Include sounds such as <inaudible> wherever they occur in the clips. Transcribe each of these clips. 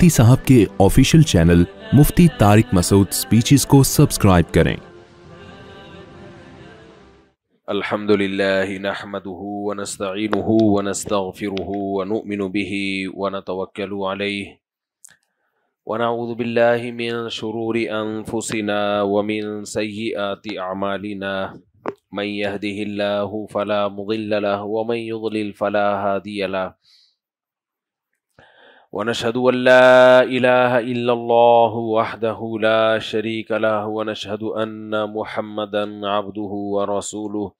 मुफ्ती साहब के official channel Mufti Tariq Masood speeches को सब्सक्राइब करें الحمد لله نحمده ونستعينه ونستغفره ونؤمن به ونتوكل عليه ونعوذ بالله من شرور انفسنا ومن سيئات اعمالنا من يهده الله فلا مضل له ومن يضلل فلا هادي له ونشهد أن لا إله إلا الله وحده لا شريك له ونشهد أن محمدا عبده ورسوله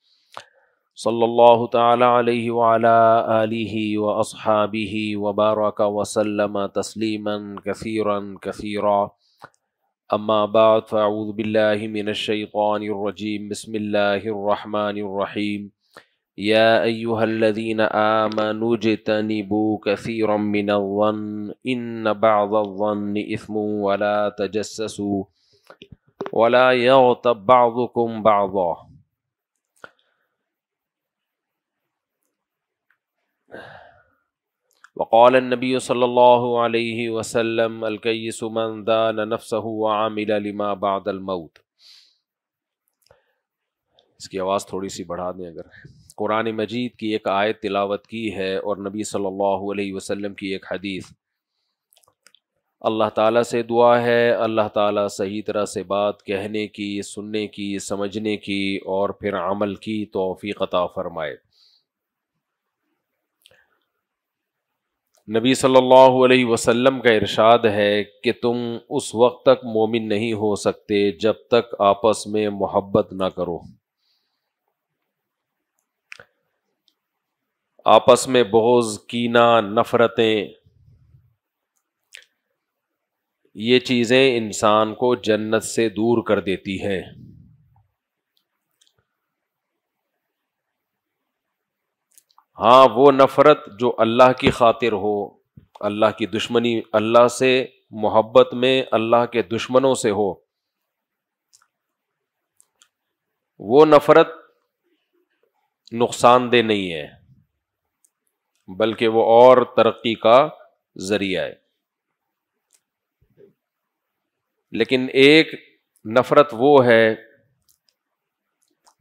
صلى الله تعالى عليه وعلى آله وأصحابه وبارك وسلم تسليما كثيرا كثيرا أما بعد فأعوذ بالله من الشيطان الرجيم بسم الله الرحمن الرحيم يا أيها الذين آمنوا اجتنبوا كثيرا من الظن إن بعض الظن إثم ولا تجسسوا ولا يغتب بعضكم بعضا وقال النبي صلى الله عليه وسلم الكيس من دان نفسه وعمل لما بعد الموت اس کی آواز تھوڑی سی بڑھا دیں اگر कुरान मजीद की एक आयत तिलावत की है और नबी सल्लल्लाहु अलैहि वसल्लम की एक हदीस अल्लाह ताला से दुआ है अल्लाह ताला सही तरह से बात कहने की सुनने की समझने की और फिर अमल की तोफ़ी अता फ़रमाए नबी सल्लल्लाहु अलैहि वसल्लम का इरशाद है कि तुम उस वक्त तक मोमिन नहीं हो सकते जब तक आपस में मोहब्बत ना करो आपस में बोझ कीना नफ़रतें ये चीज़ें इंसान को जन्नत से दूर कर देती है हाँ वो नफ़रत जो अल्लाह की खातिर हो अल्लाह की दुश्मनी अल्लाह से मोहब्बत में अल्लाह के दुश्मनों से हो वो नफ़रत नुकसानदेह नहीं है बल्कि वो और तरक्की का ज़रिया है लेकिन एक नफ़रत वो है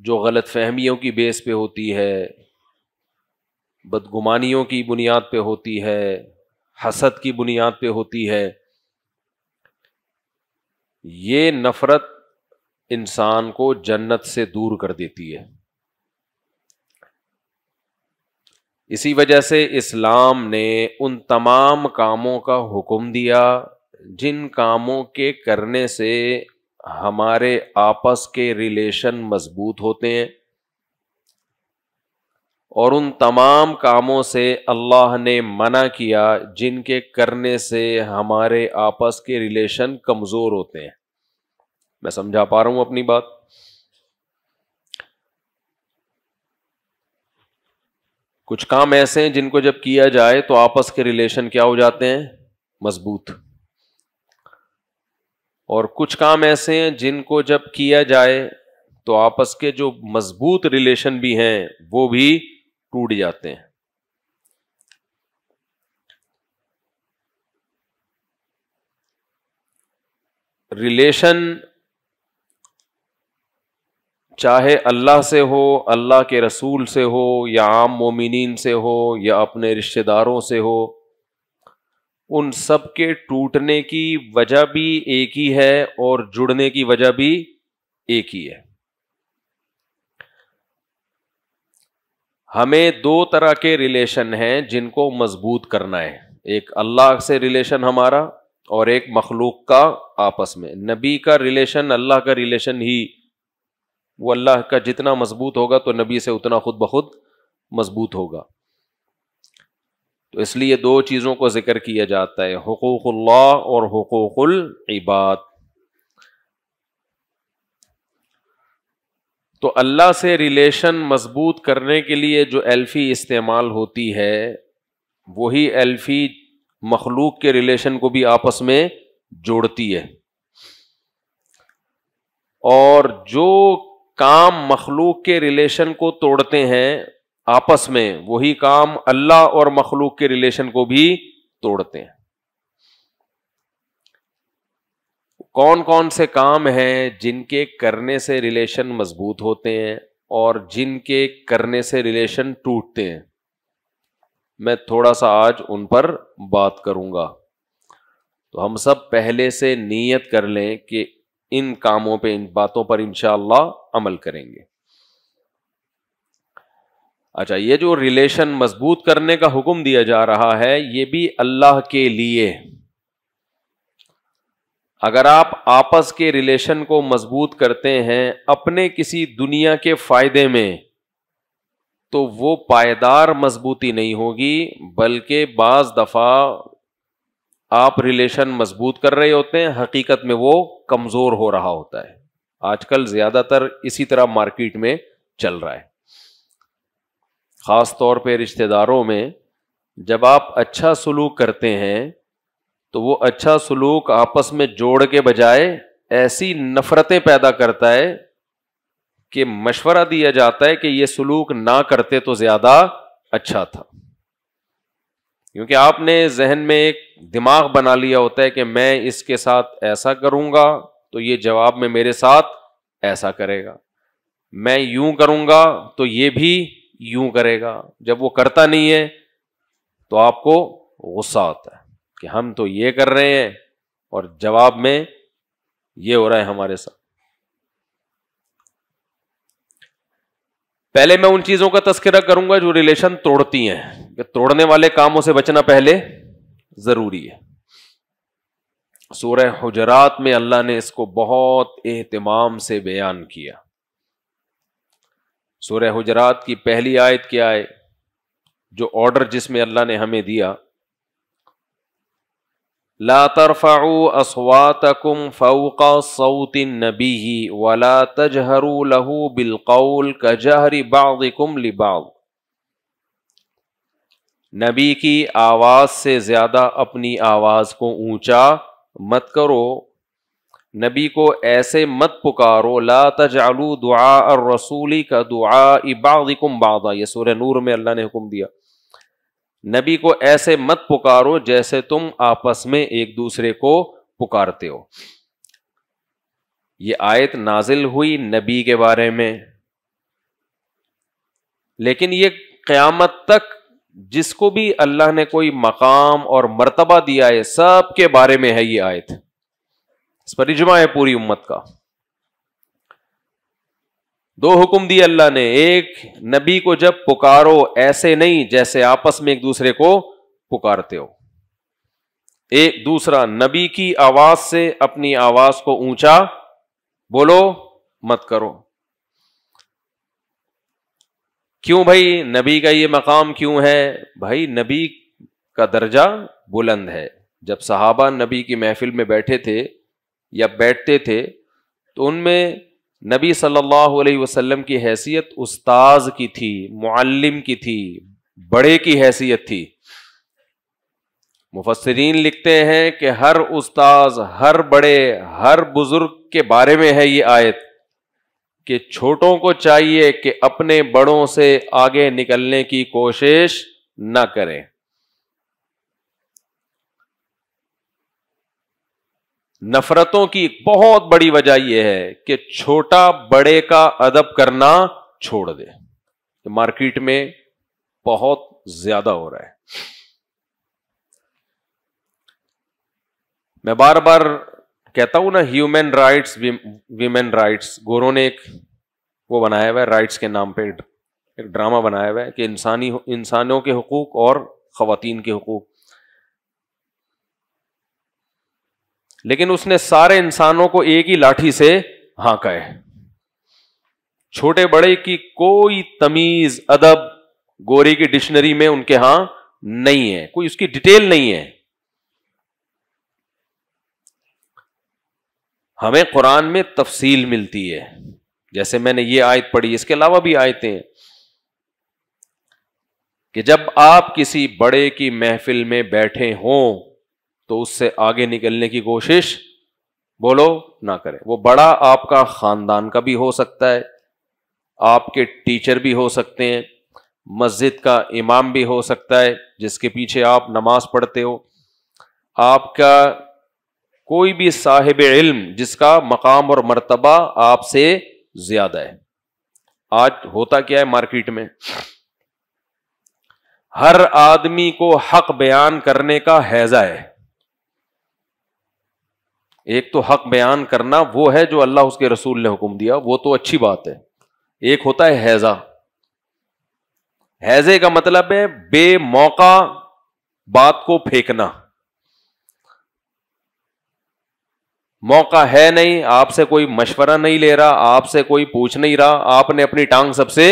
जो गलत फहमियों की बेस पे होती है बदगुमानियों की बुनियाद पे होती है हसद की बुनियाद पे होती है ये नफ़रत इंसान को जन्नत से दूर कर देती है इसी वजह से इस्लाम ने उन तमाम कामों का हुक्म दिया जिन कामों के करने से हमारे आपस के रिलेशन मजबूत होते हैं और उन तमाम कामों से अल्लाह ने मना किया जिनके करने से हमारे आपस के रिलेशन कमज़ोर होते हैं मैं समझा पा रहा हूँ अपनी बात कुछ काम ऐसे हैं जिनको जब किया जाए तो आपस के रिलेशन क्या हो जाते हैं मजबूत और कुछ काम ऐसे हैं जिनको जब किया जाए तो आपस के जो मजबूत रिलेशन भी हैं वो भी टूट जाते हैं रिलेशन चाहे अल्लाह से हो अल्लाह के रसूल से हो या आम मोमिन से हो या अपने रिश्तेदारों से हो उन सब के टूटने की वजह भी एक ही है और जुड़ने की वजह भी एक ही है हमें दो तरह के रिलेशन हैं जिनको मजबूत करना है एक अल्लाह से रिलेशन हमारा और एक मखलूक का आपस में नबी का रिलेशन अल्लाह का रिलेशन ही वो अल्लाह का जितना मजबूत होगा तो नबी से उतना खुद ब खुद मजबूत होगा तो इसलिए दो चीज़ों को जिक्र किया जाता है अल्लाह और हकूक़ुल इबाद तो अल्लाह से रिलेशन मजबूत करने के लिए जो एल्फ़ी इस्तेमाल होती है वही एल्फ़ी मखलूक के रिलेशन को भी आपस में जोड़ती है और जो काम मखलूक के रिलेशन को तोड़ते हैं आपस में वही काम अल्लाह और मखलूक के रिलेशन को भी तोड़ते हैं कौन कौन से काम हैं जिनके करने से रिलेशन मजबूत होते हैं और जिनके करने से रिलेशन टूटते हैं मैं थोड़ा सा आज उन पर बात करूंगा तो हम सब पहले से नीयत कर लें कि इन कामों पे इन बातों पर इंशाला अमल करेंगे अच्छा ये जो रिलेशन मजबूत करने का हुक्म दिया जा रहा है ये भी अल्लाह के लिए अगर आप आपस के रिलेशन को मजबूत करते हैं अपने किसी दुनिया के फायदे में तो वो पायदार मजबूती नहीं होगी बल्कि बाज दफ़ा आप रिलेशन मजबूत कर रहे होते हैं हकीकत में वो कमज़ोर हो रहा होता है आजकल ज़्यादातर इसी तरह मार्केट में चल रहा है ख़ास तौर पे रिश्तेदारों में जब आप अच्छा सलूक करते हैं तो वो अच्छा सुलूक आपस में जोड़ के बजाय ऐसी नफ़रतें पैदा करता है कि मशवरा दिया जाता है कि ये सलूक ना करते तो ज़्यादा अच्छा था क्योंकि आपने जहन में एक दिमाग बना लिया होता है कि मैं इसके साथ ऐसा करूंगा तो ये जवाब में मेरे साथ ऐसा करेगा मैं यूं करूंगा तो ये भी यूं करेगा जब वो करता नहीं है तो आपको गुस्सा आता है कि हम तो ये कर रहे हैं और जवाब में ये हो रहा है हमारे साथ पहले मैं उन चीजों का तस्करा करूंगा जो रिलेशन तोड़ती हैं तोड़ने वाले कामों से बचना पहले जरूरी है सूरह हजरात में अल्लाह ने इसको बहुत एहतमाम से बयान किया सूरह हजरात की पहली आयत क्या है जो ऑर्डर जिसमें अल्लाह ने हमें दिया ला तरफ़ाऊ असवातकुम फ़ौका सऊती नबी ही वला तजहरू लहू बिलकौल कजहरी बादिकुम लिबाद नबी की आवाज़ से ज़्यादा अपनी आवाज़ को ऊंचा मत करो नबी को ऐसे मत पुकारो ला तजालू दुआ और रसूली का दुआ इबादिकुम बादा ये सूर्य नूर में अल्लाह ने हुक्म दिया नबी को ऐसे मत पुकारो जैसे तुम आपस में एक दूसरे को पुकारते हो ये आयत नाजिल हुई नबी के बारे में लेकिन ये क्यामत तक जिसको भी अल्लाह ने कोई मकाम और मरतबा दिया है सब के बारे में है ये आयत इस पर इजमा है पूरी उम्मत का दो हुक्म दिए अल्लाह ने एक नबी को जब पुकारो ऐसे नहीं जैसे आपस में एक दूसरे को पुकारते हो एक दूसरा नबी की आवाज से अपनी आवाज को ऊंचा बोलो मत करो क्यों भाई नबी का ये मकाम क्यों है भाई नबी का दर्जा बुलंद है जब सहाबा नबी की महफिल में बैठे थे या बैठते थे तो उनमें नबी सल्लल्लाहु अलैहि वसल्लम की हैसियत उस्ताज की थी मुअल्लिम की थी बड़े की हैसियत थी मुफसरीन लिखते हैं कि हर उस्ताज हर बड़े हर बुजुर्ग के बारे में है ये आयत कि छोटों को चाहिए कि अपने बड़ों से आगे निकलने की कोशिश न करें नफरतों की बहुत बड़ी वजह यह है कि छोटा बड़े का अदब करना छोड़ दे तो मार्केट में बहुत ज्यादा हो रहा है मैं बार बार कहता हूं ना ह्यूमन राइट्स वीमेन राइट्स गोरों ने एक वो बनाया हुआ है राइट्स के नाम पे एक ड्रामा बनाया हुआ है कि इंसानी इंसानों के हकूक और खातन के हकूक लेकिन उसने सारे इंसानों को एक ही लाठी से हाका है छोटे बड़े की कोई तमीज अदब गोरे की डिक्शनरी में उनके यहां नहीं है कोई उसकी डिटेल नहीं है हमें कुरान में तफसील मिलती है जैसे मैंने ये आयत पढ़ी इसके अलावा भी आयतें हैं कि जब आप किसी बड़े की महफिल में बैठे हों तो उससे आगे निकलने की कोशिश बोलो ना करें वो बड़ा आपका ख़ानदान का भी हो सकता है आपके टीचर भी हो सकते हैं मस्जिद का इमाम भी हो सकता है जिसके पीछे आप नमाज पढ़ते हो आपका कोई भी साहिब इल्म जिसका मकाम और मर्तबा आपसे ज्यादा है आज होता क्या है मार्केट में हर आदमी को हक बयान करने का हैजा है एक तो हक बयान करना वो है जो अल्लाह उसके रसूल ने हुक्म दिया वो तो अच्छी बात है एक होता है हैजा हैजे का मतलब है बेमौका बात को फेंकना मौका है नहीं आपसे कोई मशवरा नहीं ले रहा आपसे कोई पूछ नहीं रहा आपने अपनी टांग सबसे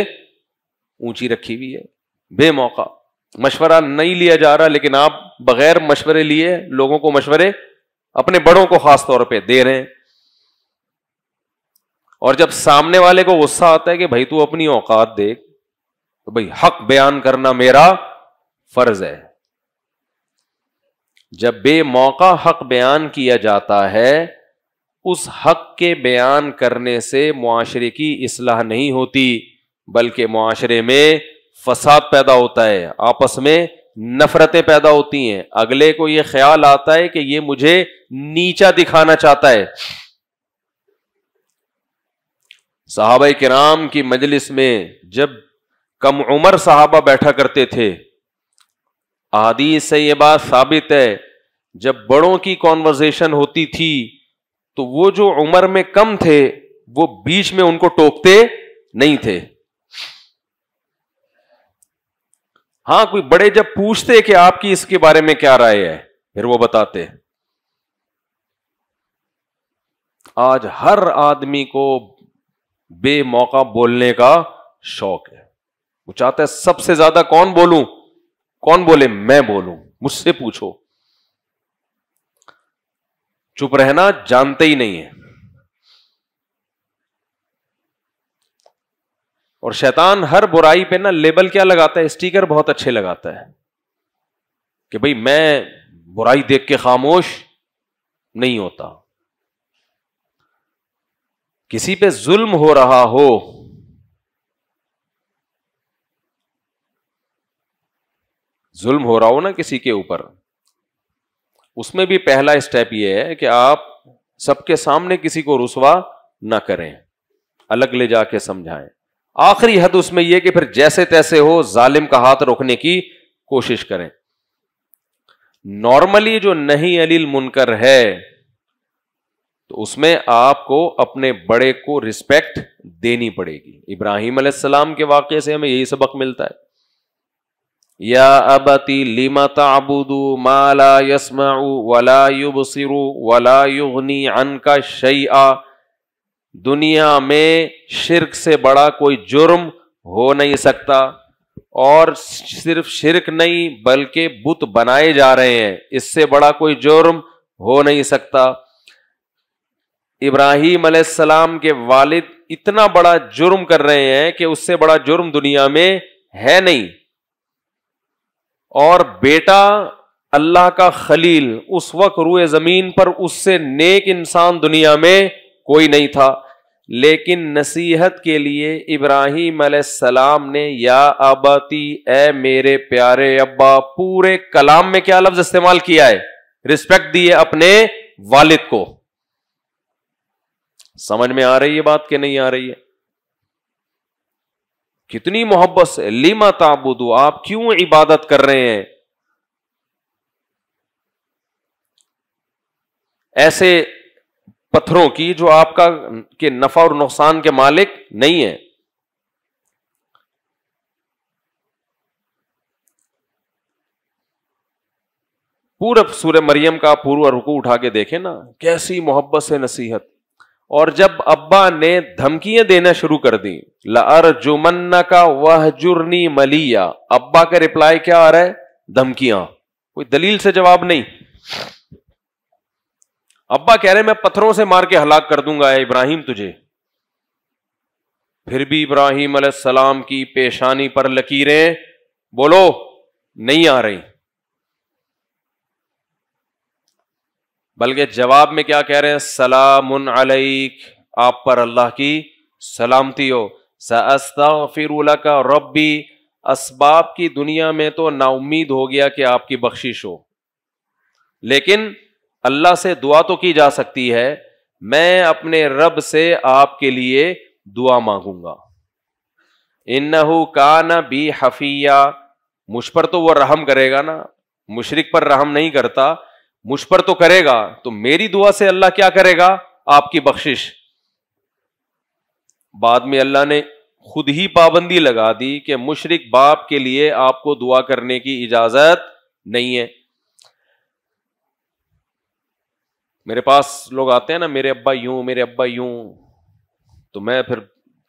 ऊंची रखी हुई है बेमौका मशवरा नहीं लिया जा रहा लेकिन आप बगैर मशवरे लिए लोगों को मशवरे अपने बड़ों को खास तौर पे दे रहे हैं और जब सामने वाले को गुस्सा आता है कि भाई तू अपनी औकात देख तो भाई हक बयान करना मेरा फर्ज है जब बेमौका हक बयान किया जाता है उस हक के बयान करने से माशरे की असलाह नहीं होती बल्कि माशरे में फसाद पैदा होता है आपस में नफरतें पैदा होती हैं अगले को यह ख्याल आता है कि यह मुझे नीचा दिखाना चाहता है साहब कराम की मजलिस में जब कम उम्र साहबा बैठा करते थे आदि से यह बात साबित है जब बड़ों की कॉन्वर्जेशन होती थी तो वो जो उम्र में कम थे वो बीच में उनको टोकते नहीं थे हां कोई बड़े जब पूछते कि आपकी इसके बारे में क्या राय है फिर वो बताते आज हर आदमी को बेमौका बोलने का शौक है वो चाहता है सबसे ज्यादा कौन बोलूं कौन बोले मैं बोलूं मुझसे पूछो चुप रहना जानते ही नहीं है और शैतान हर बुराई पे ना लेबल क्या लगाता है स्टिकर बहुत अच्छे लगाता है कि भाई मैं बुराई देख के खामोश नहीं होता किसी पे जुल्म हो रहा हो जुल्म हो रहा हो ना किसी के ऊपर उसमें भी पहला स्टेप ये है कि आप सबके सामने किसी को रुसवा ना करें अलग ले जाके समझाएं आखिरी हद उसमें यह कि फिर जैसे तैसे हो जालिम का हाथ रोकने की कोशिश करें नॉर्मली जो नहीं अलील मुनकर है तो उसमें आपको अपने बड़े को रिस्पेक्ट देनी पड़ेगी इब्राहिम सलाम के वाक्य से हमें यही सबक मिलता है या अबति लिमा तबुदू माला यस्माऊ वला युबसिरु वला युगनी अन का आ दुनिया में शिरक से बड़ा कोई जुर्म हो नहीं सकता और सिर्फ शिरक नहीं बल्कि बुत बनाए जा रहे हैं इससे बड़ा कोई जुर्म हो नहीं सकता इब्राहिम अलैहिस्सलाम के वालिद इतना बड़ा जुर्म कर रहे हैं कि उससे बड़ा जुर्म दुनिया में है नहीं और बेटा अल्लाह का खलील उस वक्त रुए ज़मीन पर उससे नेक इंसान दुनिया में कोई नहीं था लेकिन नसीहत के लिए इब्राहिम सलाम ने या आबाती ए मेरे प्यारे अब्बा पूरे कलाम में क्या लफ्ज इस्तेमाल किया है रिस्पेक्ट दिए अपने वालिद को समझ में आ रही है बात कि नहीं आ रही है कितनी मोहब्बत से लिमा ताबुदू आप क्यों इबादत कर रहे हैं ऐसे पत्थरों की जो आपका के नफा और नुकसान के मालिक नहीं है पूरा सूर्य मरियम का पूर्व रुकू उठा के देखे ना कैसी मोहब्बत से नसीहत और जब अब्बा ने धमकियां देना शुरू कर दी लर जुमन्ना का वह जुर्नी मलिया अब्बा का रिप्लाई क्या आ रहा है धमकियां कोई दलील से जवाब नहीं अब्बा कह रहे मैं पत्थरों से मार के हलाक कर दूंगा इब्राहिम तुझे फिर भी इब्राहिम सलाम की पेशानी पर लकीरें बोलो नहीं आ रही बल्कि जवाब में क्या कह रहे हैं सलाम अलैक आप पर अल्लाह की सलामती हो फिर का रबी इसबाब की दुनिया में तो नाउमीद हो गया कि आपकी बख्शिश हो लेकिन अल्लाह से दुआ तो की जा सकती है मैं अपने रब से आपके लिए दुआ मांगूंगा का न बी हफिया मुझ पर तो वो रहम करेगा ना मुशरक पर रहम नहीं करता मुझ पर तो करेगा तो मेरी दुआ से अल्लाह क्या करेगा आपकी बख्शिश बाद में अल्लाह ने खुद ही पाबंदी लगा दी कि मुशरक बाप के लिए आपको दुआ करने की इजाजत नहीं है मेरे पास लोग आते हैं ना मेरे अब्बा यूं मेरे अब्बा यूं तो मैं फिर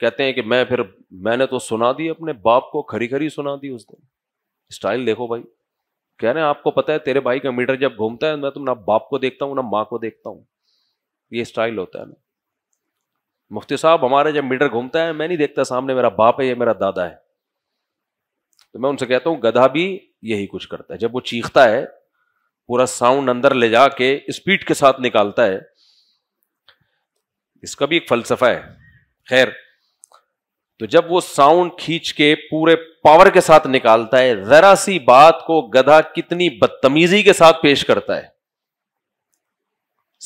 कहते हैं कि मैं फिर मैंने तो सुना दी अपने बाप को खरी खरी सुना दी उस दिन स्टाइल देखो भाई कह रहे हैं आपको पता है तेरे भाई का मीटर जब घूमता है मैं तुम तो ना बाप को देखता हूँ ना माँ को देखता हूँ ये स्टाइल होता है ना मुफ्ती साहब हमारे जब मीटर घूमता है मैं नहीं देखता सामने मेरा बाप है या मेरा दादा है तो मैं उनसे कहता हूँ गधा भी यही कुछ करता है जब वो चीखता है पूरा साउंड अंदर ले जाके स्पीड के साथ निकालता है इसका भी एक फलसफा है खैर तो जब वो साउंड खींच के पूरे पावर के साथ निकालता है जरा सी बात को गधा कितनी बदतमीजी के साथ पेश करता है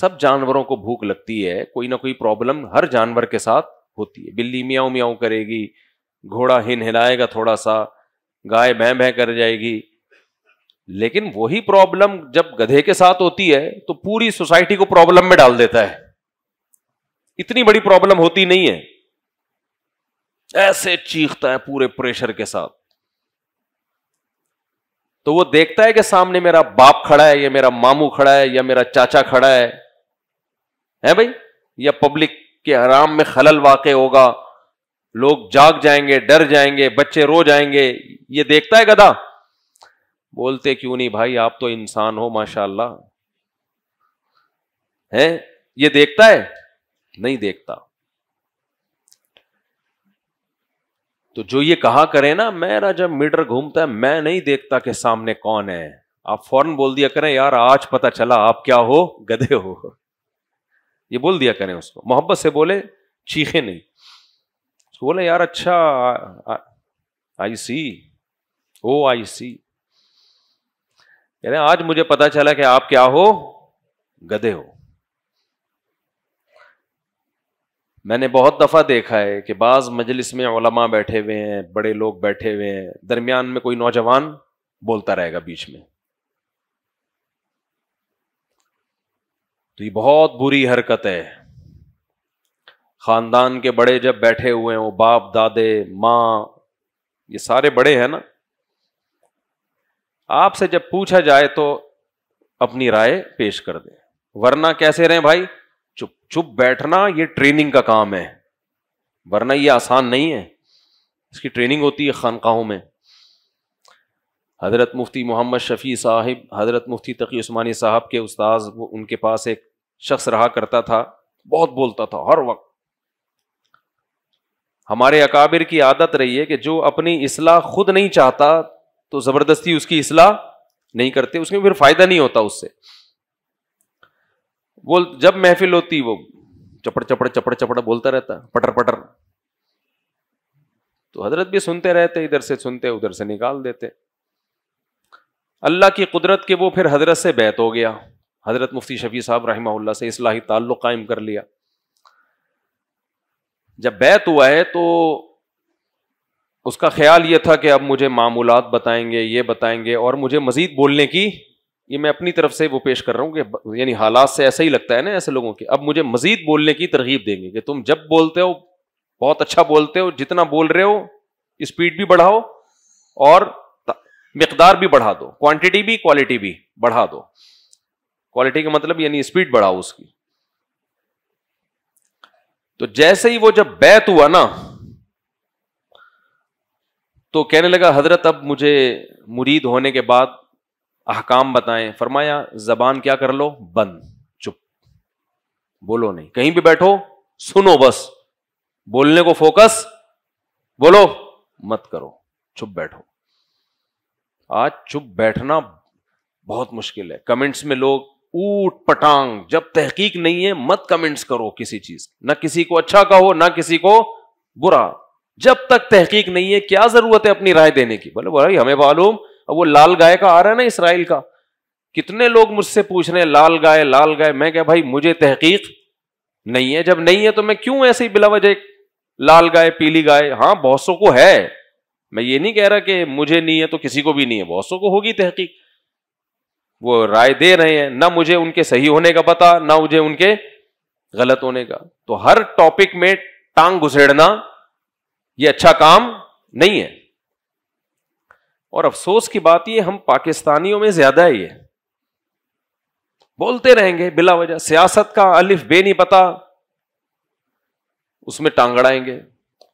सब जानवरों को भूख लगती है कोई ना कोई प्रॉब्लम हर जानवर के साथ होती है बिल्ली मियाऊ मियाऊ करेगी घोड़ा हिन हिलाएगा थोड़ा सा गाय भैं बह कर जाएगी लेकिन वही प्रॉब्लम जब गधे के साथ होती है तो पूरी सोसाइटी को प्रॉब्लम में डाल देता है इतनी बड़ी प्रॉब्लम होती नहीं है ऐसे चीखता है पूरे प्रेशर के साथ तो वो देखता है कि सामने मेरा बाप खड़ा है या मेरा मामू खड़ा है या मेरा चाचा खड़ा है है भाई या पब्लिक के आराम में खलल वाक़ होगा लोग जाग जाएंगे डर जाएंगे बच्चे रो जाएंगे ये देखता है गदा बोलते क्यों नहीं भाई आप तो इंसान हो माशाल्लाह हैं ये देखता है नहीं देखता तो जो ये कहा करे ना मेरा जब मीटर घूमता है मैं नहीं देखता कि सामने कौन है आप फौरन बोल दिया करें यार आज पता चला आप क्या हो गधे हो ये बोल दिया करें उसको मोहब्बत से बोले चीखे नहीं तो बोले यार अच्छा आई सी ओ आई सी कह रहे आज मुझे पता चला कि आप क्या हो गधे हो मैंने बहुत दफ़ा देखा है कि बाज़ मजलिस में ओलमा बैठे हुए हैं बड़े लोग बैठे हुए हैं दरमियान में कोई नौजवान बोलता रहेगा बीच में तो ये बहुत बुरी हरकत है ख़ानदान के बड़े जब बैठे हुए हैं वो बाप दादे माँ ये सारे बड़े हैं ना आपसे जब पूछा जाए तो अपनी राय पेश कर दें वरना कैसे रहें भाई चुप चुप बैठना ये ट्रेनिंग का काम है वरना ये आसान नहीं है इसकी ट्रेनिंग होती है खानकाहों में हज़रत मुफ्ती मोहम्मद शफ़ी साहिब हज़रत मुफ्ती तकी उस्मानी साहब के उस्ताद वो उनके पास एक शख्स रहा करता था बहुत बोलता था हर वक्त हमारे अकाबिर की आदत रही है कि जो अपनी इसलाह खुद नहीं चाहता तो ज़बरदस्ती उसकी इसलाह नहीं करते उसमें फिर फ़ायदा नहीं होता उससे वो जब महफिल होती वो चपड़ चपड़ चपड़ चपड़ बोलता रहता पटर पटर तो हजरत भी सुनते रहते इधर से सुनते उधर से निकाल देते अल्लाह की कुदरत के वो फिर हजरत से बैत हो गया हजरत मुफ्ती शफी साहब रही से इसलाही ताल्लुक कायम कर लिया जब बैत हुआ है तो उसका ख्याल ये था कि अब मुझे मामूलात बताएंगे ये बताएंगे और मुझे मज़ीद बोलने की ये मैं अपनी तरफ से वो पेश कर रहा हूँ कि यानी हालात से ऐसा ही लगता है ना ऐसे लोगों के अब मुझे मजीद बोलने की तरगीब देंगे कि तुम जब बोलते हो बहुत अच्छा बोलते हो जितना बोल रहे हो स्पीड भी बढ़ाओ और मकदार भी बढ़ा दो क्वांटिटी भी क्वालिटी भी बढ़ा दो क्वालिटी का मतलब यानी स्पीड बढ़ाओ उसकी तो जैसे ही वो जब बैत हुआ ना तो कहने लगा हजरत अब मुझे मुरीद होने के बाद अहकाम बताएं फरमाया जबान क्या कर लो बंद चुप बोलो नहीं कहीं भी बैठो सुनो बस बोलने को फोकस बोलो मत करो चुप बैठो आज चुप बैठना बहुत मुश्किल है कमेंट्स में लोग ऊट पटांग जब तहकीक नहीं है मत कमेंट्स करो किसी चीज ना किसी को अच्छा कहो ना किसी को बुरा जब तक तहकीक नहीं है क्या जरूरत है अपनी राय देने की बोले भाई हमें मालूम अब वो लाल गाय का आ रहा है ना इसराइल का कितने लोग मुझसे पूछ रहे हैं लाल गाय लाल गाय मैं क्या भाई मुझे तहकीक नहीं है जब नहीं है तो मैं क्यों ऐसे ही एक लाल गाय पीली गाय हाँ बहुत को है मैं ये नहीं कह रहा कि मुझे नहीं है तो किसी को भी नहीं है बहुत को होगी तहकीक वो राय दे रहे हैं ना मुझे उनके सही होने का पता ना मुझे उनके गलत होने का तो हर टॉपिक में टांग घुसेड़ना ये अच्छा काम नहीं है और अफसोस की बात यह हम पाकिस्तानियों में ज्यादा है ये बोलते रहेंगे बिला वजह सियासत का अलिफ बे नहीं पता उसमें टांगड़ाएंगे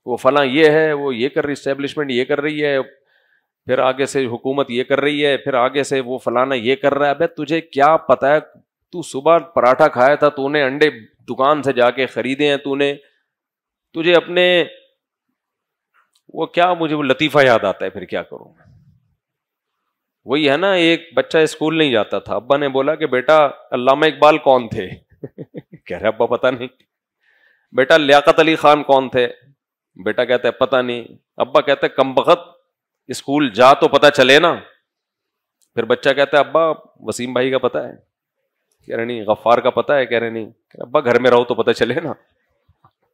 वो फला ये है वो ये कर रही स्टेब्लिशमेंट ये कर रही है फिर आगे से हुकूमत ये कर रही है फिर आगे से वो फलाना ये कर रहा है अबे तुझे क्या पता है तू सुबह पराठा खाया था तूने अंडे दुकान से जाके खरीदे हैं तूने तुझे अपने वो क्या मुझे वो लतीफ़ा याद आता है फिर क्या करूँ मैं वही है ना एक बच्चा स्कूल नहीं जाता था अब्बा ने बोला कि बेटा अल्लामा इकबाल कौन थे <laughs> कह रहे अब्बा पता नहीं बेटा लियाकत अली खान कौन थे बेटा कहता है पता नहीं अब्बा कहते कम बखत स्कूल जा तो पता चले ना फिर बच्चा कहता है अब्बा वसीम भाई का पता है कह रहे नहीं गफ्फार का पता है कह रहे नहीं अब्बा घर में रहो तो पता चले ना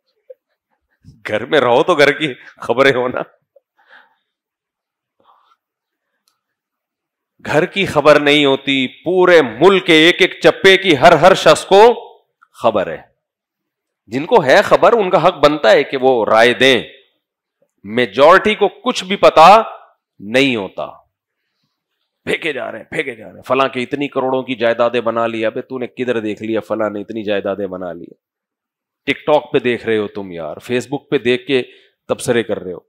<laughs> घर में रहो तो घर की खबरें हो ना घर की खबर नहीं होती पूरे मुल्क के एक एक चप्पे की हर हर शख्स को खबर है जिनको है खबर उनका हक बनता है कि वो राय दें मेजॉरिटी को कुछ भी पता नहीं होता फेंके जा रहे हैं फेंके जा रहे हैं फला के इतनी करोड़ों की जायदादें बना लिया अबे तूने किधर देख लिया फला ने इतनी जायदादें बना लिया टिकटॉक पे देख रहे हो तुम यार फेसबुक पे देख के तबसरे कर रहे हो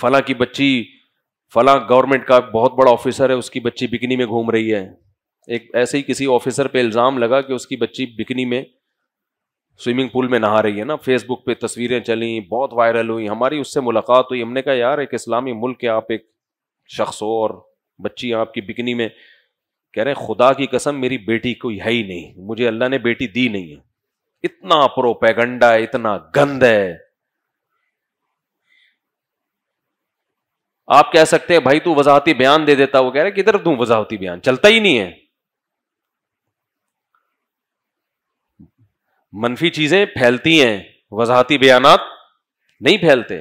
फला की बच्ची फला गवर्नमेंट का बहुत बड़ा ऑफिसर है उसकी बच्ची बिकनी में घूम रही है एक ऐसे ही किसी ऑफिसर पे इल्ज़ाम लगा कि उसकी बच्ची बिकनी में स्विमिंग पूल में नहा रही है ना फेसबुक पे तस्वीरें चली बहुत वायरल हुई हमारी उससे मुलाकात हुई हमने कहा यार एक इस्लामी मुल्क के आप एक शख्स हो और बच्ची आपकी बिकनी में कह रहे हैं खुदा की कसम मेरी बेटी कोई है ही नहीं मुझे अल्लाह ने बेटी दी नहीं है इतना प्रोपेगंडा इतना गंद है आप कह सकते हैं भाई तू वजाहती बयान दे देता वो कह रहे किधर तू वजाहती बयान चलता ही नहीं है मनफी चीजें फैलती हैं वजाहती बयान नहीं फैलते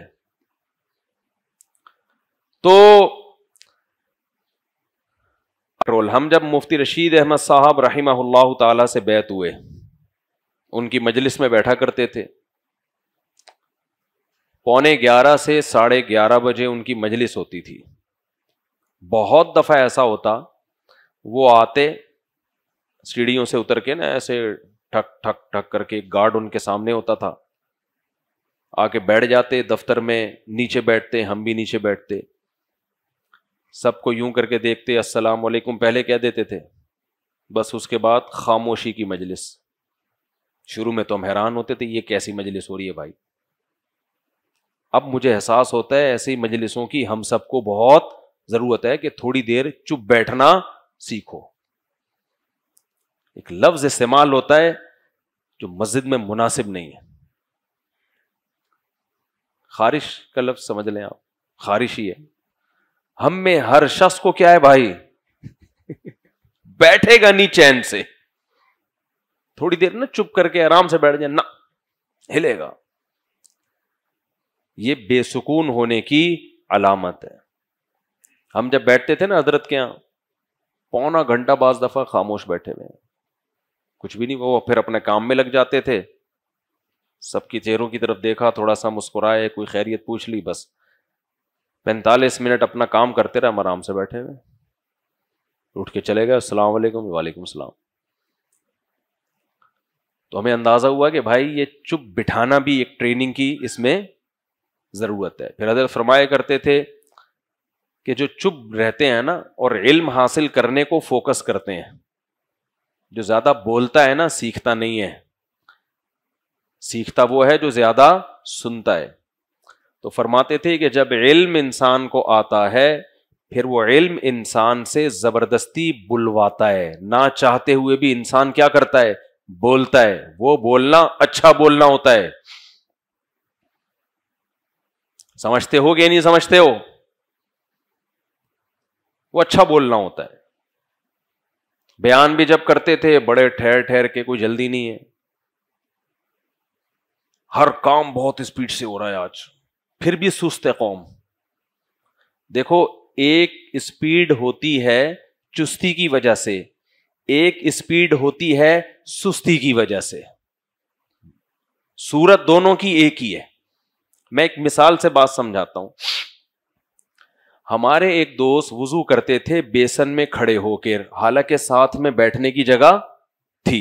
तो रोल हम जब मुफ्ती रशीद अहमद साहब रही तला से बैत हुए उनकी मजलिस में बैठा करते थे पौने ग्यारह से साढ़े ग्यारह बजे उनकी मजलिस होती थी बहुत दफ़ा ऐसा होता वो आते सीढ़ियों से उतर के ना ऐसे ठक ठक ठक करके गार्ड उनके सामने होता था आके बैठ जाते दफ्तर में नीचे बैठते हम भी नीचे बैठते सबको यूं करके देखते अस्सलाम वालेकुम पहले कह देते थे बस उसके बाद खामोशी की मजलिस शुरू में तो हम हैरान होते थे ये कैसी मजलिस हो रही है भाई अब मुझे एहसास होता है ऐसी मजलिसों की हम सबको बहुत ज़रूरत है कि थोड़ी देर चुप बैठना सीखो एक लफ्ज़ इस्तेमाल होता है जो मस्जिद में मुनासिब नहीं है खारिश का लफ्ज समझ लें आप खारिश ही है हम में हर शख्स को क्या है भाई बैठेगा नहीं चैन से थोड़ी देर ना चुप करके आराम से बैठ जाए ना हिलेगा ये बेसुकून होने की अलामत है हम जब बैठते थे ना हजरत के यहां पौना घंटा बाज दफा खामोश बैठे हुए हैं कुछ भी नहीं वो फिर अपने काम में लग जाते थे सबके चेहरों की तरफ देखा थोड़ा सा मुस्कुराए कोई खैरियत पूछ ली बस पैंतालीस मिनट अपना काम करते रहे हम आराम से बैठे हुए उठ के चले गए अस्सलाम वालेकुम वालेकुम सलाम तो हमें अंदाज़ा हुआ कि भाई ये चुप बिठाना भी एक ट्रेनिंग की इसमें ज़रूरत है फिर हजरत फरमाया करते थे कि जो चुप रहते हैं ना और इल्म हासिल करने को फोकस करते हैं जो ज़्यादा बोलता है ना सीखता नहीं है सीखता वो है जो ज़्यादा सुनता है तो फरमाते थे कि जब इल्म इंसान को आता है फिर वो इल्म इंसान से ज़बरदस्ती बुलवाता है ना चाहते हुए भी इंसान क्या करता है बोलता है वो बोलना अच्छा बोलना होता है समझते हो कि नहीं समझते हो वो अच्छा बोलना होता है बयान भी जब करते थे बड़े ठहर ठहर के कोई जल्दी नहीं है हर काम बहुत स्पीड से हो रहा है आज फिर भी सुस्त है कौम देखो एक स्पीड होती है चुस्ती की वजह से एक स्पीड होती है सुस्ती की वजह से सूरत दोनों की एक ही है मैं एक मिसाल से बात समझाता हूं हमारे एक दोस्त वजू करते थे बेसन में खड़े होकर हालांकि साथ में बैठने की जगह थी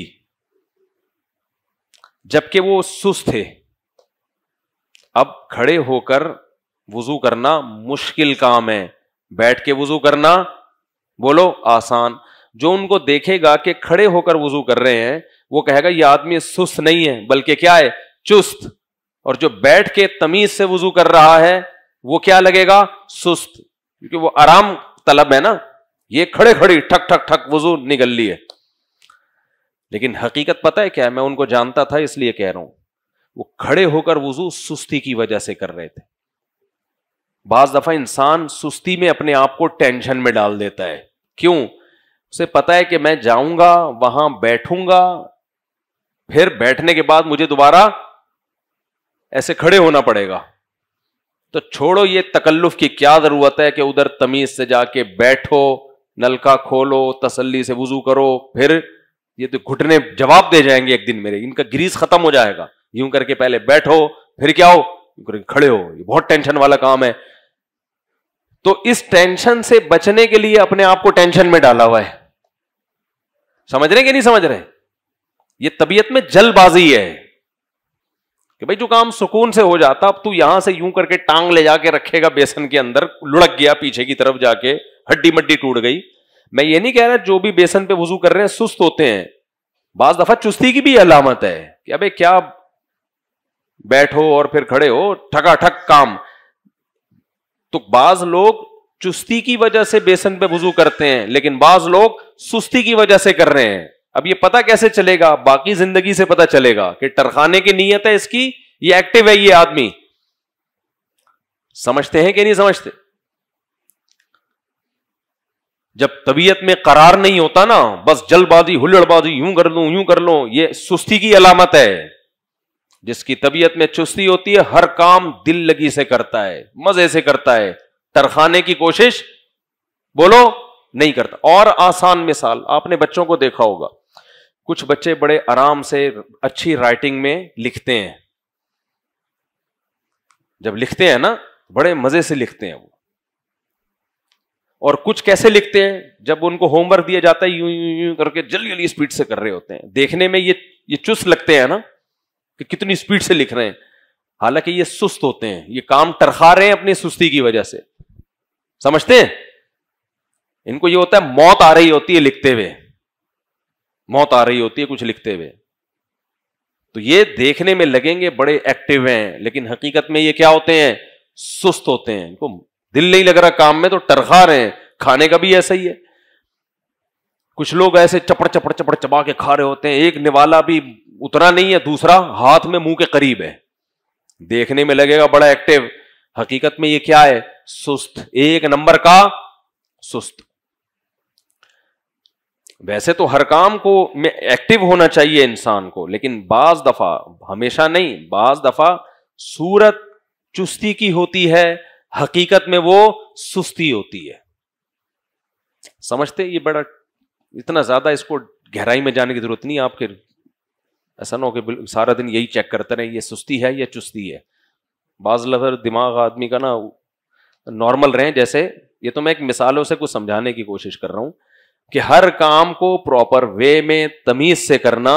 जबकि वो सुस्त थे अब खड़े होकर वजू करना मुश्किल काम है बैठ के वजू करना बोलो आसान जो उनको देखेगा कि खड़े होकर वजू कर रहे हैं वो कहेगा ये आदमी सुस्त नहीं है बल्कि क्या है चुस्त और जो बैठ के तमीज से वजू कर रहा है वो क्या लगेगा सुस्त क्योंकि वो आराम तलब है ना ये खड़े खड़ी ठक ठक ठक वजू निकल ली है लेकिन हकीकत पता है क्या है मैं उनको जानता था इसलिए कह रहा हूं वो खड़े होकर वजू सुस्ती की वजह से कर रहे थे बाज दफा इंसान सुस्ती में अपने आप को टेंशन में डाल देता है क्यों उसे पता है कि मैं जाऊंगा वहां बैठूंगा फिर बैठने के बाद मुझे दोबारा ऐसे खड़े होना पड़ेगा तो छोड़ो ये तकल्लुफ की क्या जरूरत है कि उधर तमीज से जाके बैठो नलका खोलो तसल्ली से वजू करो फिर ये तो घुटने जवाब दे जाएंगे एक दिन मेरे इनका ग्रीस खत्म हो जाएगा यूं करके पहले बैठो फिर क्या हो खड़े हो ये बहुत टेंशन वाला काम है तो इस टेंशन से बचने के लिए अपने आप को टेंशन में डाला हुआ है समझ रहे कि नहीं समझ रहे ये तबीयत में जल्दबाजी है कि भाई जो काम सुकून से हो जाता अब तू यहां से यूं करके टांग ले जाके रखेगा बेसन के अंदर लुढ़क गया पीछे की तरफ जाके हड्डी मड्डी टूट गई मैं ये नहीं कह रहा जो भी बेसन पे वजू कर रहे हैं सुस्त होते हैं बाज दफा चुस्ती की भी अलामत है कि अबे क्या बैठो और फिर खड़े हो ठका ठक थक काम तो बाज लोग चुस्ती की वजह से बेसन पे वजू करते हैं लेकिन बाज लोग सुस्ती की वजह से कर रहे हैं अब ये पता कैसे चलेगा बाकी जिंदगी से पता चलेगा कि टरखाने की नीयत है इसकी ये एक्टिव है ये आदमी समझते हैं कि नहीं समझते जब तबीयत में करार नहीं होता ना बस जल्दबाजी हुल्लड़बाजी यूं कर लू यूं कर लो ये सुस्ती की अलामत है जिसकी तबीयत में चुस्ती होती है हर काम दिल लगी से करता है मजे से करता है टरखाने की कोशिश बोलो नहीं करता और आसान मिसाल आपने बच्चों को देखा होगा कुछ बच्चे बड़े आराम से अच्छी राइटिंग में लिखते हैं जब लिखते हैं ना बड़े मजे से लिखते हैं वो और कुछ कैसे लिखते हैं जब उनको होमवर्क दिया जाता है यूं यूं यूं करके जल्दी जल्दी स्पीड से कर रहे होते हैं देखने में ये ये चुस्त लगते हैं ना कि कितनी स्पीड से लिख रहे हैं हालांकि ये सुस्त होते हैं ये काम टरखा रहे हैं अपनी सुस्ती की वजह से समझते हैं इनको ये होता है मौत आ रही होती है लिखते हुए मौत आ रही होती है कुछ लिखते हुए तो ये देखने में लगेंगे बड़े एक्टिव हैं लेकिन हकीकत में ये क्या होते हैं सुस्त होते हैं इनको दिल नहीं लग रहा काम में तो टरखा रहे हैं खाने का भी ऐसा ही है कुछ लोग ऐसे चपड़ चपड़ चपड़ चबा के खा रहे होते हैं एक निवाला भी उतना नहीं है दूसरा हाथ में मुंह के करीब है देखने में लगेगा बड़ा एक्टिव हकीकत में ये क्या है सुस्त एक नंबर का सुस्त वैसे तो हर काम को में एक्टिव होना चाहिए इंसान को लेकिन बाज दफा हमेशा नहीं बाज दफा सूरत चुस्ती की होती है हकीकत में वो सुस्ती होती है समझते ये बड़ा इतना ज्यादा इसको गहराई में जाने की जरूरत नहीं आपके ऐसा ना हो कि सारा दिन यही चेक करते रहे ये सुस्ती है या चुस्ती है बाज लफर दिमाग आदमी का ना नॉर्मल रहे जैसे ये तो मैं एक मिसालों से कुछ समझाने की कोशिश कर रहा हूं कि हर काम को प्रॉपर वे में तमीज से करना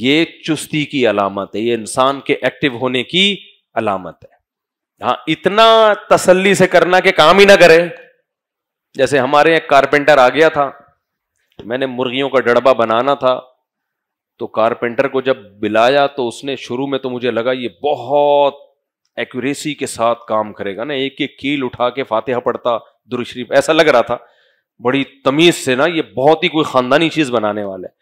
ये चुस्ती की अलामत है ये इंसान के एक्टिव होने की अलामत है हाँ इतना तसल्ली से करना कि काम ही ना करे जैसे हमारे एक कारपेंटर आ गया था मैंने मुर्गियों का डड़बा बनाना था तो कारपेंटर को जब बिलाया तो उसने शुरू में तो मुझे लगा ये बहुत एक्यूरेसी के साथ काम करेगा ना एक एक कील उठा के फातेहा पड़ता दुरुशरीफ ऐसा लग रहा था बड़ी तमीज से ना ये बहुत ही कोई खानदानी चीज बनाने वाला है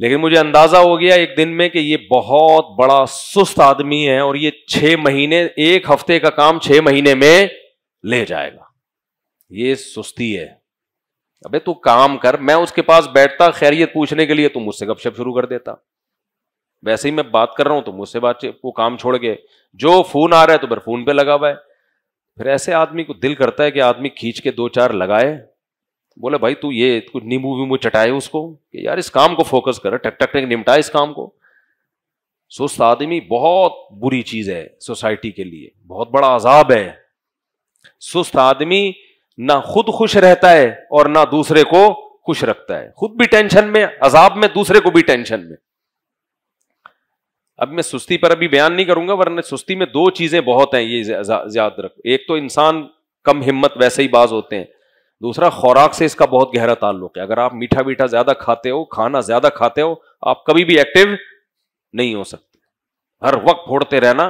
लेकिन मुझे अंदाजा हो गया एक दिन में कि ये बहुत बड़ा सुस्त आदमी है और ये छह महीने एक हफ्ते का काम छह महीने में ले जाएगा ये सुस्ती है अबे तू काम कर मैं उसके पास बैठता खैरियत पूछने के लिए तू मुझसे गपशप शुरू कर देता वैसे ही मैं बात कर रहा हूं तो मुझसे बातचीत वो काम छोड़ के जो फोन आ रहा है तो फिर फोन पे लगा हुआ है फिर ऐसे आदमी को दिल करता है कि आदमी खींच के दो चार लगाए बोले भाई तू ये कुछ नींबू वींबू चटाए उसको कि यार इस काम को फोकस कर टक टक टक निमटा इस काम को सुस्त आदमी बहुत बुरी चीज है सोसाइटी के लिए बहुत बड़ा अजाब है सुस्त आदमी ना खुद खुश रहता है और ना दूसरे को खुश रखता है खुद भी टेंशन में अजाब में दूसरे को भी टेंशन में अब मैं सुस्ती पर अभी बयान नहीं करूंगा वरना सुस्ती में दो चीजें बहुत हैं ये याद रख एक तो इंसान कम हिम्मत वैसे ही बाज होते हैं दूसरा खुराक से इसका बहुत गहरा ताल्लुक है अगर आप मीठा मीठा ज्यादा खाते हो खाना ज्यादा खाते हो आप कभी भी एक्टिव नहीं हो सकते हर वक्त फोड़ते रहना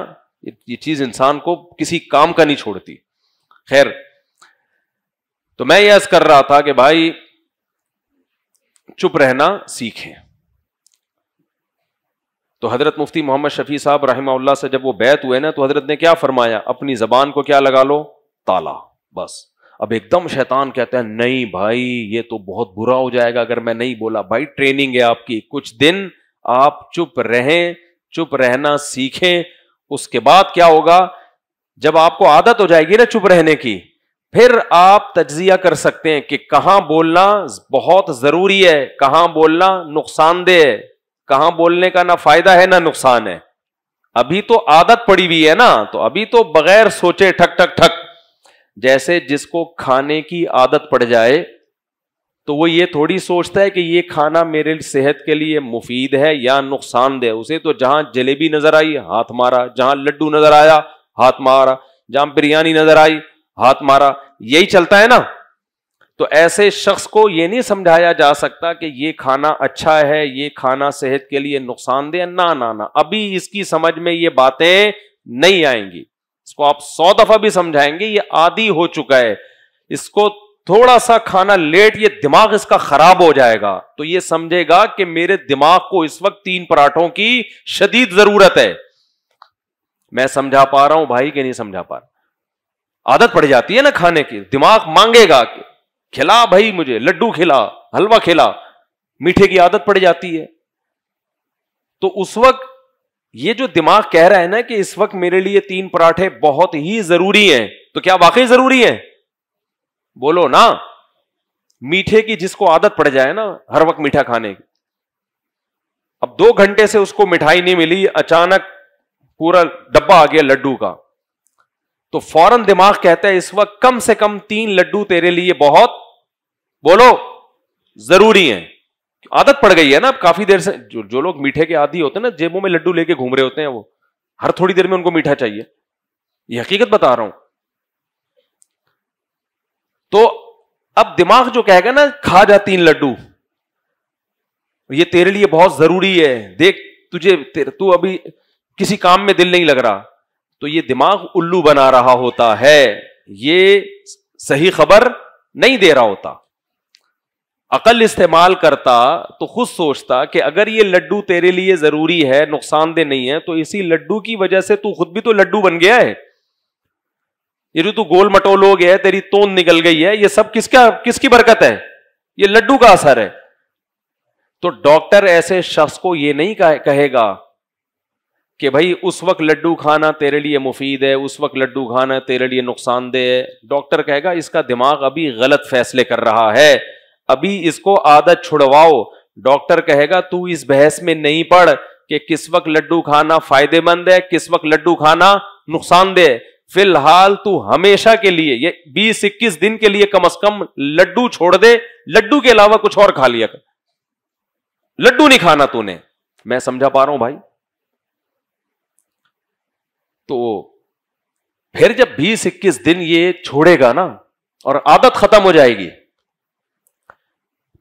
ये चीज इंसान को किसी काम का नहीं छोड़ती खैर तो मैं यह कर रहा था कि भाई चुप रहना सीखें तो हजरत मुफ्ती मोहम्मद शफी साहब रही से जब वो बैत हुए ना तो हजरत ने क्या फरमाया अपनी जबान को क्या लगा लो ताला बस अब एकदम शैतान कहते हैं नहीं भाई ये तो बहुत बुरा हो जाएगा अगर मैं नहीं बोला भाई ट्रेनिंग है आपकी कुछ दिन आप चुप रहें चुप रहना सीखें उसके बाद क्या होगा जब आपको आदत हो जाएगी ना चुप रहने की फिर आप तजिया कर सकते हैं कि कहां बोलना बहुत जरूरी है कहां बोलना नुकसानदेह है कहां बोलने का ना फायदा है ना नुकसान है अभी तो आदत पड़ी हुई है ना तो अभी तो बगैर सोचे ठक ठक ठक जैसे जिसको खाने की आदत पड़ जाए तो वो ये थोड़ी सोचता है कि ये खाना मेरे सेहत के लिए मुफीद है या नुकसानदेह उसे तो जहां जलेबी नजर आई हाथ मारा जहां लड्डू नजर आया हाथ मारा जहां बिरयानी नजर आई हाथ मारा यही चलता है ना तो ऐसे शख्स को ये नहीं समझाया जा सकता कि ये खाना अच्छा है ये खाना सेहत के लिए नुकसानदेह ना ना ना अभी इसकी समझ में ये बातें नहीं आएंगी इसको आप सौ दफा भी समझाएंगे ये आदि हो चुका है इसको थोड़ा सा खाना लेट ये दिमाग इसका खराब हो जाएगा तो ये समझेगा कि मेरे दिमाग को इस वक्त तीन पराठों की शदीद जरूरत है मैं समझा पा रहा हूं भाई के नहीं समझा पा रहा आदत पड़ जाती है ना खाने की दिमाग मांगेगा कि खिला भाई मुझे लड्डू खिला हलवा खिला मीठे की आदत पड़ जाती है तो उस वक्त ये जो दिमाग कह रहा है ना कि इस वक्त मेरे लिए तीन पराठे बहुत ही जरूरी हैं तो क्या वाकई जरूरी है बोलो ना मीठे की जिसको आदत पड़ जाए ना हर वक्त मीठा खाने की अब दो घंटे से उसको मिठाई नहीं मिली अचानक पूरा डब्बा आ गया लड्डू का तो फौरन दिमाग कहता है इस वक्त कम से कम तीन लड्डू तेरे लिए बहुत बोलो जरूरी हैं आदत पड़ गई है ना अब काफी देर से जो, जो लोग मीठे के आदि होते हैं ना जेबों में लड्डू लेके घूम रहे होते हैं वो हर थोड़ी देर में उनको मीठा चाहिए ये हकीकत बता रहा हूं तो अब दिमाग जो कहेगा ना खा जा तीन लड्डू ये तेरे लिए बहुत जरूरी है देख तुझे तू अभी किसी काम में दिल नहीं लग रहा तो ये दिमाग उल्लू बना रहा होता है ये सही खबर नहीं दे रहा होता अकल इस्तेमाल करता तो खुद सोचता कि अगर ये लड्डू तेरे लिए जरूरी है नुकसानदेह नहीं है तो इसी लड्डू की वजह से तू खुद भी तो लड्डू बन गया है ये जो तू गोल मटोल हो गया है तेरी तोन निकल गई है ये सब किसका किसकी बरकत है ये लड्डू का असर है तो डॉक्टर ऐसे शख्स को यह नहीं कहेगा कि भाई उस वक्त लड्डू खाना तेरे लिए मुफीद है उस वक्त लड्डू खाना तेरे लिए नुकसानदेह है डॉक्टर कहेगा इसका दिमाग अभी गलत फैसले कर रहा है अभी इसको आदत छुड़वाओ डॉक्टर कहेगा तू इस बहस में नहीं पड़ कि किस वक्त लड्डू खाना फायदेमंद है किस वक्त लड्डू खाना नुकसानदेह फिलहाल तू हमेशा के लिए ये बीस इक्कीस दिन के लिए कम अज कम लड्डू छोड़ दे लड्डू के अलावा कुछ और खा लिया लड्डू नहीं खाना तूने मैं समझा पा रहा हूं भाई तो फिर जब बीस इक्कीस दिन ये छोड़ेगा ना और आदत खत्म हो जाएगी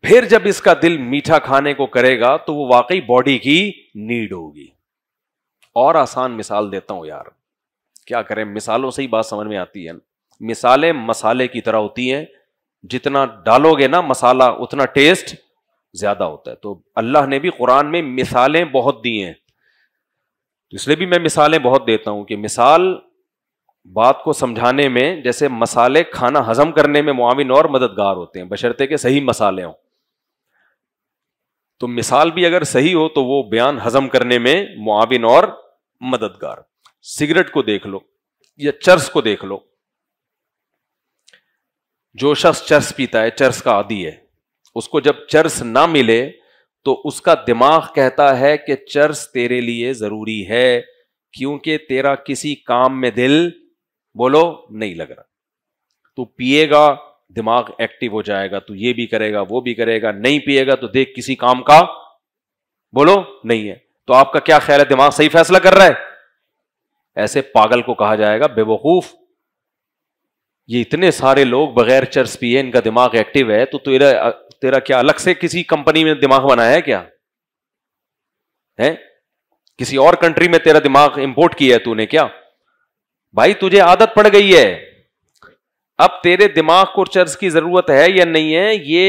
फिर जब इसका दिल मीठा खाने को करेगा तो वो वाकई बॉडी की नीड होगी और आसान मिसाल देता हूं यार क्या करें मिसालों से ही बात समझ में आती है मिसालें मसाले की तरह होती हैं जितना डालोगे ना मसाला उतना टेस्ट ज्यादा होता है तो अल्लाह ने भी कुरान में मिसालें बहुत दी हैं तो इसलिए भी मैं मिसालें बहुत देता हूं कि मिसाल बात को समझाने में जैसे मसाले खाना हजम करने में मुआविन और मददगार होते हैं बशर्ते के सही मसाले हों तो मिसाल भी अगर सही हो तो वो बयान हजम करने में मुआविन और मददगार सिगरेट को देख लो या चर्स को देख लो जो शख्स चर्स पीता है चर्स का आदि है उसको जब चर्स ना मिले तो उसका दिमाग कहता है कि चर्स तेरे लिए जरूरी है क्योंकि तेरा किसी काम में दिल बोलो नहीं लग रहा तू पिएगा दिमाग एक्टिव हो जाएगा तो ये भी करेगा वो भी करेगा नहीं पिएगा तो देख किसी काम का बोलो नहीं है तो आपका क्या ख्याल है दिमाग सही फैसला कर रहा है ऐसे पागल को कहा जाएगा बेवकूफ ये इतने सारे लोग बगैर चर्च पिए इनका दिमाग एक्टिव है तो तेरा तेरा क्या अलग से किसी कंपनी में दिमाग बनाया है क्या है किसी और कंट्री में तेरा दिमाग इंपोर्ट किया है तूने क्या भाई तुझे आदत पड़ गई है अब तेरे दिमाग को चर्च की जरूरत है या नहीं है ये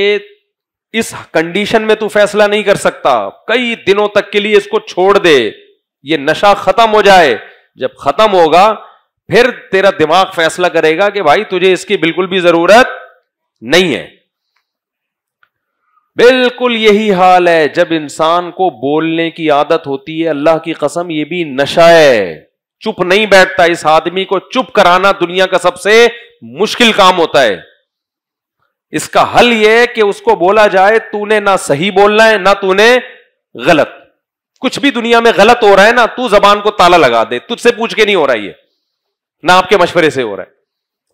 इस कंडीशन में तू फैसला नहीं कर सकता कई दिनों तक के लिए इसको छोड़ दे ये नशा खत्म हो जाए जब खत्म होगा फिर तेरा दिमाग फैसला करेगा कि भाई तुझे इसकी बिल्कुल भी जरूरत नहीं है बिल्कुल यही हाल है जब इंसान को बोलने की आदत होती है अल्लाह की कसम ये भी नशा है चुप नहीं बैठता इस आदमी को चुप कराना दुनिया का सबसे मुश्किल काम होता है इसका हल यह है कि उसको बोला जाए तूने ना सही बोलना है ना तूने गलत कुछ भी दुनिया में गलत हो रहा है ना तू जबान को ताला लगा दे तुझसे पूछ के नहीं हो रहा ये ना आपके मशवरे से हो रहा है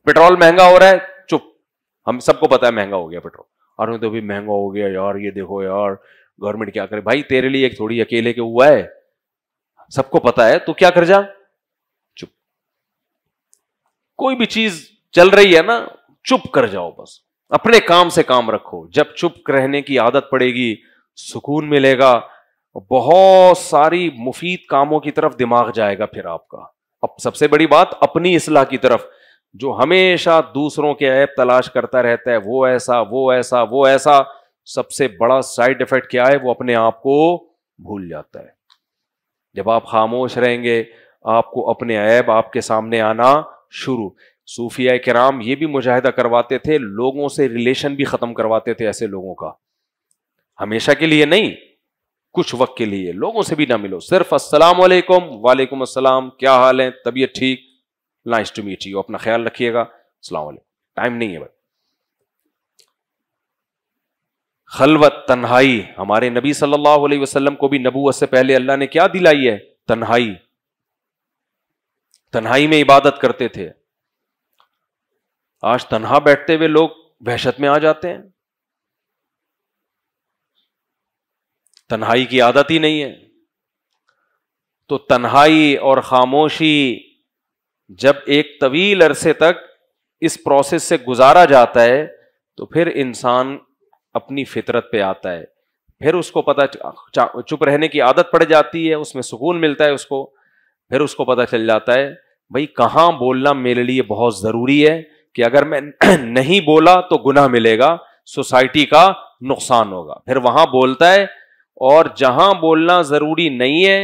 पेट्रोल महंगा हो रहा है चुप हम सबको पता है महंगा हो गया पेट्रोल और तो भी महंगा हो गया यार ये देखो यार गवर्नमेंट क्या करे भाई तेरे लिए एक थोड़ी अकेले के हुआ है सबको पता है तो क्या कर जा चुप कोई भी चीज चल रही है ना चुप कर जाओ बस अपने काम से काम रखो जब चुप रहने की आदत पड़ेगी सुकून मिलेगा बहुत सारी मुफीद कामों की तरफ दिमाग जाएगा फिर आपका अब सबसे बड़ी बात अपनी इसलाह की तरफ जो हमेशा दूसरों के ऐप तलाश करता रहता है वो ऐसा वो ऐसा वो ऐसा सबसे बड़ा साइड इफेक्ट क्या है वो अपने आप को भूल जाता है जब आप खामोश रहेंगे आपको अपने ऐब आपके सामने आना शुरू सूफिया कराम ये भी मुजाहिदा करवाते थे लोगों से रिलेशन भी ख़त्म करवाते थे ऐसे लोगों का हमेशा के लिए नहीं कुछ वक्त के लिए लोगों से भी ना मिलो सिर्फ असलम वालेकुम असलम क्या हाल है तबीयत ठीक नाइस टू मीट यू अपना ख्याल रखिएगा अस्सलाम टाइम नहीं है भाई खलवत तन्हाई हमारे नबी सल्लल्लाहु अलैहि वसल्लम को भी नबूत से पहले अल्लाह ने क्या दिलाई है तन्हाई तन्हाई में इबादत करते थे आज तनहा बैठते हुए लोग वहशत में आ जाते हैं तन्हाई की आदत ही नहीं है तो तन्हाई और खामोशी जब एक तवील अरसे तक इस प्रोसेस से गुजारा जाता है तो फिर इंसान अपनी फितरत पे आता है फिर उसको पता चुप रहने की आदत पड़ जाती है उसमें सुकून मिलता है उसको फिर उसको पता चल जाता है भाई कहाँ बोलना मेरे लिए बहुत ज़रूरी है कि अगर मैं <clears throat> नहीं बोला तो गुनाह मिलेगा सोसाइटी का नुकसान होगा फिर वहां बोलता है और जहां बोलना जरूरी नहीं है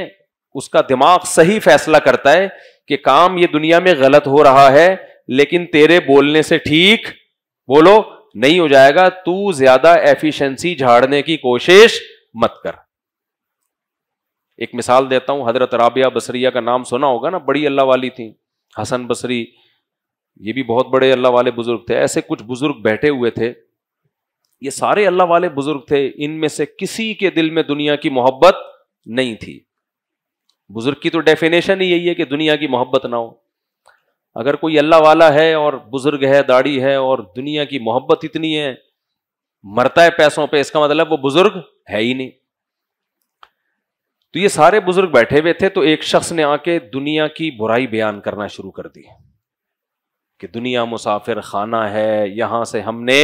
उसका दिमाग सही फैसला करता है कि काम ये दुनिया में गलत हो रहा है लेकिन तेरे बोलने से ठीक बोलो नहीं हो जाएगा तू ज्यादा एफिशिएंसी झाड़ने की कोशिश मत कर एक मिसाल देता हूं हजरत राबिया बसरिया का नाम सुना होगा ना बड़ी अल्लाह वाली थी हसन बसरी ये भी बहुत बड़े अल्लाह वाले बुजुर्ग थे ऐसे कुछ बुजुर्ग बैठे हुए थे ये सारे अल्लाह वाले बुजुर्ग थे इनमें से किसी के दिल में दुनिया की मोहब्बत नहीं थी बुजुर्ग की तो डेफिनेशन ही यही है कि दुनिया की मोहब्बत ना हो अगर कोई अल्लाह वाला है और बुजुर्ग है दाढ़ी है और दुनिया की मोहब्बत इतनी है मरता है पैसों पे इसका मतलब वो बुजुर्ग है ही नहीं तो ये सारे बुजुर्ग बैठे हुए थे तो एक शख्स ने आके दुनिया की बुराई बयान करना शुरू कर दी कि दुनिया मुसाफिर खाना है यहां से हमने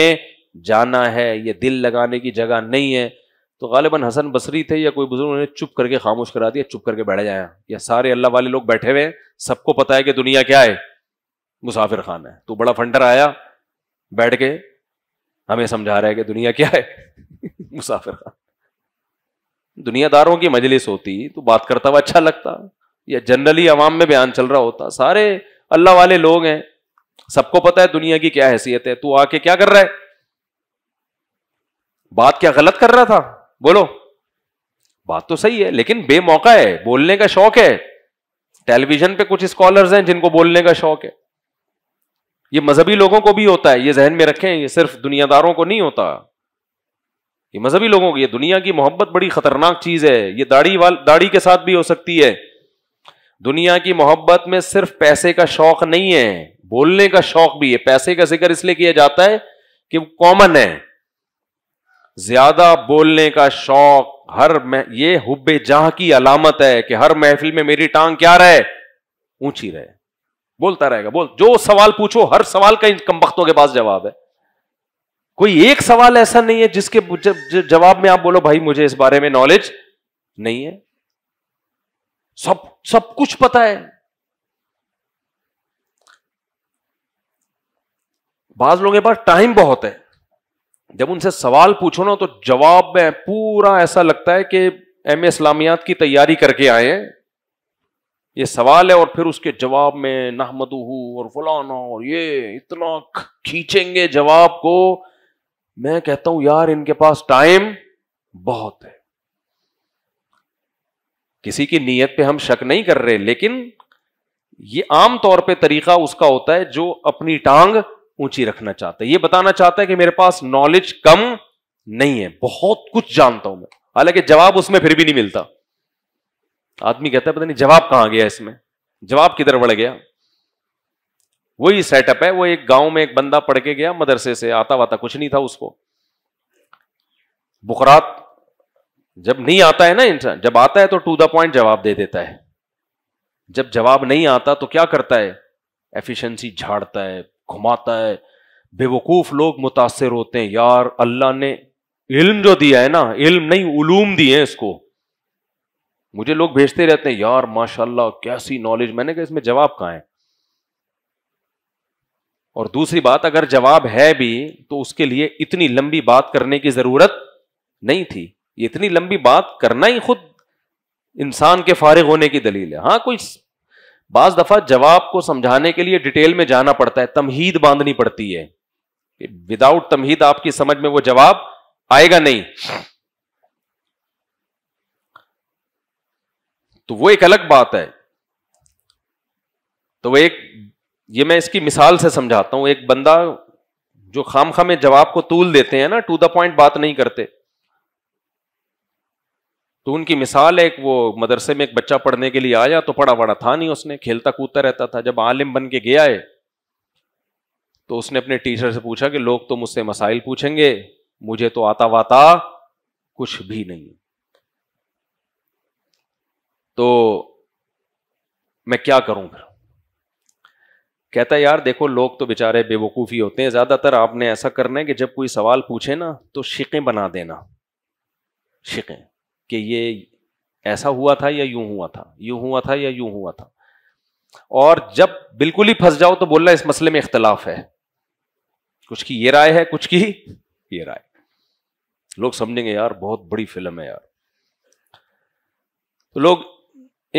जाना है ये दिल लगाने की जगह नहीं है तो गालिबा हसन बसरी थे या कोई बुजुर्ग उन्होंने चुप करके खामोश करा दिया चुप करके बैठ जाया या सारे अल्लाह वाले लोग बैठे हुए हैं सबको पता है कि दुनिया क्या है मुसाफिर खाना है तो बड़ा फंडर आया बैठ के हमें समझा रहा है कि दुनिया क्या है <laughs> मुसाफिर खान दुनियादारों की मजलिस होती तो बात करता हुआ अच्छा लगता या जनरली आवाम में बयान चल रहा होता सारे अल्लाह वाले लोग हैं सबको पता है दुनिया की क्या हैसियत है तू आके क्या कर रहा है बात क्या गलत कर रहा था बोलो बात तो सही है लेकिन बेमौका है बोलने का शौक है टेलीविजन पे कुछ स्कॉलर्स हैं जिनको बोलने का शौक है ये मजहबी लोगों को भी होता है ये जहन में रखें ये सिर्फ दुनियादारों को नहीं होता ये मजहबी लोगों को ये दुनिया की मोहब्बत बड़ी खतरनाक चीज है ये दाढ़ी वाल दाढ़ी के साथ भी हो सकती है दुनिया की मोहब्बत में सिर्फ पैसे का शौक नहीं है बोलने का शौक भी है पैसे का जिक्र इसलिए किया जाता है कि वो कॉमन है ज्यादा बोलने का शौक हर ये हुब्बे जहां की अलामत है कि हर महफिल में मेरी टांग क्या रहे ऊंची रहे बोलता रहेगा बोल जो सवाल पूछो हर सवाल का इन वक्तों के पास जवाब है कोई एक सवाल ऐसा नहीं है जिसके जवाब में आप बोलो भाई मुझे इस बारे में नॉलेज नहीं है सब सब कुछ पता है बाज लोगों के पास टाइम बहुत है जब उनसे सवाल पूछो ना तो जवाब में पूरा ऐसा लगता है कि एम इस्लामियात की तैयारी करके आए हैं ये सवाल है और फिर उसके जवाब में नाहमदूहू और फलाना और ये इतना खींचेंगे जवाब को मैं कहता हूं यार इनके पास टाइम बहुत है किसी की नीयत पे हम शक नहीं कर रहे लेकिन ये आम तौर पे तरीका उसका होता है जो अपनी टांग ऊंची रखना चाहता है ये बताना चाहता है कि मेरे पास नॉलेज कम नहीं है बहुत कुछ जानता हूं मैं हालांकि जवाब उसमें फिर भी नहीं मिलता आदमी कहता है पता नहीं जवाब कहां गया इसमें जवाब किधर बढ़ गया वही सेटअप है वो एक गांव में एक बंदा पढ़ के गया मदरसे से आता वाता कुछ नहीं था उसको बुखरात जब नहीं आता है ना इंसान जब आता है तो टू द पॉइंट जवाब दे देता है जब जवाब नहीं आता तो क्या करता है एफिशिएंसी झाड़ता है घुमाता है बेवकूफ लोग मुतासर होते हैं यार अल्लाह ने इल्म जो दिया है ना इल्म नहीं उलूम दिए हैं इसको मुझे लोग भेजते रहते हैं यार माशाल्लाह कैसी नॉलेज मैंने कहा इसमें जवाब कहा है और दूसरी बात अगर जवाब है भी तो उसके लिए इतनी लंबी बात करने की जरूरत नहीं थी इतनी लंबी बात करना ही खुद इंसान के फारिग होने की दलील है हाँ कोई बाज दफा जवाब को समझाने के लिए डिटेल में जाना पड़ता है तमहीद बांधनी पड़ती है विदाउट तमहीद आपकी समझ में वो जवाब आएगा नहीं तो वो एक अलग बात है तो वो एक ये मैं इसकी मिसाल से समझाता हूं एक बंदा जो खाम खामे जवाब को तूल देते हैं ना टू द पॉइंट बात नहीं करते तो उनकी मिसाल एक वो मदरसे में एक बच्चा पढ़ने के लिए आया तो पड़ा वड़ा था नहीं उसने खेलता कूदता रहता था जब आलिम बन के गया है तो उसने अपने टीचर से पूछा कि लोग तो मुझसे मसाइल पूछेंगे मुझे तो आता वाता कुछ भी नहीं तो मैं क्या करूं फिर कहता है यार देखो लोग तो बेचारे बेवकूफ़ी होते हैं ज़्यादातर आपने ऐसा करना है कि जब कोई सवाल पूछे ना तो शिकें बना देना शिकें कि ये ऐसा हुआ था या यूं हुआ था यूं हुआ था या यूं हुआ था और जब बिल्कुल ही फंस जाओ तो बोलना इस मसले में इख्तलाफ है कुछ की ये राय है कुछ की ये राय लोग समझेंगे यार बहुत बड़ी फिल्म है यार तो लोग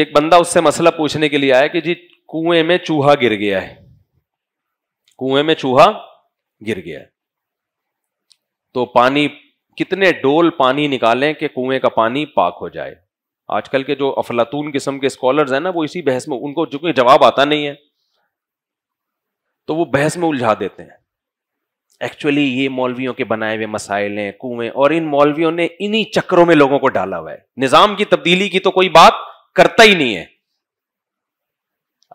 एक बंदा उससे मसला पूछने के लिए आया कि जी कुएं में चूहा गिर गया है कुएं में चूहा गिर गया है तो पानी कितने डोल पानी निकालें कि कुएं का पानी पाक हो जाए आजकल के जो अफलातून किस्म के स्कॉलर हैं ना वो इसी बहस में उनको जो जवाब आता नहीं है तो वो बहस में उलझा देते हैं एक्चुअली ये मौलवियों के बनाए हुए मसाइल हैं कुएं और इन मौलवियों ने इन्हीं चक्रों में लोगों को डाला हुआ है निजाम की तब्दीली की तो कोई बात करता ही नहीं है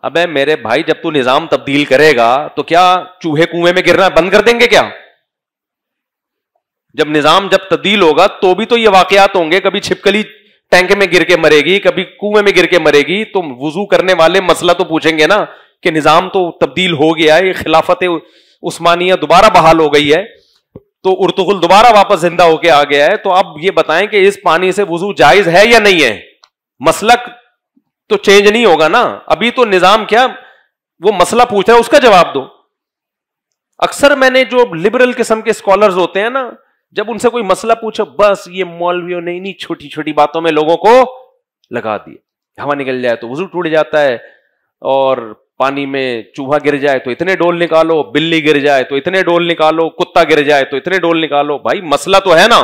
अबे मेरे भाई जब तू निजाम तब्दील करेगा तो क्या चूहे कुएं में गिरना बंद कर देंगे क्या जब निजाम जब तब्दील होगा तो भी तो ये वाकयात होंगे कभी छिपकली टैंक में गिर के मरेगी कभी कुएं में गिर के मरेगी तो वजू करने वाले मसला तो पूछेंगे ना कि निज़ाम तो तब्दील हो गया है खिलाफत उस्मानिया दोबारा बहाल हो गई है तो उर्तुगुल दोबारा वापस जिंदा होके आ गया है तो अब ये बताएं कि इस पानी से वजू जायज है या नहीं है मसलक तो चेंज नहीं होगा ना अभी तो निज़ाम क्या वो मसला पूछ रहा है उसका जवाब दो अक्सर मैंने जो लिबरल किस्म के स्कॉलर्स होते हैं ना जब उनसे कोई मसला पूछो बस ये मौलवियों ने इन्हीं छोटी छोटी बातों में लोगों को लगा दिया हवा निकल जाए तो वजू टूट जाता है और पानी में चूहा गिर जाए तो इतने डोल निकालो बिल्ली गिर जाए तो इतने डोल निकालो कुत्ता गिर जाए तो इतने डोल निकालो भाई मसला तो है ना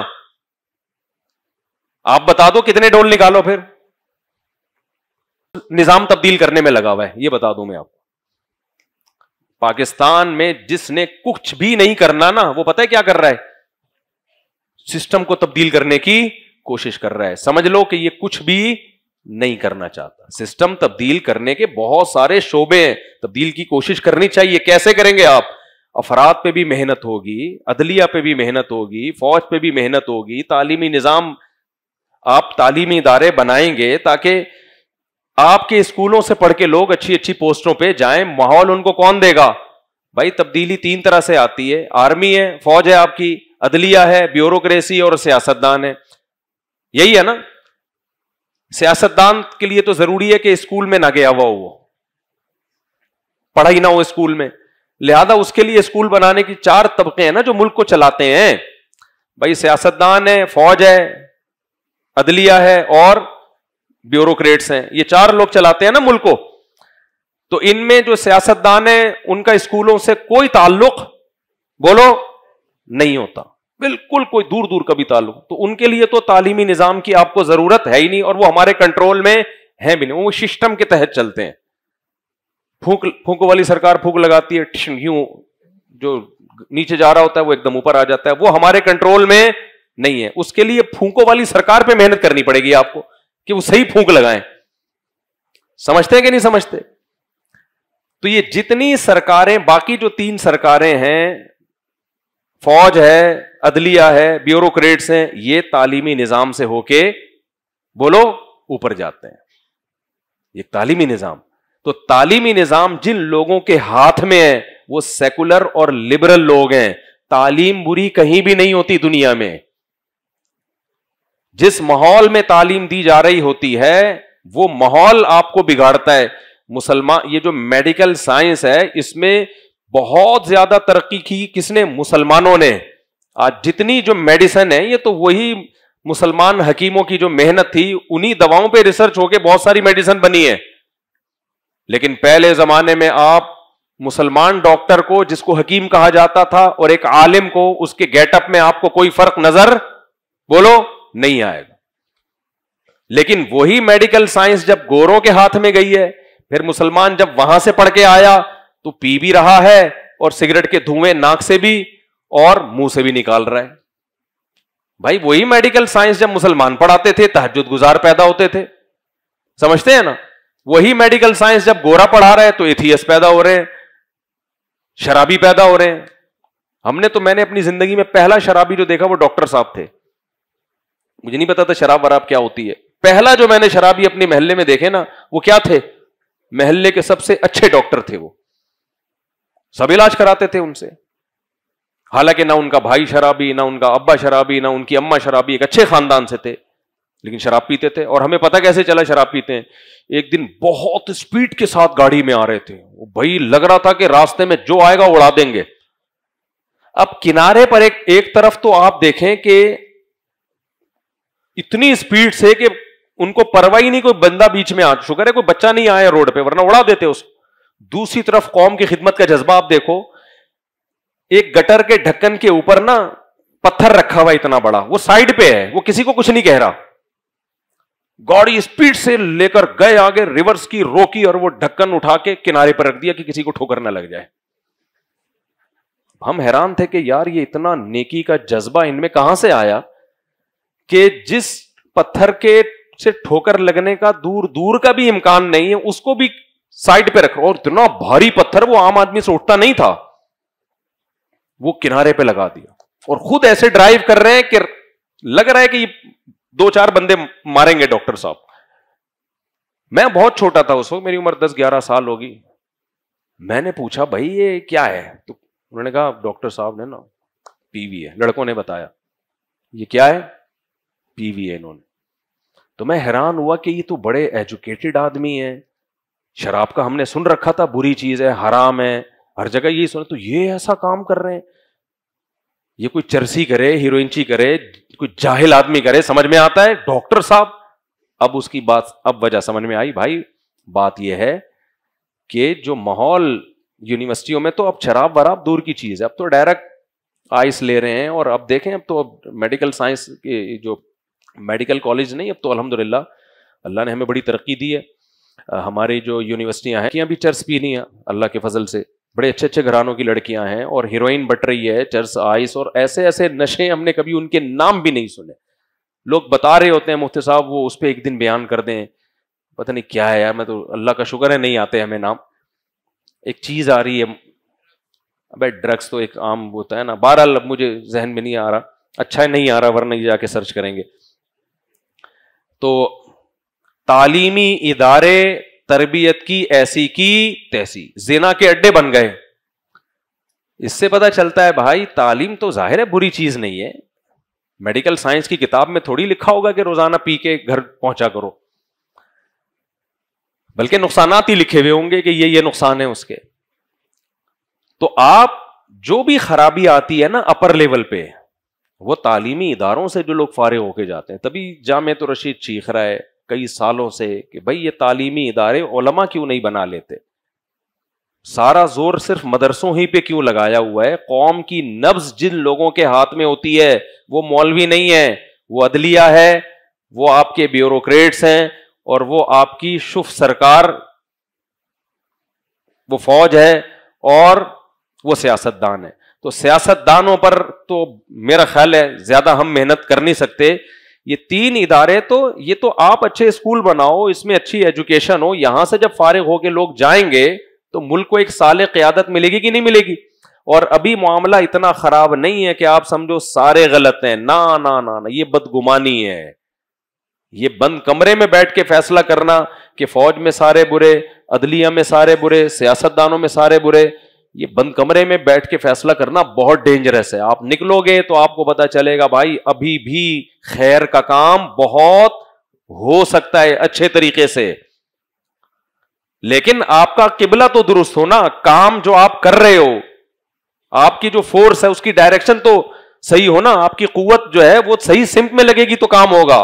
आप बता दो कितने डोल निकालो फिर निजाम तब्दील करने में लगा हुआ है ये बता दूं मैं आपको पाकिस्तान में जिसने कुछ भी नहीं करना ना वो पता है क्या कर रहा है सिस्टम को तब्दील करने की कोशिश कर रहा है समझ लो कि ये कुछ भी नहीं करना चाहता सिस्टम तब्दील करने के बहुत सारे शोबे हैं तब्दील की कोशिश करनी चाहिए कैसे करेंगे आप अफराद पे भी मेहनत होगी अदलिया पे भी मेहनत होगी फौज पे भी मेहनत होगी तालीमी निज़ाम आप तालीमी इदारे बनाएंगे ताकि आपके स्कूलों से पढ़ के लोग अच्छी अच्छी पोस्टों पे जाएं माहौल उनको कौन देगा भाई तब्दीली तीन तरह से आती है आर्मी है फौज है आपकी अदलिया है ब्यूरोक्रेसी और सियासतदान है यही है ना सियासतदान के लिए तो जरूरी है कि स्कूल में ना गया हुआ हो वो पढ़ाई ना हो स्कूल में लिहाजा उसके लिए स्कूल बनाने की चार तबके हैं ना जो मुल्क को चलाते हैं भाई सियासतदान है फौज है अदलिया है और ब्यूरोक्रेट्स हैं ये चार लोग चलाते हैं ना मुल्क को तो इनमें जो सियासतदान है उनका स्कूलों से कोई ताल्लुक बोलो नहीं होता बिल्कुल कोई दूर दूर का भी ताल्लुक तो उनके लिए तो तालीमी निज़ाम की आपको ज़रूरत है ही नहीं और वो हमारे कंट्रोल में है भी नहीं वो सिस्टम के तहत चलते हैं फूक फूक वाली सरकार फूक लगाती है यूं जो नीचे जा रहा होता है वो एकदम ऊपर आ जाता है वो हमारे कंट्रोल में नहीं है उसके लिए फूकों वाली सरकार पे मेहनत करनी पड़ेगी आपको कि वो सही फूक लगाए समझते हैं कि नहीं समझते तो ये जितनी सरकारें बाकी जो तीन सरकारें हैं फौज है अदलिया है ब्यूरोक्रेट्स हैं ये तालीमी निज़ाम से होके बोलो ऊपर जाते हैं ये तालीमी निज़ाम तो तालीमी निज़ाम जिन लोगों के हाथ में है वो सेकुलर और लिबरल लोग हैं तालीम बुरी कहीं भी नहीं होती दुनिया में जिस माहौल में तालीम दी जा रही होती है वो माहौल आपको बिगाड़ता है मुसलमान ये जो मेडिकल साइंस है इसमें बहुत ज्यादा तरक्की की किसने मुसलमानों ने आज जितनी जो मेडिसिन है ये तो वही मुसलमान हकीमों की जो मेहनत थी उन्हीं दवाओं पे रिसर्च होके बहुत सारी मेडिसिन बनी है लेकिन पहले जमाने में आप मुसलमान डॉक्टर को जिसको हकीम कहा जाता था और एक आलिम को उसके गेटअप में आपको कोई फर्क नजर बोलो नहीं आएगा लेकिन वही मेडिकल साइंस जब गोरों के हाथ में गई है फिर मुसलमान जब वहां से पढ़ के आया तो पी भी रहा है और सिगरेट के धुएं नाक से भी और मुंह से भी निकाल रहा है भाई वही मेडिकल साइंस जब मुसलमान पढ़ाते थे तहजुद गुजार पैदा होते थे समझते हैं ना वही मेडिकल साइंस जब गोरा पढ़ा रहे तो एथियस पैदा हो रहे हैं शराबी पैदा हो रहे हैं हमने तो मैंने अपनी जिंदगी में पहला शराबी जो देखा वो डॉक्टर साहब थे मुझे नहीं पता था शराब वराब क्या होती है पहला जो मैंने शराबी अपने महल्ले में देखे ना वो क्या थे महल्ले के सबसे अच्छे डॉक्टर थे वो सब इलाज कराते थे उनसे हालांकि ना उनका भाई शराबी ना उनका अब्बा शराबी ना उनकी अम्मा शराबी एक अच्छे खानदान से थे लेकिन शराब पीते थे और हमें पता कैसे चला शराब पीते हैं एक दिन बहुत स्पीड के साथ गाड़ी में आ रहे थे भाई लग रहा था कि रास्ते में जो आएगा उड़ा देंगे अब किनारे पर एक एक तरफ तो आप देखें कि इतनी स्पीड से कि उनको परवाही नहीं कोई बंदा बीच में आ शुक्र है कोई बच्चा नहीं आया रोड पे वरना उड़ा देते उसको दूसरी तरफ कौम की खिदमत का जज्बा आप देखो एक गटर के ढक्कन के ऊपर ना पत्थर रखा हुआ इतना बड़ा वो साइड पे है वो किसी को कुछ नहीं कह रहा गाड़ी स्पीड से लेकर गए आगे रिवर्स की रोकी और वो ढक्कन उठा के किनारे पर रख दिया कि किसी को ठोकर ना लग जाए हम हैरान थे कि यार ये इतना नेकी का जज्बा इनमें कहां से आया कि जिस पत्थर के से ठोकर लगने का दूर दूर का भी इम्कान नहीं है उसको भी साइड पे रख और इतना भारी पत्थर वो आम आदमी से उठता नहीं था वो किनारे पे लगा दिया और खुद ऐसे ड्राइव कर रहे हैं कि लग रहा है कि दो चार बंदे मारेंगे डॉक्टर साहब मैं बहुत छोटा था उस वक्त मेरी उम्र दस ग्यारह साल होगी मैंने पूछा भाई ये क्या है तो उन्होंने कहा डॉक्टर साहब ने ना पीवी है लड़कों ने बताया ये क्या है पीवी है इन्होंने तो मैं हैरान हुआ कि ये तो बड़े एजुकेटेड आदमी है शराब का हमने सुन रखा था बुरी चीज है हराम है हर जगह यही सुन तो ये ऐसा काम कर रहे हैं ये कोई चरसी करे हीरोइनची करे कोई जाहिल आदमी करे समझ में आता है डॉक्टर साहब अब उसकी बात अब वजह समझ में आई भाई बात यह है कि जो माहौल यूनिवर्सिटियों में तो अब शराब वराब दूर की चीज है अब तो डायरेक्ट आइस ले रहे हैं और अब देखें अब तो अब मेडिकल साइंस के जो मेडिकल कॉलेज नहीं अब तो अल्हम्दुलिल्लाह अल्लाह ने हमें बड़ी तरक्की दी है हमारी जो यूनिवर्सिटियाँ हैं यहाँ भी चर्च भी नहीं है अल्लाह के फजल से बड़े अच्छे अच्छे घरानों की लड़कियां हैं और हीरोइन बट रही है चर्स आइस और ऐसे ऐसे नशे हमने कभी उनके नाम भी नहीं सुने लोग बता रहे होते हैं मुफ्ती साहब वो उस पर एक दिन बयान कर दें पता नहीं क्या है यार मैं तो अल्लाह का शुक्र है नहीं आते हमें नाम एक चीज़ आ रही है अबे ड्रग्स तो एक आम होता है ना बहरहाल अब मुझे जहन में नहीं आ रहा अच्छा है नहीं आ रहा वरना जाके सर्च करेंगे तो तालीमी इदारे तरबियत की ऐसी की तैसी जेना के अड्डे बन गए इससे पता चलता है भाई तालीम तो जाहिर है बुरी चीज नहीं है मेडिकल साइंस की किताब में थोड़ी लिखा होगा कि रोजाना पी के घर पहुंचा करो बल्कि नुकसान ही लिखे हुए होंगे कि ये ये नुकसान है उसके तो आप जो भी खराबी आती है ना अपर लेवल पे वो तालीमी इदारों से जो लोग फारे होके जाते हैं तभी जामे तो रशीद चीख रहा है कई सालों से कि भाई ये तालीमी इदारे ओलमा क्यों नहीं बना लेते सारा जोर सिर्फ मदरसों ही पे क्यों लगाया हुआ है कौम की नब्ज जिन लोगों के हाथ में होती है वो मौलवी नहीं है वो अदलिया है वो आपके ब्यूरोक्रेट्स हैं और वो आपकी शुभ सरकार वो फौज है और वो सियासतदान है तो सियासतदानों पर तो मेरा ख्याल है ज्यादा हम मेहनत कर नहीं सकते ये तीन इदारे तो ये तो आप अच्छे स्कूल बनाओ इसमें अच्छी एजुकेशन हो यहां से जब फारिग होके लोग जाएंगे तो मुल्क को एक साल क्यादत मिलेगी कि नहीं मिलेगी और अभी मामला इतना खराब नहीं है कि आप समझो सारे गलत हैं ना ना ना ना ये बदगुमानी है ये बंद कमरे में बैठ के फैसला करना कि फौज में सारे बुरे अदलिया में सारे बुरे सियासतदानों में सारे बुरे ये बंद कमरे में बैठ के फैसला करना बहुत डेंजरस है आप निकलोगे तो आपको पता चलेगा भाई अभी भी खैर का काम बहुत हो सकता है अच्छे तरीके से लेकिन आपका किबला तो दुरुस्त हो ना काम जो आप कर रहे हो आपकी जो फोर्स है उसकी डायरेक्शन तो सही हो ना आपकी कुवत जो है वो सही सिम्प में लगेगी तो काम होगा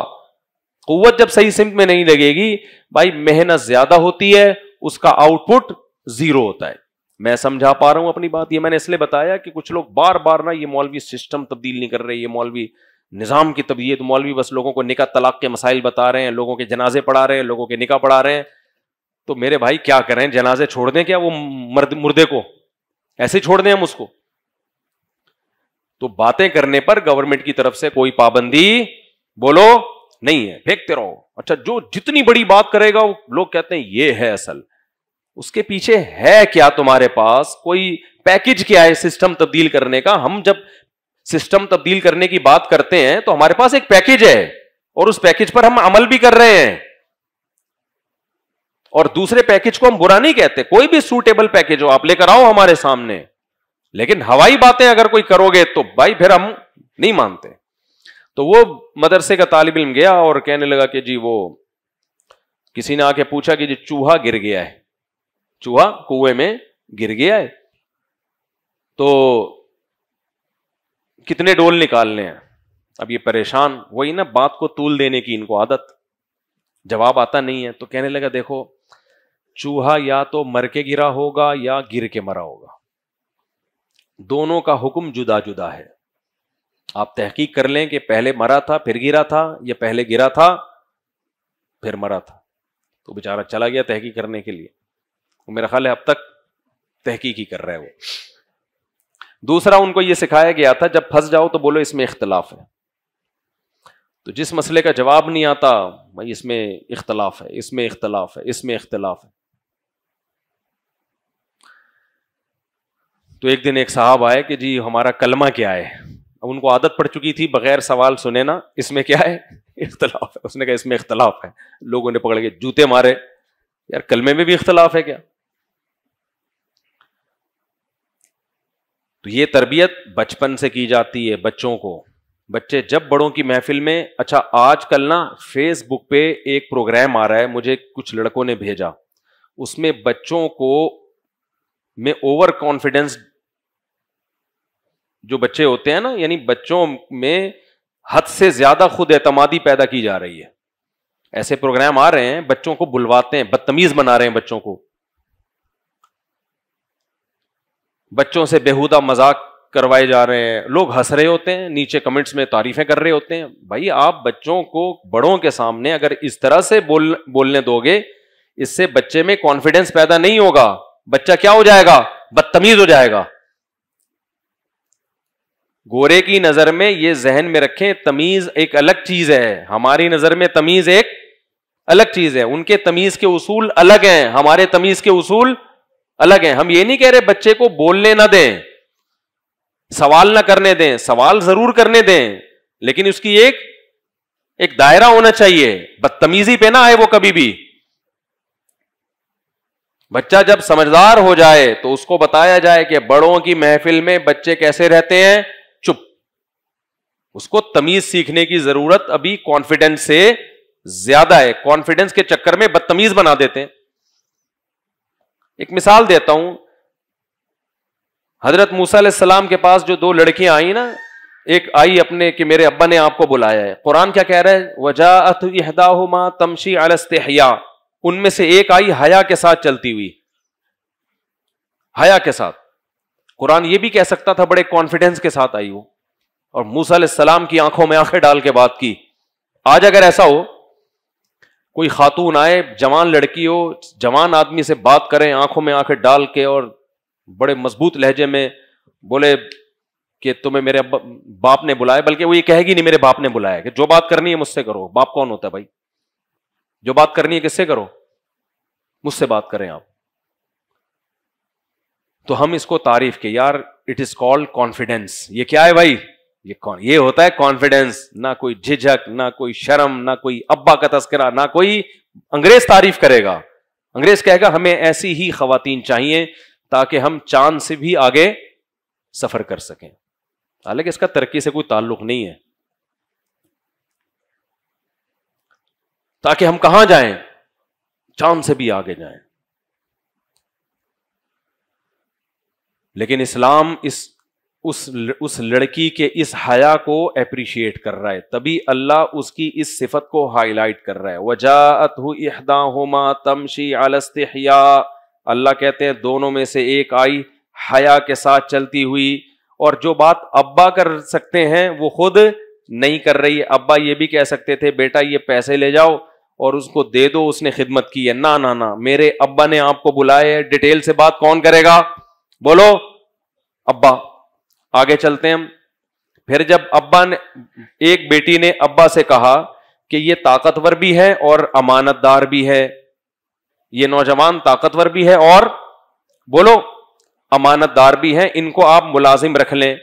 कुवत जब सही सिम्प में नहीं लगेगी भाई मेहनत ज्यादा होती है उसका आउटपुट जीरो होता है मैं समझा पा रहा हूं अपनी बात ये मैंने इसलिए बताया कि कुछ लोग बार बार ना ये मौलवी सिस्टम तब्दील नहीं कर रहे ये मौलवी निज़ाम की तबीयत तो मौलवी बस लोगों को निका तलाक के मसाइल बता रहे हैं लोगों के जनाजे पढ़ा रहे हैं लोगों के निका पढ़ा रहे हैं तो मेरे भाई क्या करें जनाजे छोड़ दें क्या वो मर्द मुर्दे को ऐसे ही छोड़ दें हम उसको तो बातें करने पर गवर्नमेंट की तरफ से कोई पाबंदी बोलो नहीं है फेंकते रहो अच्छा जो जितनी बड़ी बात करेगा वो लोग कहते हैं ये है असल उसके पीछे है क्या तुम्हारे पास कोई पैकेज क्या है सिस्टम तब्दील करने का हम जब सिस्टम तब्दील करने की बात करते हैं तो हमारे पास एक पैकेज है और उस पैकेज पर हम अमल भी कर रहे हैं और दूसरे पैकेज को हम बुरा नहीं कहते कोई भी सूटेबल पैकेज हो आप लेकर आओ हमारे सामने लेकिन हवाई बातें अगर कोई करोगे तो भाई फिर हम नहीं मानते तो वो मदरसे का तालिब इम गया और कहने लगा कि जी वो किसी ने आके पूछा कि जी चूहा गिर गया है चूहा कुएं में गिर गया है तो कितने डोल निकालने हैं अब ये परेशान वही ना बात को तूल देने की इनको आदत जवाब आता नहीं है तो कहने लगा देखो चूहा या तो मर के गिरा होगा या गिर के मरा होगा दोनों का हुक्म जुदा जुदा है आप तहकीक कर लें कि पहले मरा था फिर गिरा था या पहले गिरा था फिर मरा था तो बेचारा चला गया तहकीक करने के लिए मेरा ख्याल है अब तक तहकीक ही कर रहा है वो दूसरा उनको ये सिखाया गया था जब फंस जाओ तो बोलो इसमें इख्तलाफ है तो जिस मसले का जवाब नहीं आता भाई इसमें इख्तलाफ है इसमें इख्तलाफ है इसमें इख्तलाफ है तो एक दिन एक साहब आए कि जी हमारा कलमा क्या है अब उनको आदत पड़ चुकी थी बगैर सवाल सुने ना इसमें क्या है इख्तलाफ है उसने कहा इसमें इख्तलाफ है लोगों ने पकड़ के जूते मारे यार कलमे में भी इख्तलाफ है क्या तो ये तरबियत बचपन से की जाती है बच्चों को बच्चे जब बड़ों की महफिल में अच्छा आजकल ना फेसबुक पे एक प्रोग्राम आ रहा है मुझे कुछ लड़कों ने भेजा उसमें बच्चों को में ओवर कॉन्फिडेंस जो बच्चे होते हैं ना यानी बच्चों में हद से ज्यादा खुद एतमादी पैदा की जा रही है ऐसे प्रोग्राम आ रहे हैं बच्चों को बुलवाते हैं बदतमीज बना रहे हैं बच्चों को बच्चों से बेहुदा मजाक करवाए जा रहे हैं लोग हंस रहे होते हैं नीचे कमेंट्स में तारीफें कर रहे होते हैं भाई आप बच्चों को बड़ों के सामने अगर इस तरह से बोल बोलने दोगे इससे बच्चे में कॉन्फिडेंस पैदा नहीं होगा बच्चा क्या हो जाएगा बदतमीज हो जाएगा गोरे की नजर में ये जहन में रखें तमीज एक अलग चीज है हमारी नजर में तमीज एक अलग चीज है उनके तमीज के उसूल अलग हैं हमारे तमीज के उसूल अलग है हम ये नहीं कह रहे बच्चे को बोलने ना दें सवाल ना करने दें सवाल जरूर करने दें लेकिन उसकी एक एक दायरा होना चाहिए बदतमीजी पे ना आए वो कभी भी बच्चा जब समझदार हो जाए तो उसको बताया जाए कि बड़ों की महफिल में बच्चे कैसे रहते हैं चुप उसको तमीज सीखने की जरूरत अभी कॉन्फिडेंस से ज्यादा है कॉन्फिडेंस के चक्कर में बदतमीज बना देते हैं एक मिसाल देता हूं हजरत मूसा सलाम के पास जो दो लड़कियां आई ना एक आई अपने कि मेरे अब्बा ने आपको बुलाया है कुरान क्या कह रहा है वजा यहदाहुमा तमशी हया उनमें से एक आई हया के साथ चलती हुई हया के साथ कुरान ये भी कह सकता था बड़े कॉन्फिडेंस के साथ आई हो और मूसा सलाम की आंखों में आंखें डाल के बात की आज अगर ऐसा हो कोई खातून आए जवान लड़की हो जवान आदमी से बात करें आंखों में आंखें डाल के और बड़े मजबूत लहजे में बोले कि तुम्हें मेरे बाप ने बुलाया बल्कि वो ये कहेगी नहीं मेरे बाप ने बुलाया कि जो बात करनी है मुझसे करो बाप कौन होता है भाई जो बात करनी है किससे करो मुझसे बात करें आप तो हम इसको तारीफ के यार इट इज कॉल्ड कॉन्फिडेंस ये क्या है भाई ये कौन ये होता है कॉन्फिडेंस ना कोई झिझक ना कोई शर्म ना कोई अब्बा का तस्करा ना कोई अंग्रेज तारीफ करेगा अंग्रेज कहेगा हमें ऐसी ही खातन चाहिए ताकि हम चांद से भी आगे सफर कर सकें हालांकि इसका तरक्की से कोई ताल्लुक नहीं है ताकि हम कहां जाएं चांद से भी आगे जाएं लेकिन इस्लाम इस उस उस लड़की के इस हया को अप्रिशिएट कर रहा है तभी अल्लाह उसकी इस सिफत को हाईलाइट कर रहा है वजात इहदा होमा तमशी अलस्तया अल्लाह कहते हैं दोनों में से एक आई हया के साथ चलती हुई और जो बात अब्बा कर सकते हैं वो खुद नहीं कर रही अब्बा ये भी कह सकते थे बेटा ये पैसे ले जाओ और उसको दे दो उसने खिदमत की है ना ना ना मेरे अब्बा ने आपको बुलाया है डिटेल से बात कौन करेगा बोलो अब्बा आगे चलते हैं हम फिर जब अब्बा ने एक बेटी ने अब्बा से कहा कि ये ताकतवर भी है और अमानतदार भी है ये नौजवान ताकतवर भी है और बोलो अमानतदार भी है इनको आप मुलाजिम रख लें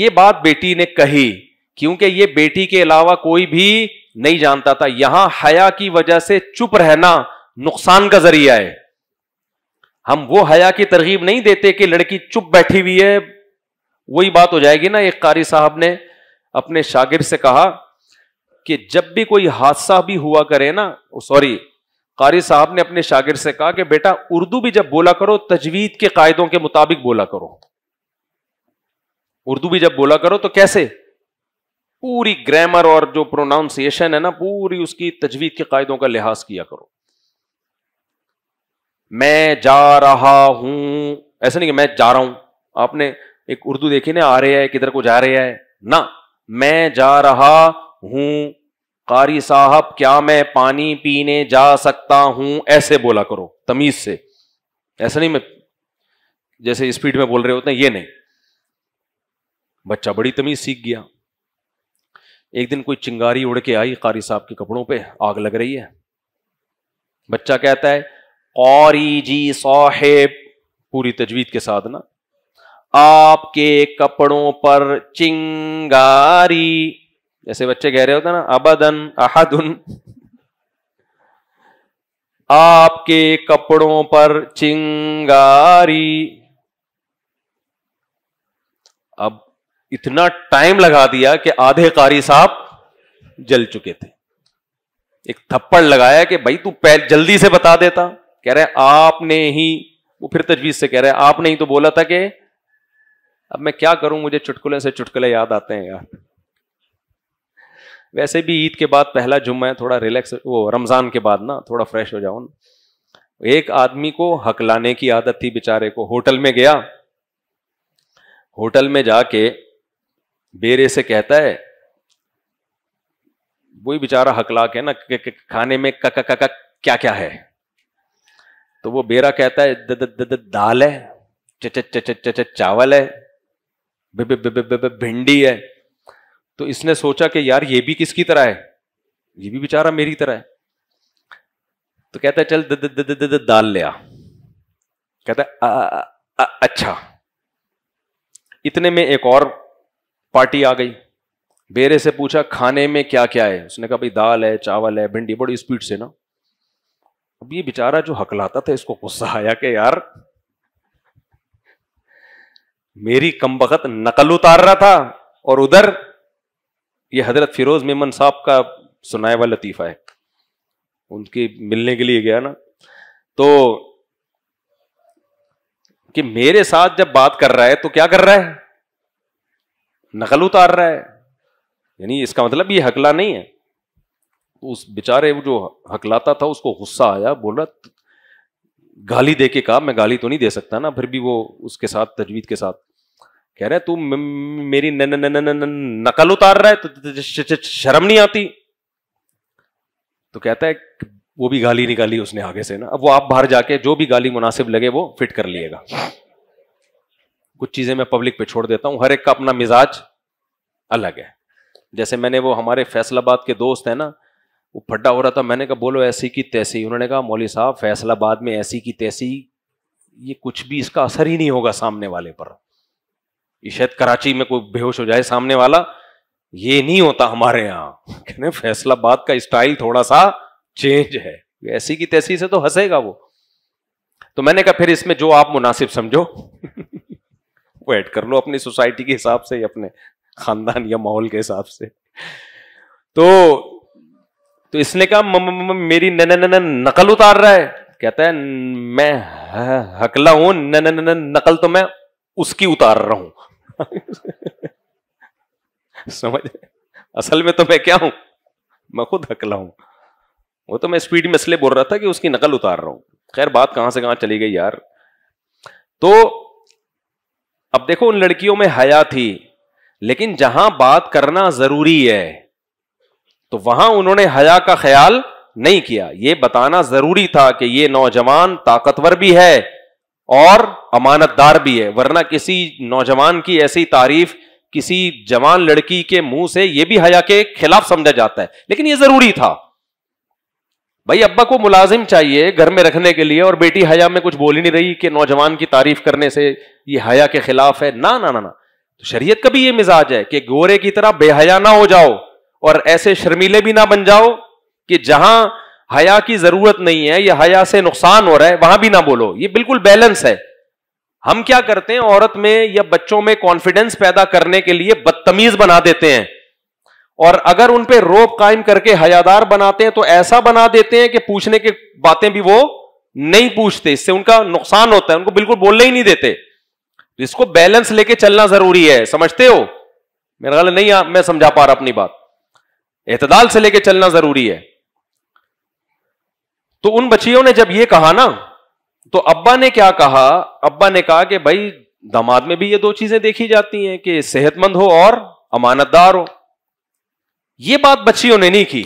ये बात बेटी ने कही क्योंकि ये बेटी के अलावा कोई भी नहीं जानता था यहां हया की वजह से चुप रहना नुकसान का जरिया है हम वो हया की तरगीब नहीं देते कि लड़की चुप बैठी हुई है वही बात हो जाएगी ना एक कारी साहब ने अपने शागिर से कहा कि जब भी कोई हादसा भी हुआ करे ना सॉरी कारी साहब ने अपने शागिर से कहा कि बेटा उर्दू भी जब बोला करो तजवीद के कायदों के मुताबिक बोला करो उर्दू भी जब बोला करो तो कैसे पूरी ग्रामर और जो प्रोनाउंसिएशन है ना पूरी उसकी तजवीद के कायदों का लिहाज किया करो मैं जा रहा हूं ऐसा नहीं कि मैं जा रहा हूं आपने एक उर्दू देखी ना आ रहा है किधर को जा रहा है ना मैं जा रहा हूं कारी साहब क्या मैं पानी पीने जा सकता हूं ऐसे बोला करो तमीज से ऐसा नहीं मैं जैसे स्पीड में बोल रहे होते हैं ये नहीं बच्चा बड़ी तमीज सीख गया एक दिन कोई चिंगारी उड़ के आई कारी साहब के कपड़ों पे आग लग रही है बच्चा कहता है कौरी जी साहेब पूरी तजवीद के साथ ना आपके कपड़ों पर चिंगारी जैसे बच्चे कह रहे होते ना अबदन अहदन आपके कपड़ों पर चिंगारी अब इतना टाइम लगा दिया कि आधे कारी साहब जल चुके थे एक थप्पड़ लगाया कि भाई तू पहले जल्दी से बता देता कह रहे आपने ही वो फिर तजवीज से कह रहे आपने ही तो बोला था कि अब मैं क्या करूं मुझे चुटकुले से चुटकुले याद आते हैं यार वैसे भी ईद के बाद पहला जुम्मा है थोड़ा रिलैक्स वो रमज़ान के बाद ना थोड़ा फ्रेश हो जाऊ एक आदमी को हकलाने की आदत थी बेचारे को होटल में गया होटल में जाके बेरे से कहता है वही बेचारा हकला के ना खाने में कक कक क्या क्या है तो वो बेरा कहता है दाल है चावल है भिंडी है तो इसने सोचा कि यार ये भी किसकी तरह है ये भी बेचारा मेरी तरह है तो कहता है चल द, द, द, द, द, दाल ले आ कहता है आ, आ, आ, अच्छा इतने में एक और पार्टी आ गई बेरे से पूछा खाने में क्या क्या है उसने कहा भाई दाल है चावल है भिंडी बड़ी स्पीड से ना अब ये बेचारा जो हकलाता था इसको गुस्सा आया कि यार मेरी कम बखत नकल उतार रहा था और उधर ये हजरत फिरोज मेमन साहब का सुनाया हुआ लतीफा है उनके मिलने के लिए गया ना तो कि मेरे साथ जब बात कर रहा है तो क्या कर रहा है नकल उतार रहा है यानी इसका मतलब ये हकला नहीं है उस बेचारे जो हकलाता था उसको गुस्सा आया बोला गाली दे के कहा मैं गाली तो नहीं दे सकता ना फिर भी वो उसके साथ तजवीज के साथ कह रहे तू मेरी नकल उतार रहा है तो, तो, तो शर्म नहीं आती तो कहता है वो भी गाली निकाली उसने आगे से ना अब वो आप बाहर जाके जो भी गाली मुनासिब लगे वो फिट कर लिएगा कुछ चीजें मैं पब्लिक पे छोड़ देता हूं हर एक का अपना मिजाज अलग है जैसे मैंने वो हमारे फैसलाबाद के दोस्त हैं ना वो फटा हो रहा था मैंने कहा बोलो ऐसी की तैसी उन्होंने कहा मौली साहब फैसलाबाद में ऐसी की तैसी ये कुछ भी इसका असर ही नहीं होगा सामने वाले पर ये शायद कराची में कोई बेहोश हो जाए सामने वाला ये नहीं होता हमारे यहाँ <laughs> कहने फैसलाबाद का स्टाइल थोड़ा सा चेंज है ऐसी की तैसी से तो हंसेगा वो तो मैंने कहा फिर इसमें जो आप मुनासिब समझो वो ऐड कर लो अपनी सोसाइटी के हिसाब से या अपने खानदान या माहौल के हिसाब से तो तो इसने कहा मेरी न, न, नकल उतार रहा है कहता है मैं हकला हूं नन न, न, न, नकल तो मैं उसकी उतार रहा हूं <laughs> समझ असल में तो मैं क्या हूं मैं खुद हकला हूं वो तो मैं स्पीड में इसलिए बोल रहा था कि उसकी नकल उतार रहा हूं खैर बात कहां से कहां चली गई यार तो अब देखो उन लड़कियों में हया थी लेकिन जहां बात करना जरूरी है तो वहां उन्होंने हया का ख्याल नहीं किया ये बताना जरूरी था कि यह नौजवान ताकतवर भी है और अमानतदार भी है वरना किसी नौजवान की ऐसी तारीफ किसी जवान लड़की के मुंह से यह भी हया के खिलाफ समझा जाता है लेकिन यह जरूरी था भाई अब्बा को मुलाजिम चाहिए घर में रखने के लिए और बेटी हया में कुछ बोल ही नहीं रही कि नौजवान की तारीफ करने से ये हया के खिलाफ है ना ना ना ना तो शरीयत का भी ये मिजाज है कि गोरे की तरह बेहया ना हो जाओ और ऐसे शर्मीले भी ना बन जाओ कि जहां हया की जरूरत नहीं है या हया से नुकसान हो रहा है वहां भी ना बोलो ये बिल्कुल बैलेंस है हम क्या करते हैं औरत में या बच्चों में कॉन्फिडेंस पैदा करने के लिए बदतमीज बना देते हैं और अगर उन पे रोप कायम करके हयादार बनाते हैं तो ऐसा बना देते हैं कि पूछने की बातें भी वो नहीं पूछते इससे उनका नुकसान होता है उनको बिल्कुल बोलने ही नहीं देते इसको बैलेंस लेके चलना जरूरी है समझते हो मेरा ख्याल नहीं आ, मैं समझा पा रहा अपनी बात एतदाल से लेके चलना जरूरी है तो उन बच्चियों ने जब यह कहा ना तो अब्बा ने क्या कहा अब्बा ने कहा कि भाई दामाद में भी ये दो चीजें देखी जाती हैं कि सेहतमंद हो और अमानतदार हो यह बात बच्चियों ने नहीं की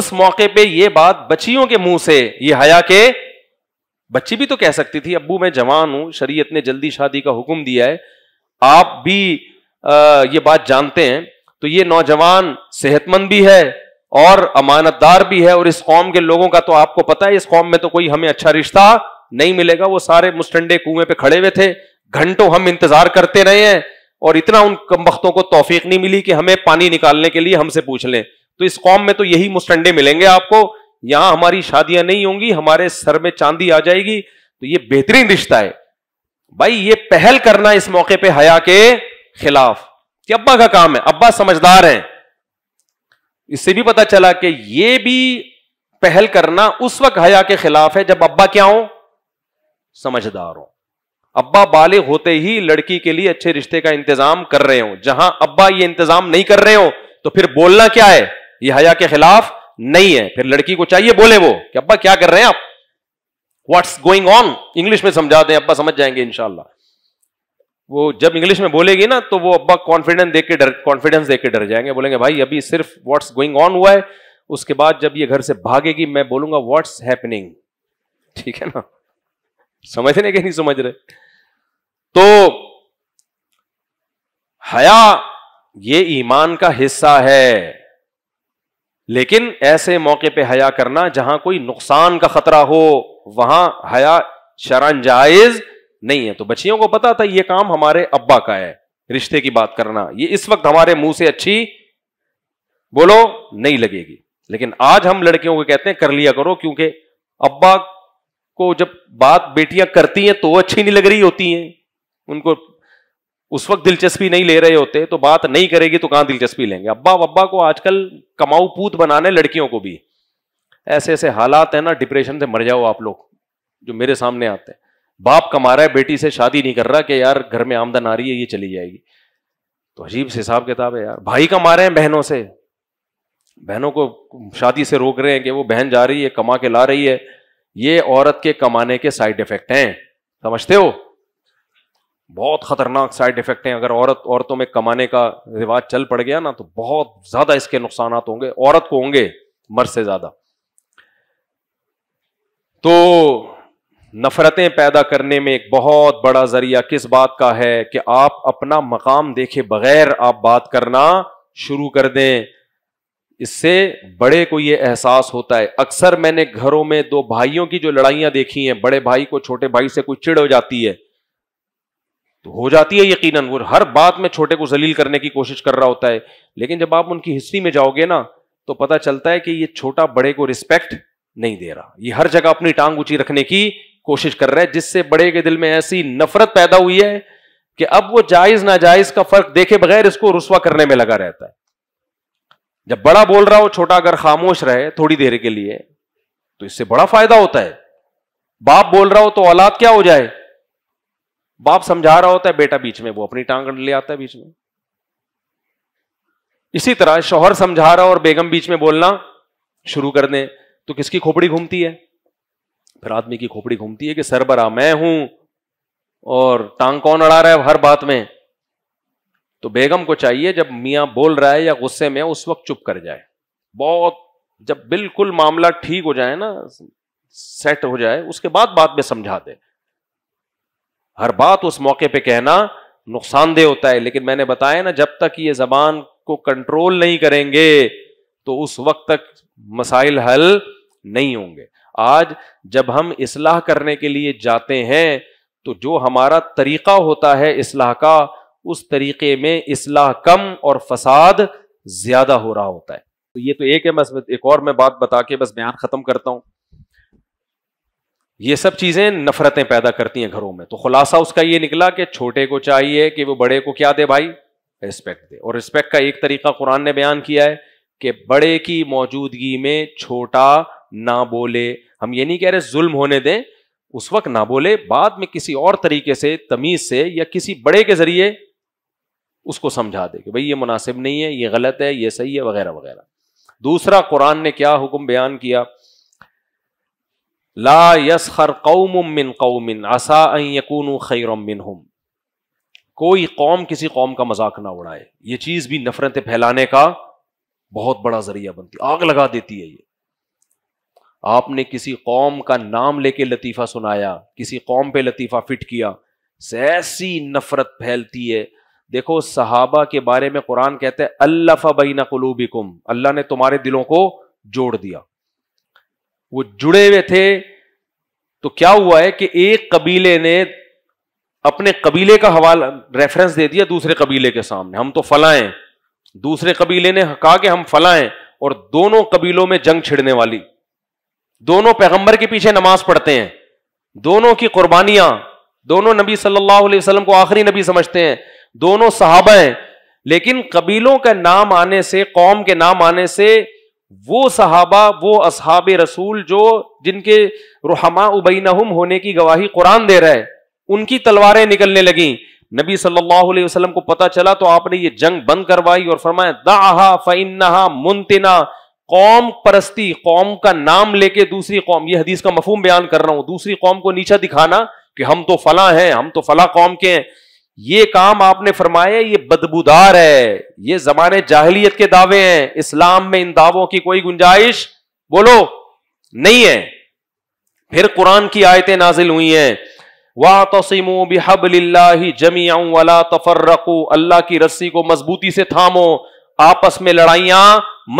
उस मौके पे यह बात बच्चियों के मुंह से ये हया के बच्ची भी तो कह सकती थी अब्बू मैं जवान हूं शरीयत ने जल्दी शादी का हुक्म दिया है आप भी आ, ये बात जानते हैं तो ये नौजवान सेहतमंद भी है और अमानतदार भी है और इस कौम के लोगों का तो आपको पता है इस कौम में तो कोई हमें अच्छा रिश्ता नहीं मिलेगा वो सारे मुस्टंडे कुएं पे खड़े हुए थे घंटों हम इंतजार करते रहे हैं और इतना उन कमबख्तों को तोफीक नहीं मिली कि हमें पानी निकालने के लिए हमसे पूछ लें तो इस कौम में तो यही मुस्टंडे मिलेंगे आपको यहां हमारी शादियां नहीं होंगी हमारे सर में चांदी आ जाएगी तो ये बेहतरीन रिश्ता है भाई ये पहल करना इस मौके पर हया के खिलाफ ये अब्बा का काम है अब्बा समझदार हैं इससे भी पता चला कि ये भी पहल करना उस वक्त हया के खिलाफ है जब अब्बा क्या हो समझदार हो अब्बा बाले होते ही लड़की के लिए अच्छे रिश्ते का इंतजाम कर रहे हो जहां अब्बा ये इंतजाम नहीं कर रहे हो तो फिर बोलना क्या है ये हया के खिलाफ नहीं है फिर लड़की को चाहिए बोले वो कि अब्बा क्या कर रहे हैं आप व्हाट्स गोइंग ऑन इंग्लिश में समझा दें अब्बा समझ जाएंगे इंशाला वो जब इंग्लिश में बोलेगी ना तो वो अब्बा कॉन्फिडेंस देख के डर कॉन्फिडेंस देख के डर जाएंगे बोलेंगे भाई अभी सिर्फ व्हाट्स गोइंग ऑन हुआ है उसके बाद जब ये घर से भागेगी मैं बोलूंगा व्हाट्स हैपनिंग ठीक है ना समझ रहे नहीं समझ रहे तो हया ये ईमान का हिस्सा है लेकिन ऐसे मौके पे हया करना जहां कोई नुकसान का खतरा हो वहां हया शरण जायज़ नहीं है तो बच्चियों को पता था ये काम हमारे अब्बा का है रिश्ते की बात करना ये इस वक्त हमारे मुंह से अच्छी बोलो नहीं लगेगी लेकिन आज हम लड़कियों को कहते हैं कर लिया करो क्योंकि अब्बा को जब बात बेटियां करती हैं तो अच्छी नहीं लग रही होती हैं उनको उस वक्त दिलचस्पी नहीं ले रहे होते तो बात नहीं करेगी तो कहां दिलचस्पी लेंगे अब्बा अब्बा को आजकल कमाऊ पूत बनाने लड़कियों को भी ऐसे ऐसे हालात है ना डिप्रेशन से मर जाओ आप लोग जो मेरे सामने आते हैं बाप कमा रहा है बेटी से शादी नहीं कर रहा कि यार घर में आमदन आ रही है ये चली जाएगी तो अजीब से हिसाब किताब है यार भाई कमा रहे हैं बहनों से बहनों को शादी से रोक रहे हैं कि वो बहन जा रही है कमा के ला रही है ये औरत के कमाने के साइड इफेक्ट हैं समझते हो बहुत खतरनाक साइड इफेक्ट हैं अगर औरत औरतों में कमाने का रिवाज चल पड़ गया ना तो बहुत ज्यादा इसके नुकसान होंगे औरत को होंगे मर्द से ज्यादा तो नफ़रतें पैदा करने में एक बहुत बड़ा ज़रिया किस बात का है कि आप अपना मकाम देखे बगैर आप बात करना शुरू कर दें इससे बड़े को यह एहसास होता है अक्सर मैंने घरों में दो भाइयों की जो लड़ाइयां देखी हैं बड़े भाई को छोटे भाई से कोई चिड़ हो जाती है तो हो जाती है यकीनन वो हर बात में छोटे को जलील करने की कोशिश कर रहा होता है लेकिन जब आप उनकी हिस्ट्री में जाओगे ना तो पता चलता है कि ये छोटा बड़े को रिस्पेक्ट नहीं दे रहा ये हर जगह अपनी टांग ऊंची रखने की कोशिश कर रहा है जिससे बड़े के दिल में ऐसी नफरत पैदा हुई है कि अब वो जायज नाजायज का फर्क देखे बगैर इसको रुसवा करने में लगा रहता है जब बड़ा बोल रहा हो छोटा अगर खामोश रहे थोड़ी देर के लिए तो इससे बड़ा फायदा होता है बाप बोल रहा हो तो औलाद क्या हो जाए बाप समझा रहा होता है बेटा बीच में वो अपनी टांग ले आता है बीच में इसी तरह शोहर समझा रहा और बेगम बीच में बोलना शुरू कर दे तो किसकी खोपड़ी घूमती है फिर आदमी की खोपड़ी घूमती है कि सरबरा मैं हूं और टांग कौन अड़ा रहा है हर बात में तो बेगम को चाहिए जब मियाँ बोल रहा है या गुस्से में उस वक्त चुप कर जाए बहुत जब बिल्कुल मामला ठीक हो जाए ना सेट हो जाए उसके बाद बात में समझा दे हर बात उस मौके पे कहना नुकसानदेह होता है लेकिन मैंने बताया ना जब तक ये जबान को कंट्रोल नहीं करेंगे तो उस वक्त तक मसाइल हल नहीं होंगे आज जब हम इसलाह करने के लिए जाते हैं तो जो हमारा तरीका होता है इसलाह का उस तरीके में इसलाह कम और फसाद ज्यादा हो रहा होता है तो ये तो एक है बस एक और मैं बात बता के बस बयान खत्म करता हूं ये सब चीजें नफरतें पैदा करती हैं घरों में तो खुलासा उसका ये निकला कि छोटे को चाहिए कि वो बड़े को क्या दे भाई रिस्पेक्ट दे और रिस्पेक्ट का एक तरीका कुरान ने बयान किया है कि बड़े की मौजूदगी में छोटा ना बोले हम ये नहीं कह रहे जुल्म होने दें उस वक्त ना बोले बाद में किसी और तरीके से तमीज से या किसी बड़े के जरिए उसको समझा दे कि भाई ये मुनासिब नहीं है ये गलत है ये सही है वगैरह वगैरह दूसरा कुरान ने क्या हुक्म बयान किया ला यस हर कौमिन कौमिन आसा यकून हम कोई कौम किसी कौम का मजाक ना उड़ाए ये चीज भी नफरतें फैलाने का बहुत बड़ा जरिया बनती आग लगा देती है ये आपने किसी कौम का नाम लेके लतीफ़ा सुनाया किसी कौम पे लतीफ़ा फिट किया ऐसी नफ़रत फैलती है देखो सहाबा के बारे में कुरान कहते हैं अल्लाफ़ा बैना कलूबिकुम अल्लाह ने तुम्हारे दिलों को जोड़ दिया वो जुड़े हुए थे तो क्या हुआ है कि एक कबीले ने अपने कबीले का हवाला रेफरेंस दे दिया दूसरे कबीले के सामने हम तो फलाएं दूसरे कबीले ने कहा कि हम फलाएं और दोनों कबीलों में जंग छिड़ने वाली दोनों पैगंबर के पीछे नमाज पढ़ते हैं दोनों की कुर्बानियां दोनों नबी सल्लल्लाहु अलैहि वसल्लम को आखिरी नबी समझते हैं दोनों साहबा हैं लेकिन कबीलों का नाम आने से कौम के नाम आने से वो सहाबा वो असहाब रसूल जो जिनके रुहमा उबैन होने की गवाही कुरान दे रहा है उनकी तलवारें निकलने लगी नबी सल्लल्लाहु अलैहि वसल्लम को पता चला तो आपने ये जंग बंद करवाई और फरमाया दाहा फ़ैन्नहा मुनतिना कौम परस्ती कौम का नाम लेके दूसरी कौम ये हदीस का मफहम बयान कर रहा हूं दूसरी कौम को नीचा दिखाना कि हम तो फला हैं हम तो फला कौम के हैं ये काम आपने फरमाया ये बदबूदार है ये जमाने जाहलीत के दावे हैं इस्लाम में इन दावों की कोई गुंजाइश बोलो नहीं है फिर कुरान की आयतें नाजिल हुई हैं वाह तो तोसीमो बिहबल्ला जमिया वाला तफर रखो अल्लाह की रस्सी को मजबूती से थामो आपस में लड़ाइया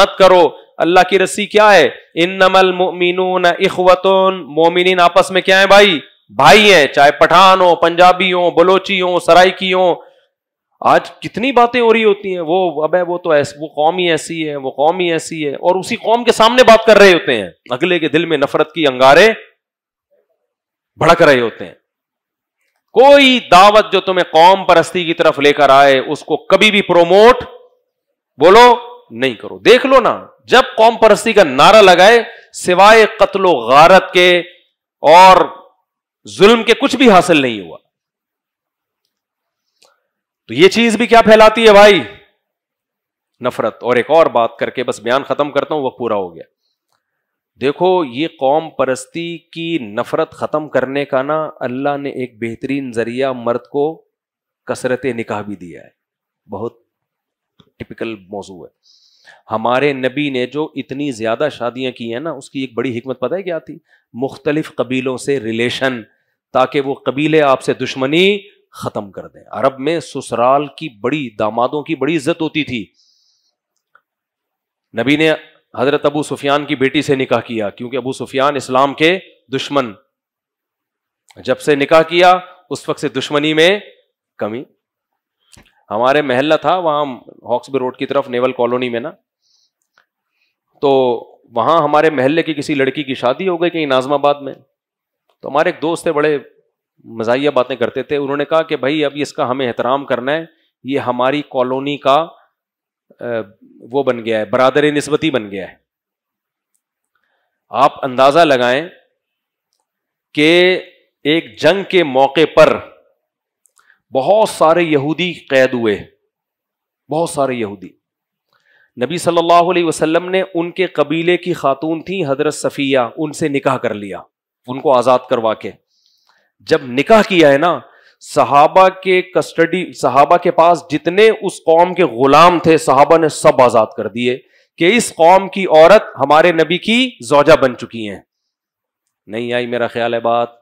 मत करो अल्लाह की रस्सी क्या है इन नमल मोमिन इखवतन मोमिन आपस में क्या है भाई भाई है चाहे पठान हो पंजाबी हो बलोची हो सराइकी हो आज कितनी बातें हो रही होती हैं वो अब है वो तो ऐस, वो कौम ही ऐसी है वो कौम ही ऐसी है और उसी कौम के सामने बात कर रहे होते हैं अगले के दिल में नफरत की अंगारे भड़क रहे होते हैं कोई दावत जो तुम्हें कौम परस्ती की तरफ लेकर आए उसको कभी भी प्रोमोट बोलो नहीं करो देख लो ना जब कौम परस्ती का नारा लगाए सिवाय कत्लो गारत के और जुल्म के कुछ भी हासिल नहीं हुआ तो यह चीज भी क्या फैलाती है भाई नफरत और एक और बात करके बस बयान खत्म करता हूं वह पूरा हो गया देखो ये कौम परस्ती की नफरत खत्म करने का ना अल्लाह ने एक बेहतरीन जरिया मर्द को कसरत निकाह भी दिया है बहुत टिपिकल मौजू है हमारे नबी ने जो इतनी ज़्यादा शादियां की हैं ना उसकी एक बड़ी हमत पता है क्या थी मुख्तलिफ़ कबीलों से रिलेशन ताकि वो कबीले आपसे दुश्मनी ख़त्म कर दें अरब में ससुराल की बड़ी दामादों की बड़ी इज्जत होती थी नबी ने हज़रत अबू सुफियान की बेटी से निकाह किया क्योंकि अबू सुफियान इस्लाम के दुश्मन जब से निकाह किया उस वक्त से दुश्मनी में कमी हमारे महल्ला था वहाँ हॉक्सबे रोड की तरफ नेवल कॉलोनी में ना तो वहां हमारे महल्ले की किसी लड़की की शादी हो गई कहीं नाजमाबाद में तो हमारे एक दोस्त थे बड़े मजाया बातें करते थे उन्होंने कहा कि भाई अभी इसका हमें एहतराम करना है ये हमारी कॉलोनी का वो बन गया है बरदर नस्बती बन गया है आप अंदाज़ा लगाएं कि एक जंग के मौके पर बहुत सारे यहूदी कैद हुए बहुत सारे यहूदी नबी सल्लल्लाहु अलैहि वसल्लम ने उनके कबीले की खातून थी हजरत सफ़िया उनसे निकाह कर लिया उनको आज़ाद करवा के जब निकाह किया है ना सहाबा के कस्टडी सहाबा के पास जितने उस कौम के गुलाम थे सहाबा ने सब आज़ाद कर दिए कि इस कौम की औरत हमारे नबी की जोजा बन चुकी हैं नहीं आई मेरा ख्याल है बात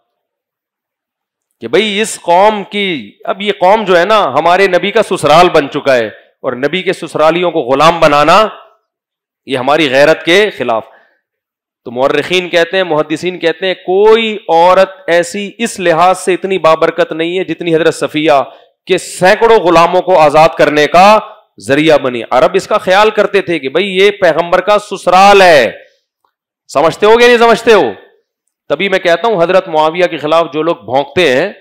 कि भाई इस कौम की अब ये कौम जो है ना हमारे नबी का ससुराल बन चुका है और नबी के ससुरालियों को गुलाम बनाना ये हमारी गैरत के खिलाफ तो मर्रखीन कहते हैं मुहदसिन कहते हैं कोई औरत ऐसी इस लिहाज से इतनी बाबरकत नहीं है जितनी हजरत सफिया के सैकड़ों गुलामों को आजाद करने का जरिया बनी अरब इसका ख्याल करते थे कि भाई ये पैगंबर का ससुराल है समझते हो गया नहीं समझते हो तभी मैं कहता हूं हजरत मुआविया के खिलाफ जो लोग भोंकते हैं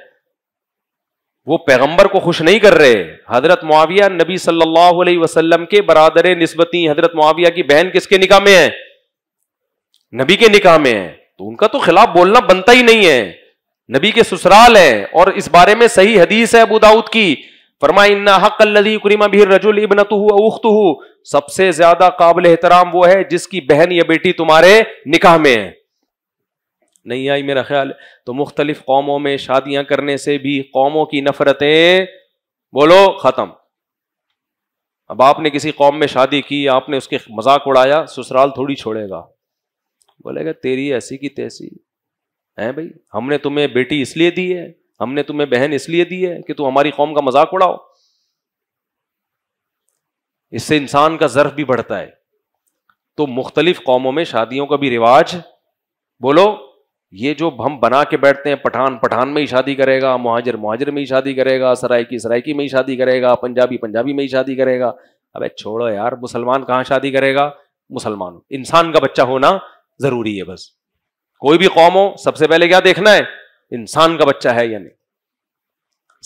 वो पैगंबर को खुश नहीं कर रहे हजरत मुआविया नबी सल्लल्लाहु अलैहि वसल्लम के बरादर नस्बती हजरत मुआविया की बहन किसके निकाह में है नबी के निकाह में है तो उनका तो खिलाफ बोलना बनता ही नहीं है नबी के ससुराल है और इस बारे में सही हदीस है अबू दाऊद की फरमा इन्ना हक़ी करीमा भीर रजुल इबनत उख्त सबसे ज्यादा काबिल एहतराम वो है जिसकी बहन या बेटी तुम्हारे निकाह में है नहीं आई मेरा ख्याल तो मुख्तलिफ कौमों में शादियां करने से भी कौमों की नफरतें बोलो ख़त्म अब आपने किसी कौम में शादी की आपने उसके मजाक उड़ाया ससुराल थोड़ी छोड़ेगा बोलेगा तेरी ऐसी की तैसी है भाई हमने तुम्हें बेटी इसलिए दी है हमने तुम्हें बहन इसलिए दी है कि तुम हमारी कौम का मजाक उड़ाओ इससे इंसान का जर्फ भी बढ़ता है तो मुख्तलिफ कौमों में शादियों का भी रिवाज बोलो ये जो हम बना के बैठते हैं पठान पठान में ही शादी करेगा मुहाजर मुहाजर में ही शादी करेगा सरायकी सरायकी में ही शादी करेगा पंजाबी पंजाबी में ही शादी करेगा अबे छोड़ो यार मुसलमान कहाँ शादी करेगा मुसलमान इंसान का बच्चा होना जरूरी है बस कोई भी कौम हो सबसे पहले क्या देखना है इंसान का बच्चा है या नहीं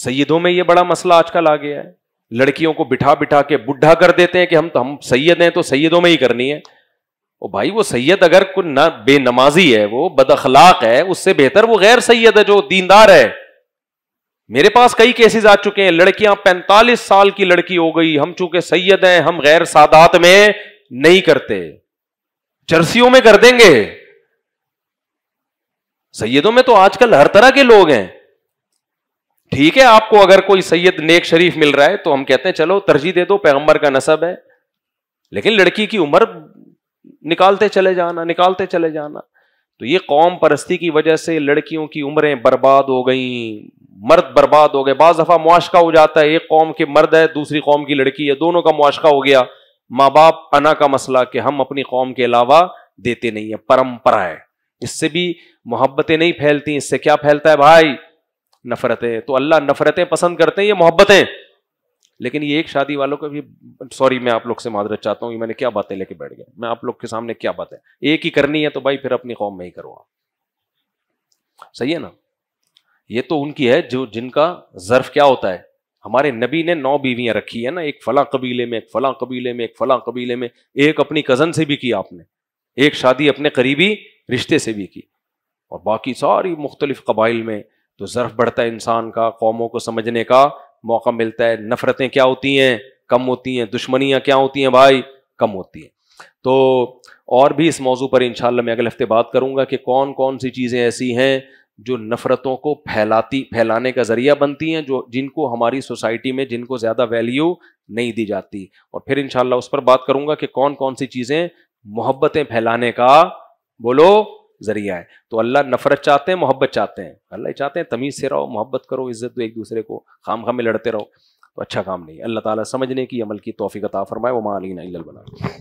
सैयदों में ये बड़ा मसला आजकल आ गया है लड़कियों को बिठा बिठा के बुढ़ा कर देते हैं कि हम तो हम सैयद हैं तो सैयदों में ही करनी है ओ भाई वो सैयद अगर कोई ना बेनमाजी है वो अखलाक है उससे बेहतर वो गैर सैयद है जो दीनदार है मेरे पास कई केसेस आ चुके हैं लड़कियां पैंतालीस साल की लड़की हो गई हम चूंकि सैयद हैं हम गैर सादात में नहीं करते जर्सियों में कर देंगे सैयदों में तो आजकल हर तरह के लोग हैं ठीक है आपको अगर कोई सैयद नेक शरीफ मिल रहा है तो हम कहते हैं चलो तरजीह दे दो पैगंबर का नसब है लेकिन लड़की की उम्र निकालते चले जाना निकालते चले जाना तो ये कौम परस्ती की वजह से लड़कियों की उम्रें बर्बाद हो गई मर्द बर्बाद हो गए बाज दफा मुआशका हो जाता है एक कौम के मर्द है दूसरी कौम की लड़की है दोनों का मुआशका हो गया माँ बाप अना का मसला कि हम अपनी कौम के अलावा देते नहीं है परंपरा है इससे भी मोहब्बतें नहीं फैलती इससे क्या फैलता है भाई नफरतें तो अल्लाह नफरतें पसंद करते हैं ये मोहब्बतें लेकिन ये एक शादी वालों को भी सॉरी मैं आप लोग से माजरत चाहता हूँ कि मैंने क्या बातें लेके बैठ गया मैं आप लोग के सामने क्या बातें एक ही करनी है तो भाई फिर अपनी कौम में ही करो आप सही है ना ये तो उनकी है जो जिनका जर्फ क्या होता है हमारे नबी ने नौ बीवियां रखी है ना एक फला कबीले में एक फला कबीले में एक फला कबीले में एक अपनी कजन से भी की आपने एक शादी अपने करीबी रिश्ते से भी की और बाकी सारी मुख्तलिफ कबाइल में तो जर्फ बढ़ता है इंसान का कौमों को समझने का मौका मिलता है नफरतें क्या होती हैं कम होती हैं दुश्मनियाँ क्या होती हैं भाई कम होती हैं तो और भी इस मौजू पर इंशाल्लाह मैं अगले हफ्ते बात करूंगा कि कौन कौन सी चीज़ें ऐसी हैं जो नफ़रतों को फैलाती फैलाने का ज़रिया बनती हैं जो जिनको हमारी सोसाइटी में जिनको ज़्यादा वैल्यू नहीं दी जाती और फिर इंशाल्लाह उस पर बात करूंगा कि कौन कौन सी चीज़ें मोहब्बतें फैलाने का बोलो जरिया है तो अल्लाह नफरत चाहते हैं मोहब्बत चाहते हैं अल्लाह चाहते हैं तमीज़ से रहो मोहब्बत करो इज्जत दो एक दूसरे को खाम खाम में लड़ते रहो तो अच्छा काम नहीं अल्लाह ताला समझने की अमल की तोफ़ी का फरमाए मालीन अलीना बना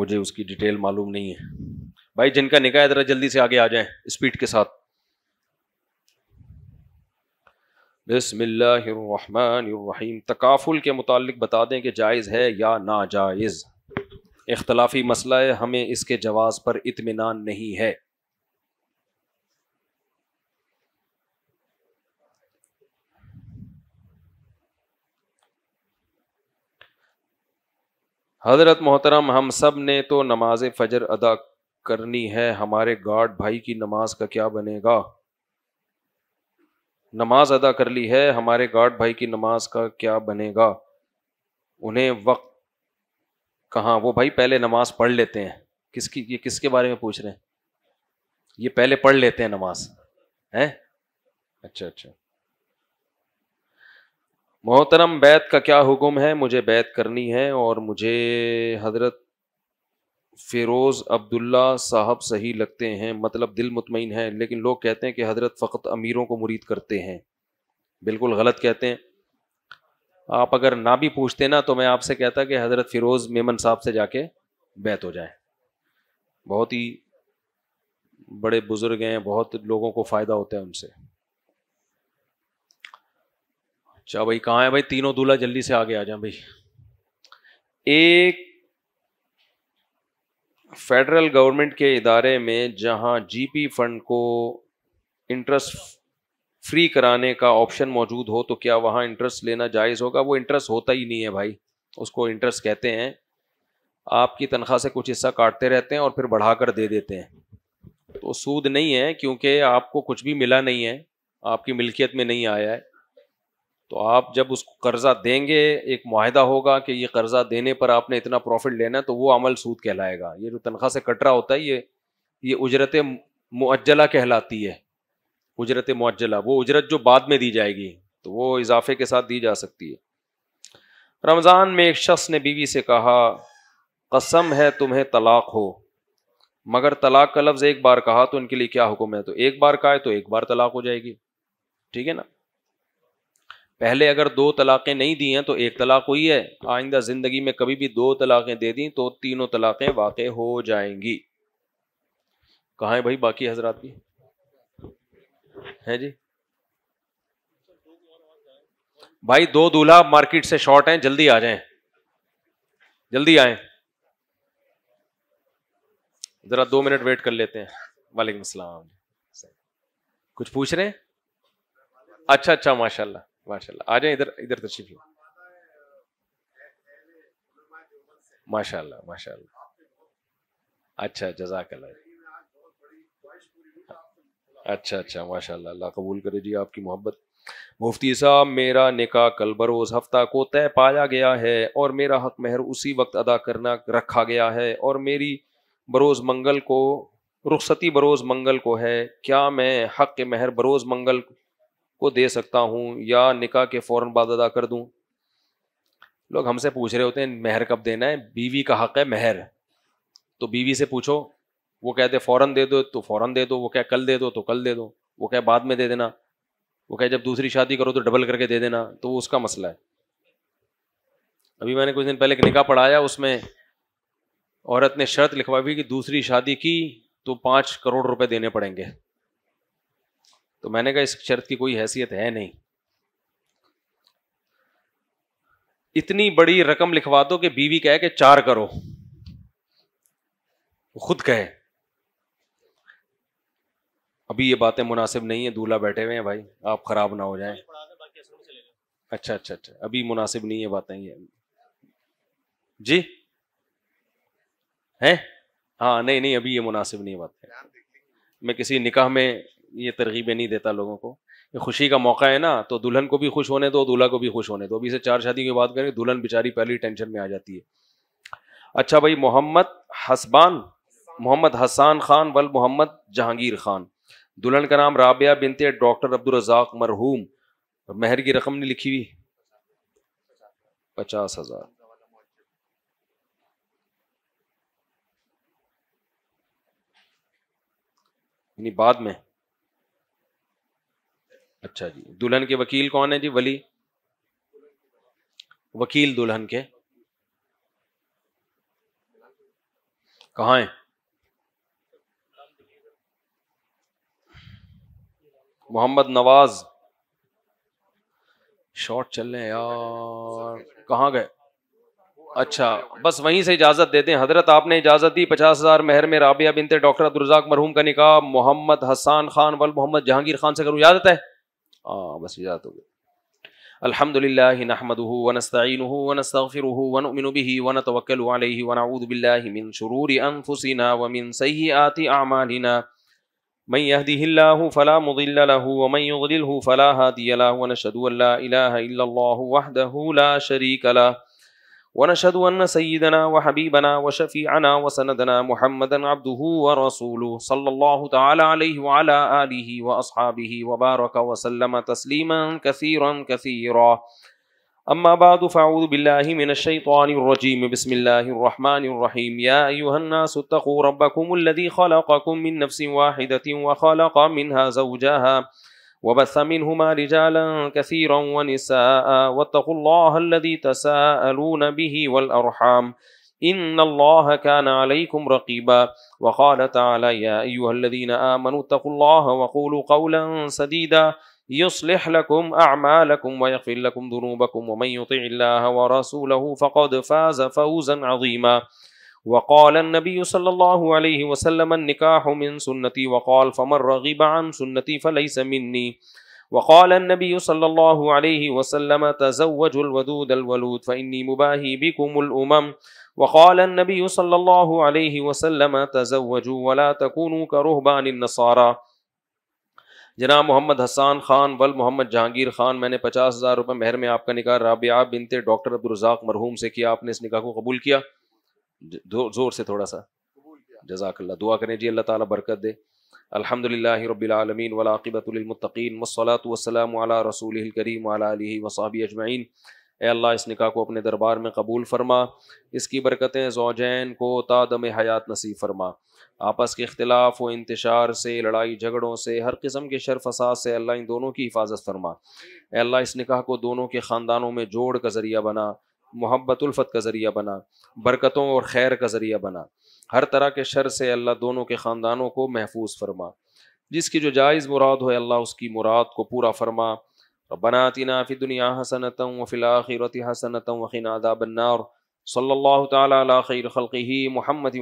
मुझे उसकी डिटेल मालूम नहीं है भाई जिनका निकाह है ज़रा जल्दी से आगे आ जाए स्पीड के साथ बसमिल्लाम तकाफुल के मुतालिक बता दें कि जायज़ है या ना जायज इख्तलाफी मसला है हमें इसके जवाब पर इतमान नहीं है हजरत मोहतरम हम सब ने तो नमाज फजर अदा करनी है हमारे गार्ड भाई की नमाज का क्या बनेगा नमाज अदा कर ली है हमारे गार्ड भाई की नमाज का क्या बनेगा उन्हें वक्त कहाँ वो भाई पहले नमाज पढ़ लेते हैं किसकी ये किसके बारे में पूछ रहे हैं ये पहले पढ़ लेते हैं नमाज हैं अच्छा अच्छा मोहतरम बैत का क्या हुक्म है मुझे बैत करनी है और मुझे हजरत फ़िरोज़ अब्दुल्ला साहब सही लगते हैं मतलब दिल मुतमिन है लेकिन लोग कहते हैं कि हजरत फ़क्त अमीरों को मुरीद करते हैं बिल्कुल गलत कहते हैं आप अगर ना भी पूछते ना तो मैं आपसे कहता कि हज़रत फ़िरोज़ मेमन साहब से जाके बैत हो जाए बहुत ही बड़े बुज़ुर्ग हैं बहुत लोगों को फ़ायदा होता है उनसे अच्छा भाई कहाँ है भाई तीनों दूल्हा जल्दी से आगे आ जाए भाई एक फेडरल गवर्नमेंट के इदारे में जहां जीपी फंड को इंटरेस्ट फ्री कराने का ऑप्शन मौजूद हो तो क्या वहाँ इंटरेस्ट लेना जायज़ होगा वो इंटरेस्ट होता ही नहीं है भाई उसको इंटरेस्ट कहते हैं आपकी तनख्वाह से कुछ हिस्सा काटते रहते हैं और फिर बढ़ा कर दे देते हैं तो सूद नहीं है क्योंकि आपको कुछ भी मिला नहीं है आपकी मिल्कियत में नहीं आया है तो आप जब उसको कर्ज़ा देंगे एक माहिदा होगा कि ये कर्ज़ा देने पर आपने इतना प्रॉफिट लेना है तो वो अमल सूद कहलाएगा ये जो तनख्वाह से कट रहा होता है ये ये उजरत मुअज्जला कहलाती है उजरत मुआजला वो उजरत जो बाद में दी जाएगी तो वो इजाफे के साथ दी जा सकती है रमज़ान में एक शख्स ने बीवी से कहा कसम है तुम्हें तलाक हो मगर तलाक का लफ्ज़ एक बार कहा तो उनके लिए क्या हुक्म है तो एक बार कहा है तो एक बार तलाक हो जाएगी ठीक है ना पहले अगर दो तलाक़ें नहीं दी हैं तो एक तलाक हुई है आइंदा ज़िंदगी में कभी भी दो तलाक़ें दे दी तो तीनों तलाक़ें वाक़ हो जाएंगी कहाँ है भाई बाकी हजरात की है जी भाई दो दूल्हा मार्केट से शॉर्ट हैं जल्दी आ जाएं जल्दी आए जरा दो मिनट वेट कर लेते हैं वालेकुम अस्सलाम कुछ पूछ रहे हैं अच्छा अच्छा माशाल्लाह माशाल्लाह आ जाए इधर इधर तशरीफ ला माशाल्लाह माशाल्लाह अच्छा जजाक अल्लाह अच्छा अच्छा माशा अल्लाह कबूल करे जी आपकी मोहब्बत मुफ्ती साहब मेरा निका कल बरोज हफ्ता को तय पाया गया है और मेरा हक महर उसी वक्त अदा करना रखा गया है और मेरी बरोज मंगल को रुखसती बरोज मंगल को है क्या मैं हक के महर बरोज मंगल को दे सकता हूँ या निका के फ़ौर बाद अदा कर दूँ लोग हमसे पूछ रहे होते हैं महर कब देना है बीवी का हक है महर तो बीवी से पूछो वो कहते फ़ौरन दे दो तो फ़ौरन दे दो वो कह कल दे दो तो कल दे दो वो कह बाद में दे देना वो कहे जब दूसरी शादी करो तो डबल करके दे देना तो वो उसका मसला है अभी मैंने कुछ दिन पहले एक निकाह पढ़ाया उसमें औरत ने शर्त लिखवा भी कि दूसरी शादी की तो पाँच करोड़ रुपए देने पड़ेंगे तो मैंने कहा इस शर्त की कोई हैसियत है नहीं इतनी बड़ी रकम लिखवा दो कि बीवी कहे कि चार करो खुद कहे अभी ये बातें मुनासिब नहीं है दूल्हा बैठे हुए हैं भाई आप ख़राब ना हो जाए अच्छा अच्छा अच्छा अभी मुनासिब नहीं है बातें ये जी हैं हाँ नहीं नहीं अभी ये मुनासिब नहीं बातें मैं किसी निकाह में ये तरगीबें नहीं देता लोगों को खुशी का मौका है ना तो दुल्हन को भी खुश होने दो दूल्हा को भी खुश होने दो अभी से चार शादी की बात करें दुल्हन बेचारी पहली टेंशन में आ जाती है अच्छा भाई मोहम्मद हसबान मोहम्मद हसान खान वल मोहम्मद जहांगीर खान दुल्हन का नाम राबिया बिनते डॉक्टर अब्दुल रजाक मरहूम और महर की रकम ने लिखी हुई पचास हजार यानी बाद में अच्छा जी दुल्हन के वकील कौन है जी वली वकील दुल्हन के कहा है मोहम्मद नवाज शॉर्ट चल रहे हैं यार कहाँ गए अच्छा बस वहीं से इजाज़त देते हैं हजरत आपने इजाज़त दी पचास हज़ार मेहर में राबिया बिनते डॉक्टर अब्दुलजाक मरहूम का निकाह मोहम्मद हसान खान वल मोहम्मद जहांगीर खान से करूँ इजाज़त है हाँ बस इजाज़त हो गई الحمد لله نحمده ونستعينه ونستغفره ونؤمن به ونتوكل عليه ونعوذ بالله من شرور انفسنا ومن سيئات اعمالنا من يهده الله فلا مضل له ومن يضلله فلا هادي له ونشهد أن لا إله إلا الله وحده لا شريك له ونشهد أن سيدنا وحبيبنا وشفيعنا وسندنا محمدا عبده ورسوله صلى الله تعالى عليه وعلى آله وأصحابه وبارك وسلم تسليما كثيرا كثيرا, أما بعد فأعوذ بالله من الشيطان الرجيم بسم الله الرحمن الرحيم يا أيها الناس اتقوا ربكم الذي خلقكم من نفس واحدة وخلق منها زوجها وبث منهما رجالا كثيرا ونساء واتقوا الله الذي تساءلون به والأرحام إن الله كان عليكم رقيبا وقال تعالى يا أيها الذين آمنوا اتقوا الله وقولوا قولا سديدا يصلح لكم أعمالكم ويغفر لكم ذنوبكم ومن يطع الله ورسوله فقد فاز فوزا عظيما وقال النبي صلى الله عليه وسلم النكاح من سنتي وقال فمن رغب عن سنتي فليس مني وقال النبي صلى الله عليه وسلم تزوجوا الودود الولود فإني مباهي بكم الأمم وقال النبي صلى الله عليه وسلم تزوجوا ولا تكونوا كرهبان النصارى जना मोहम्मद हसान खान वल मोहम्मद जहांगीर खान मैंने पचास हज़ार रुपये महर में आपका निकाह राबिया बिनते डॉक्टर अब्दुलरजाक मरहूम से किया आपने इस निकाह को कबूल किया ज़ोर से थोड़ा सा जजाकल्ला दुआ करें जी अल्लाह ताला बरकत दे अलहमदिल्ला रबीआलमीन वलाक़बतमतकीन वसलात रसूल करीम वली वसाबी अजमैन अल्लाह इस निकाह को अपने दरबार में कबूल फरमा इसकी बरकतें जौजैन को तादम हयात नसीब फरमा आपस के अख्तिलाफ व इंतशार से लड़ाई झगड़ों से हर किस्म के शर फसाद से अल्लाह इन दोनों की हिफाजत फरमा अल्लाह इस निकाह को दोनों के ख़ानदानों में जोड़ का ज़रिया बना मोहब्बत उल्फत का ज़रिया बना बरकतों और खैर का ज़रिया बना हर तरह के शर से अल्लाह दोनों के ख़ानदानों को महफूज फरमा जिसकी जो जायज़ मुराद हो अल्लाह उसकी मुराद को पूरा फरमा बनातिना फ़िर दुनिया हसनत वफ़िल आखिरत हसनत वक़िन आदाबन्नार सल्ला तैर खल़ी महमद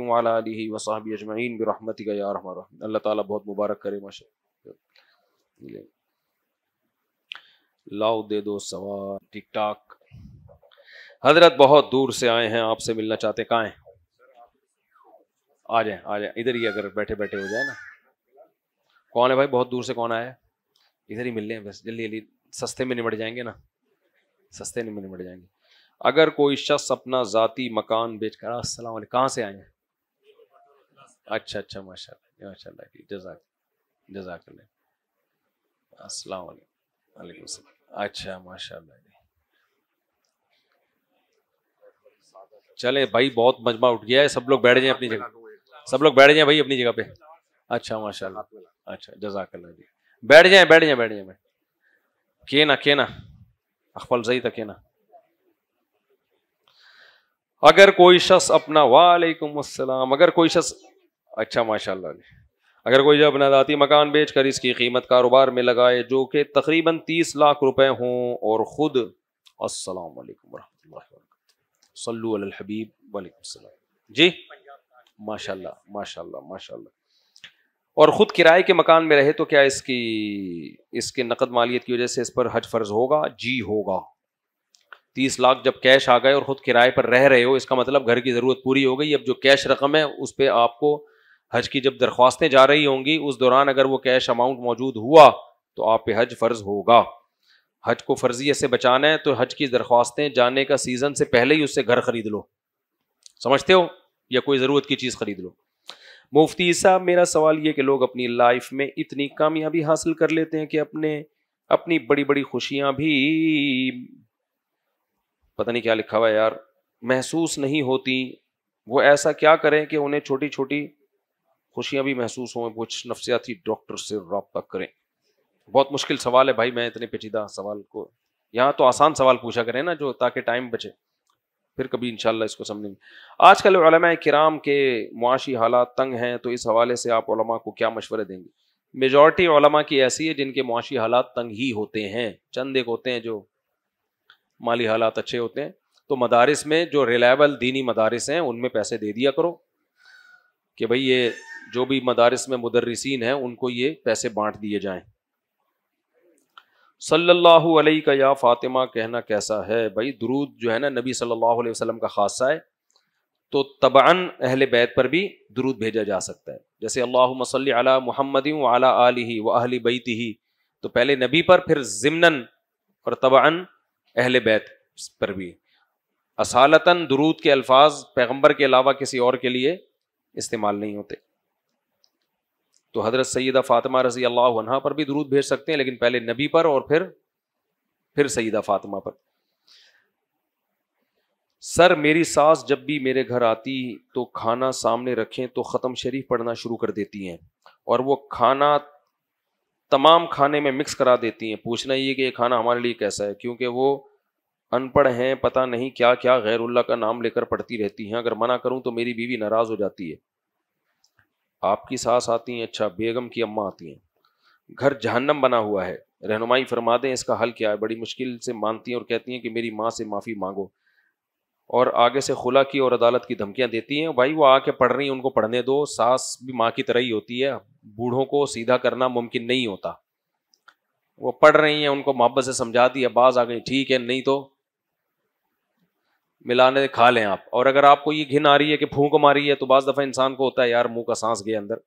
वसाहब यार हमारा अल्लाह ताला करे माशा लाओ दे दो टाक हजरत बहुत दूर से आए हैं आपसे मिलना चाहते कहाँ आ जाए आ जाए इधर ही अगर बैठे बैठे हो जाए ना कौन है भाई बहुत दूर से कौन आया है इधर ही मिलने लें बस जल्दी जल्दी सस्ते में निपट जाएंगे ना सस्ते में निपट जाएंगे अगर कोई शख्स अपना जाति मकान बेचकर अस्सलाम कहाँ से आए हैं अच्छा अच्छा माशा माशा जी जजाक जजाक अस्सलाम वालेकुम अच्छा माशा जी चले भाई बहुत मजमा उठ गया है सब लोग बैठ जाए अपनी जगह सब लोग बैठ जाए भाई अपनी जगह पे अच्छा माशाल्लाह अच्छा जजाकल्ला जी बैठ जाए बैठ जाए बैठ जाए के ना के ना अखबल सही था के ना अगर कोई शख्स अपना वालेकुम अस्सलाम अगर कोई शख्स अच्छा माशाल्लाह जी अगर कोई जब नदाती मकान बेचकर इसकी कीमत कारोबार में लगाए जो कि तकरीबन तीस लाख रुपए हों और ख़ुद अस्सलाम वालेकुम सल्लु हबीब वालेकुम जी माशाल्लाह माशाल्लाह माशाल्लाह और ख़ुद किराए के मकान में रहे तो क्या इसकी इसके नकद मालियत की वजह से इस पर हज फर्ज होगा जी होगा तीस लाख जब कैश आ गए और खुद किराए पर रह रहे हो इसका मतलब घर की ज़रूरत पूरी हो गई अब जो कैश रकम है उस पर आपको हज की जब दरख्वास्तें जा रही होंगी उस दौरान अगर वो कैश अमाउंट मौजूद हुआ तो आप पे हज फ़र्ज़ होगा हज को फर्जी से बचाना है तो हज की दरख्वास्तें जाने का सीज़न से पहले ही उससे घर ख़रीद लो समझते हो या कोई ज़रूरत की चीज़ ख़रीद लो मुफ्ती साहब मेरा सवाल ये कि लोग अपनी लाइफ में इतनी कामयाबी हासिल कर लेते हैं कि अपने अपनी बड़ी बड़ी खुशियां भी पता नहीं क्या लिखा हुआ है यार महसूस नहीं होती वो ऐसा क्या करें कि उन्हें छोटी छोटी खुशियां भी महसूस हों कुछ नफसियाती डॉक्टर से रबता करें बहुत मुश्किल सवाल है भाई मैं इतने पेचीदा सवाल को यहाँ तो आसान सवाल पूछा करें ना जो ताकि टाइम बचे फिर कभी इनशाला इसको समझेंगे आजकल कराम के मुआशी हालात तंग हैं तो इस हवाले से आप को क्या मशवरे देंगे मेजॉरिटी की ऐसी है जिनके मुआशी हालात तंग ही होते हैं चंद एक होते हैं जो माली हालात अच्छे होते हैं तो मदारस में जो रिलायबल दीनी मदारस हैं उनमें पैसे दे दिया करो कि भाई ये जो भी मदारस में मुदर्रसिन हैं उनको ये पैसे बांट दिए जाए सल्लल्लाहु अलैहि का या फातिमा कहना कैसा है भाई दरूद जो है ना नबी सल्लल्लाहु अलैहि वसल्लम का खासा है तो तबान अहल बैत पर भी दरूद भेजा जा सकता है जैसे अल्लाह मसल अला मोहम्मद अला आलि व अहली ही तो पहले नबी पर फिर ज़िमनन और तबान अहल बैत पर भी असालतन दरूद के अल्फाज पैगंबर के अलावा किसी और के लिए इस्तेमाल नहीं होते तो हज़रत सैदा फ़ातिमा रजी अल्लाह अन्हा पर भी दरूद भेज सकते हैं लेकिन पहले नबी पर और फिर फिर सईदा फ़ातिमा पर सर मेरी सास जब भी मेरे घर आती तो खाना सामने रखें तो ख़त्म शरीफ पढ़ना शुरू कर देती हैं और वो खाना तमाम खाने में मिक्स करा देती हैं पूछना ये कि ये खाना हमारे लिए कैसा है क्योंकि वो अनपढ़ हैं पता नहीं क्या क्या गैरुल्ला का नाम लेकर पढ़ती रहती हैं अगर मना करूं तो मेरी बीवी नाराज़ हो जाती है आपकी सास आती हैं अच्छा बेगम की अम्मा आती हैं घर जहन्नम बना हुआ है रहनुमाई फरमा दें इसका हल क्या है बड़ी मुश्किल से मानती हैं और कहती हैं कि मेरी माँ से माफ़ी मांगो और आगे से खुला की और अदालत की धमकियां देती हैं भाई वो आके पढ़ रही हैं उनको पढ़ने दो सास भी माँ की तरह ही होती है बूढ़ों को सीधा करना मुमकिन नहीं होता वो पढ़ रही हैं उनको मोहब्बत से समझा दी बाज आ गई ठीक है नहीं तो मिलाने खा लें आप और अगर आपको ये घिन आ रही है कि फूंक मारी है तो बाज़ दफ़ा इंसान को होता है यार मुंह का सांस गया अंदर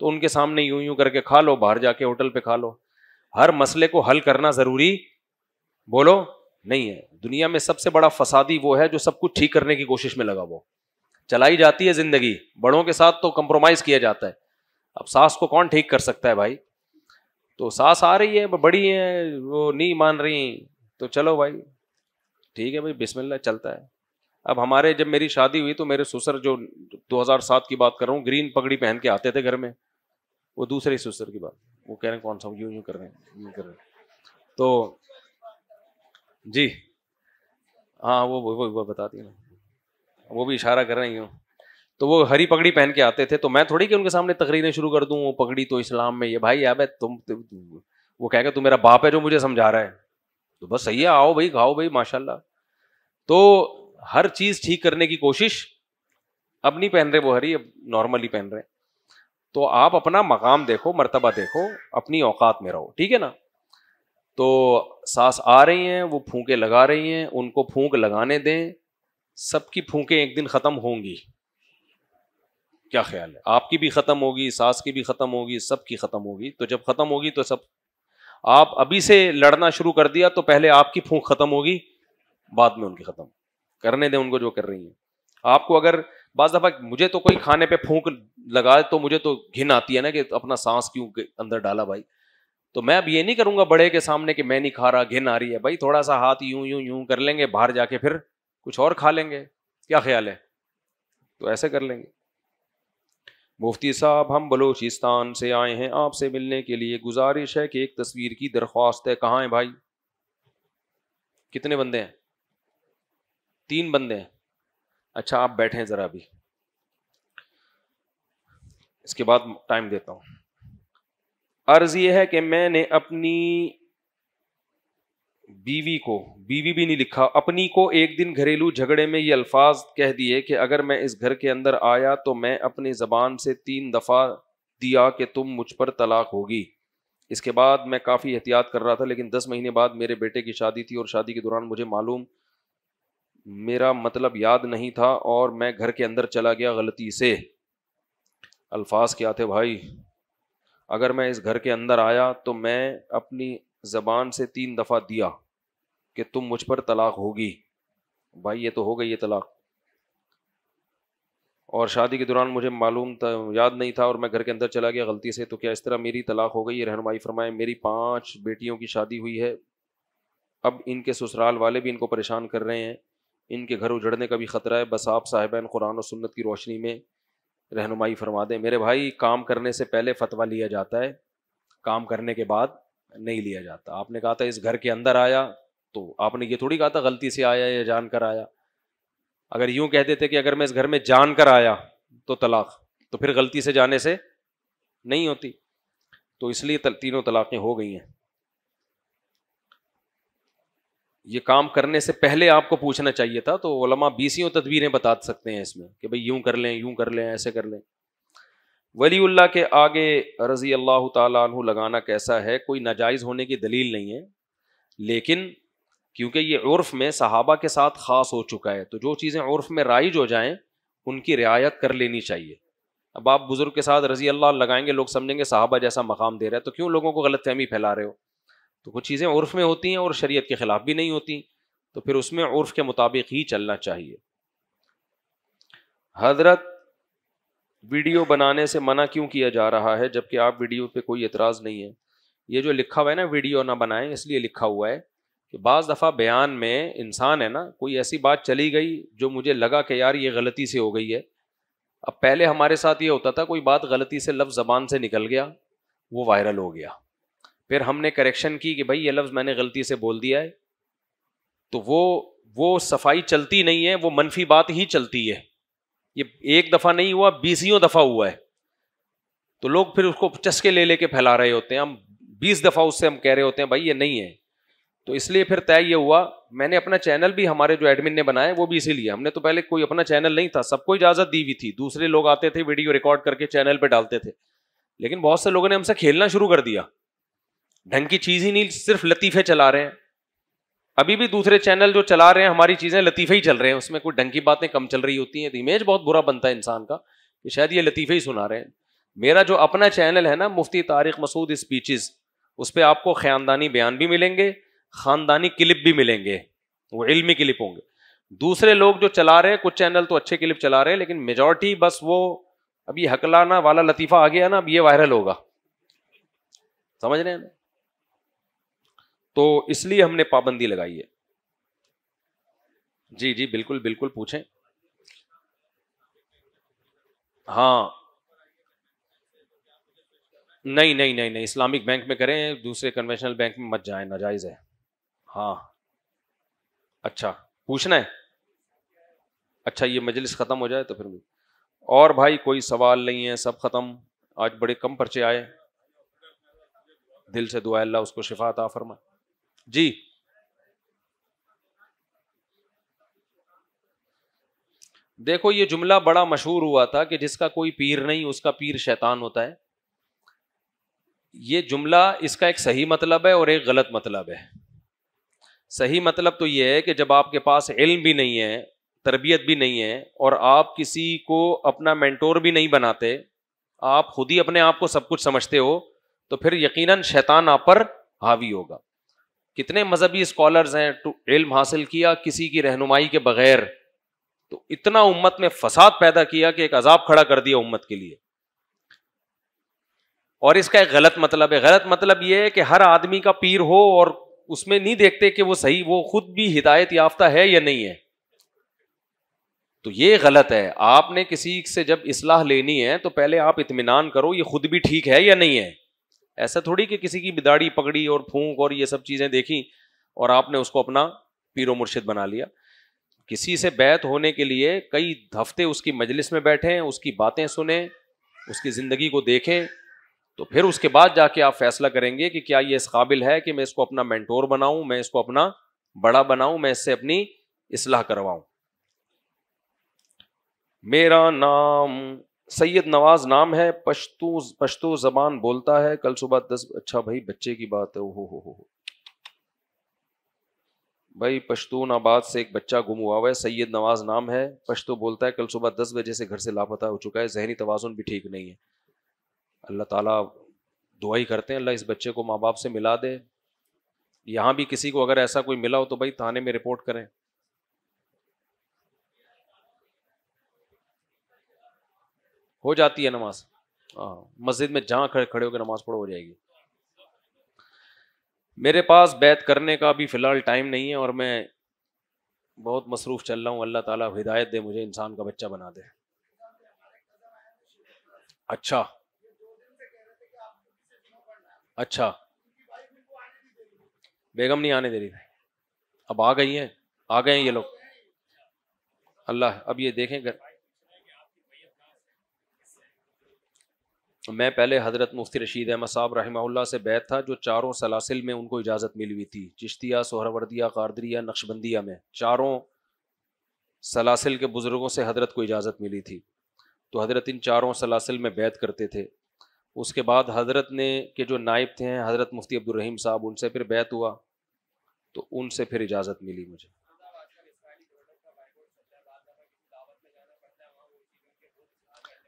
तो उनके सामने यूं यूं करके खा लो बाहर जाके होटल पे खा लो हर मसले को हल करना ज़रूरी बोलो नहीं है दुनिया में सबसे बड़ा फसादी वो है जो सब कुछ ठीक करने की कोशिश में लगा वो चलाई जाती है जिंदगी बड़ों के साथ तो कंप्रोमाइज किया जाता है अब सास को कौन ठीक कर सकता है भाई तो सास आ रही है बड़ी है वो नहीं मान रही तो चलो भाई ठीक है भाई बिस्मिल्ला चलता है अब हमारे जब मेरी शादी हुई तो मेरे ससुर जो 2007 की बात कर रहा हूँ ग्रीन पगड़ी पहन के आते थे घर में वो दूसरे ससुर की बात वो कह रहे हैं कौन सा यूं यूं कर रहे हैं यूं कर रहे हैं तो जी हाँ वो वो, वो बताती है ना वो भी इशारा कर रही हूँ तो वो हरी पगड़ी पहन के आते थे तो मैं थोड़ी कि उनके सामने तकरीरें शुरू कर दूँ वो पगड़ी तो इस्लाम में ये भाई अब तुम वो कह के तू मेरा बाप है जो मुझे समझा रहा है तो बस सही है आओ भाई खाओ भाई माशाल्लाह तो हर चीज़ ठीक करने की कोशिश अब नहीं पहन रहे वो हरी अब नॉर्मली पहन रहे तो आप अपना मकाम देखो मरतबा देखो अपनी औकात में रहो ठीक है ना तो सांस आ रही हैं वो फूके लगा रही हैं उनको फूंक लगाने दें सबकी फूंकें एक दिन ख़त्म होंगी क्या ख्याल है आपकी भी ख़त्म होगी सांस की भी ख़त्म होगी सबकी ख़त्म होगी तो जब ख़त्म होगी तो सब आप अभी से लड़ना शुरू कर दिया तो पहले आपकी फूंक ख़त्म होगी बाद में उनकी ख़त्म करने दें उनको जो कर रही है आपको अगर बाज दफ़ा मुझे तो कोई खाने पर फूक लगा तो मुझे तो घिन आती है ना कि अपना सांस क्यों अंदर डाला भाई तो मैं अब ये नहीं करूंगा बड़े के सामने कि मैं नहीं खा रहा घिन आ रही है भाई थोड़ा सा हाथ यूं यूं यूं कर लेंगे बाहर जाके फिर कुछ और खा लेंगे क्या ख्याल है तो ऐसे कर लेंगे मुफ्ती साहब हम बलोचिस्तान से आए हैं आपसे मिलने के लिए गुजारिश है कि एक तस्वीर की दरख्वास्त है कहाँ है भाई कितने बंदे हैं तीन बंदे हैं अच्छा आप बैठें ज़रा अभी इसके बाद टाइम देता हूँ अर्ज ये है कि मैंने अपनी बीवी को बीवी भी नहीं लिखा अपनी को एक दिन घरेलू झगड़े में ये अल्फाज कह दिए कि अगर मैं इस घर के अंदर आया तो मैं अपनी ज़बान से तीन दफ़ा दिया कि तुम मुझ पर तलाक होगी इसके बाद मैं काफ़ी एहतियात कर रहा था लेकिन दस महीने बाद मेरे बेटे की शादी थी और शादी के दौरान मुझे मालूम मेरा मतलब याद नहीं था और मैं घर के अंदर चला गया गलती से अल्फाज क्या थे भाई अगर मैं इस घर के अंदर आया तो मैं अपनी ज़बान से तीन दफ़ा दिया कि तुम मुझ पर तलाक होगी भाई ये तो हो गई ये तलाक और शादी के दौरान मुझे मालूम था याद नहीं था और मैं घर के अंदर चला गया गलती से तो क्या इस तरह मेरी तलाक हो गई ये रहनमाई फरमाए मेरी पांच बेटियों की शादी हुई है अब इनके ससुराल वाले भी इनको परेशान कर रहे हैं इनके घर उजड़ने का भी ख़तरा है बस आप साहिबन कुरान और सुन्नत की रोशनी में रहनुमाई फरमा दें मेरे भाई काम करने से पहले फतवा लिया जाता है काम करने के बाद नहीं लिया जाता आपने कहा था इस घर के अंदर आया तो आपने ये थोड़ी कहा था गलती से आया या जान कर आया अगर यूं कहते थे कि अगर मैं इस घर में जान कर आया तो तलाक तो फिर गलती से जाने से नहीं होती तो इसलिए तीनों तलाक़ें हो गई हैं ये काम करने से पहले आपको पूछना चाहिए था तो ओलमा बीसियों तदबीरें बता सकते हैं इसमें कि भाई यूं कर लें यूं कर लें ऐसे कर लें वलीउल्ला के आगे रज़ी अल्लाह तु लगाना कैसा है कोई नाजायज़ होने की दलील नहीं है लेकिन क्योंकि ये उर्फ़ में सहाबा के साथ ख़ास हो चुका है तो जो चीज़ें उर्फ़ में राइज हो जाएं उनकी रियायत कर लेनी चाहिए अब आप बुज़ुर्ग के साथ रज़ी अल्लाह लगाएंगे लोग समझेंगे साहबा जैसा मकाम दे रहा है तो क्यों लोगों को गलत फहमी फैला रहे हो तो कुछ चीज़ें उर्फ में होती हैं और शरीयत के ख़िलाफ़ भी नहीं होती तो फिर उसमें उर्फ के मुताबिक ही चलना चाहिए हजरत वीडियो बनाने से मना क्यों किया जा रहा है जबकि आप वीडियो पे कोई एतराज़ नहीं है ये जो लिखा हुआ है ना वीडियो ना बनाएं इसलिए लिखा हुआ है कि बज़ दफ़ा बयान में इंसान है ना कोई ऐसी बात चली गई जो मुझे लगा कि यार ये गलती से हो गई है अब पहले हमारे साथ ये होता था कोई बात गलती से लफ्ज़ ज़बान से निकल गया वो वायरल हो गया फिर हमने करेक्शन की कि भाई ये लफ्ज़ मैंने गलती से बोल दिया है तो वो वो सफाई चलती नहीं है वो मनफी बात ही चलती है ये एक दफ़ा नहीं हुआ बीसियों दफ़ा हुआ है तो लोग फिर उसको चस्के ले लेके फैला रहे होते हैं हम बीस दफ़ा उससे हम कह रहे होते हैं भाई ये नहीं है तो इसलिए फिर तय ये हुआ मैंने अपना चैनल भी हमारे जो एडमिन ने बनाया वो भी इसीलिए हमने तो पहले कोई अपना चैनल नहीं था सबको इजाज़त दी हुई थी दूसरे लोग आते थे वीडियो रिकॉर्ड करके चैनल पर डालते थे लेकिन बहुत से लोगों ने हमसे खेलना शुरू कर दिया ढंग की चीज ही नहीं सिर्फ लतीफे चला रहे हैं अभी भी दूसरे चैनल जो चला रहे हैं हमारी चीजें लतीफे ही चल रहे हैं उसमें कोई ढंग की बातें कम चल रही होती हैं तो इमेज बहुत बुरा बनता है इंसान का कि शायद ये लतीफे ही सुना रहे हैं मेरा जो अपना चैनल है ना मुफ्ती तारिक मसूद स्पीचेस उस पर आपको ख़ानदानी बयान भी मिलेंगे ख़ानदानी क्लिप भी मिलेंगे वो इल्मी क्लिप होंगे दूसरे लोग जो चला रहे हैं कुछ चैनल तो अच्छे क्लिप चला रहे हैं लेकिन मेजोरिटी बस वो अभी हकलाना वाला लतीफ़ा आ गया ना अब ये वायरल होगा समझ रहे हैं ना तो इसलिए हमने पाबंदी लगाई है जी जी बिल्कुल बिल्कुल पूछें हाँ नहीं नहीं नहीं नहीं इस्लामिक बैंक में करें दूसरे कन्वेंशनल बैंक में मत जाएं नाजायज़ है हाँ अच्छा पूछना है अच्छा ये मजलिस ख़त्म हो जाए तो फिर भी और भाई कोई सवाल नहीं है सब ख़त्म आज बड़े कम पर्चे आए दिल से दुआ अल्लाह उसको शिफा था फरमाए जी देखो ये जुमला बड़ा मशहूर हुआ था कि जिसका कोई पीर नहीं उसका पीर शैतान होता है ये जुमला इसका एक सही मतलब है और एक गलत मतलब है सही मतलब तो ये है कि जब आपके पास इल्म भी नहीं है तरबियत भी नहीं है और आप किसी को अपना मेंटोर भी नहीं बनाते आप खुद ही अपने आप को सब कुछ समझते हो तो फिर यकीनन शैतान आप पर हावी होगा कितने मजहबी स्कॉलर हैं तो इल्म हासिल किया किसी की रहनुमाई के बगैर तो इतना उम्मत में फसाद पैदा किया कि एक अजाब खड़ा कर दिया उम्मत के लिए और इसका एक गलत मतलब है गलत मतलब यह है कि हर आदमी का पीर हो और उसमें नहीं देखते कि वो सही वो खुद भी हिदायत याफ्ता है या नहीं है तो ये गलत है आपने किसी से जब इसलाह लेनी है तो पहले आप इतमान करो ये खुद भी ठीक है या नहीं है ऐसा थोड़ी कि किसी की बिदाड़ी पगड़ी और फूंक और ये सब चीज़ें देखी और आपने उसको अपना पीरो मुर्शिद बना लिया किसी से बैत होने के लिए कई हफ्ते उसकी मजलिस में बैठें उसकी बातें सुने उसकी ज़िंदगी को देखें तो फिर उसके बाद जाके आप फैसला करेंगे कि क्या ये इस काबिल है कि मैं इसको अपना मैंटोर बनाऊं मैं इसको अपना बड़ा बनाऊं मैं इससे अपनी इसलाह करवाऊं मेरा नाम सैयद नवाज नाम है पश्तू पश्तो जबान बोलता है कल सुबह दस अच्छा भाई बच्चे की बात है ओहो हो हो भाई पश्तून आबाद से एक बच्चा गुम हुआ हुआ है सैयद नवाज नाम है पश्तो बोलता है कल सुबह दस बजे से घर से लापता हो चुका है जहनी तोज़ुन भी ठीक नहीं है अल्लाह ताला दुआई करते हैं अल्लाह इस बच्चे को माँ बाप से मिला दे यहाँ भी किसी को अगर ऐसा कोई मिला हो तो भाई थाने में रिपोर्ट करें हो जाती है नमाज हाँ, मस्जिद में जहाँ खड़े खड़े होकर नमाज पढ़ो हो जाएगी मेरे पास बैत करने का भी फ़िलहाल टाइम नहीं है और मैं बहुत मसरूफ़ चल रहा हूँ अल्लाह ताला हिदायत दे मुझे इंसान का बच्चा बना दे अच्छा अच्छा बेगम नहीं आने दे रही थी अब आ गई हैं आ गए हैं ये लोग अल्लाह अब ये देखें घर मैं पहले हज़रत मुफ्ती रशीद अहमद साहब रही से बैत था जो चारों सलासिल में उनको इजाज़त मिली हुई थी चिश्तिया सोहरवर्दिया कादरिया नक्शबंदिया में चारों सलासिल के बुज़ुर्गों से हज़रत को इजाज़त मिली थी तो हज़रत इन चारों सलासिल में बैत करते थे उसके बाद हज़रत ने के जो नायब थे हज़रत मुफ्ती अब्दुलरहीम साहब उनसे फिर बैत हुआ तो उनसे फिर इजाज़त मिली मुझे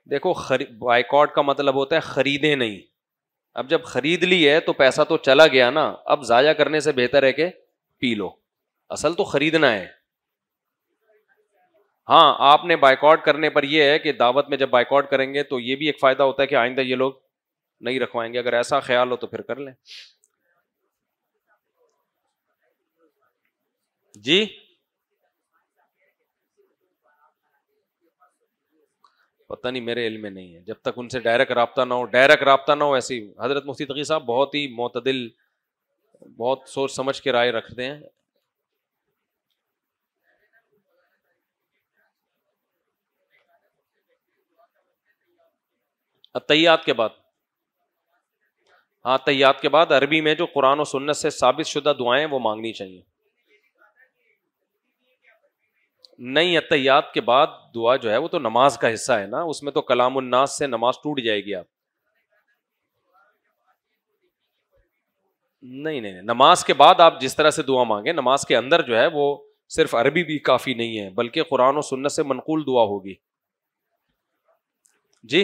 देखो बाइकआउट का मतलब होता है खरीदे नहीं अब जब खरीद ली है तो पैसा तो चला गया ना अब जाया करने से बेहतर है कि पी लो असल तो खरीदना है हाँ आपने बाइकआउट करने पर यह है कि दावत में जब बाइकआउट करेंगे तो ये भी एक फायदा होता है कि आइंदा ये लोग नहीं रखवाएंगे अगर ऐसा ख्याल हो तो फिर कर लें जी पता नहीं मेरे इल में नहीं है जब तक उनसे डायरेक्ट रबता ना हो डायरेक्ट रबता ना हो ऐसी हजरत मुफ्ती तकी साहब बहुत ही मतदिल बहुत सोच समझ के राय रखते हैं तैयात के बाद हाँ तैयात के बाद अरबी में जो कुरान और सुन्नत से साबित शुदा दुआएं वो मांगनी चाहिए नहीं अतयात के बाद दुआ जो है वो तो नमाज का हिस्सा है ना उसमें तो कलाम उन्नास से नमाज टूट जाएगी आप नहीं नहीं नमाज के बाद आप जिस तरह से दुआ मांगे नमाज के अंदर जो है वो सिर्फ अरबी भी काफ़ी नहीं है बल्कि कुरान और सुन्नत से मनकूल दुआ होगी जी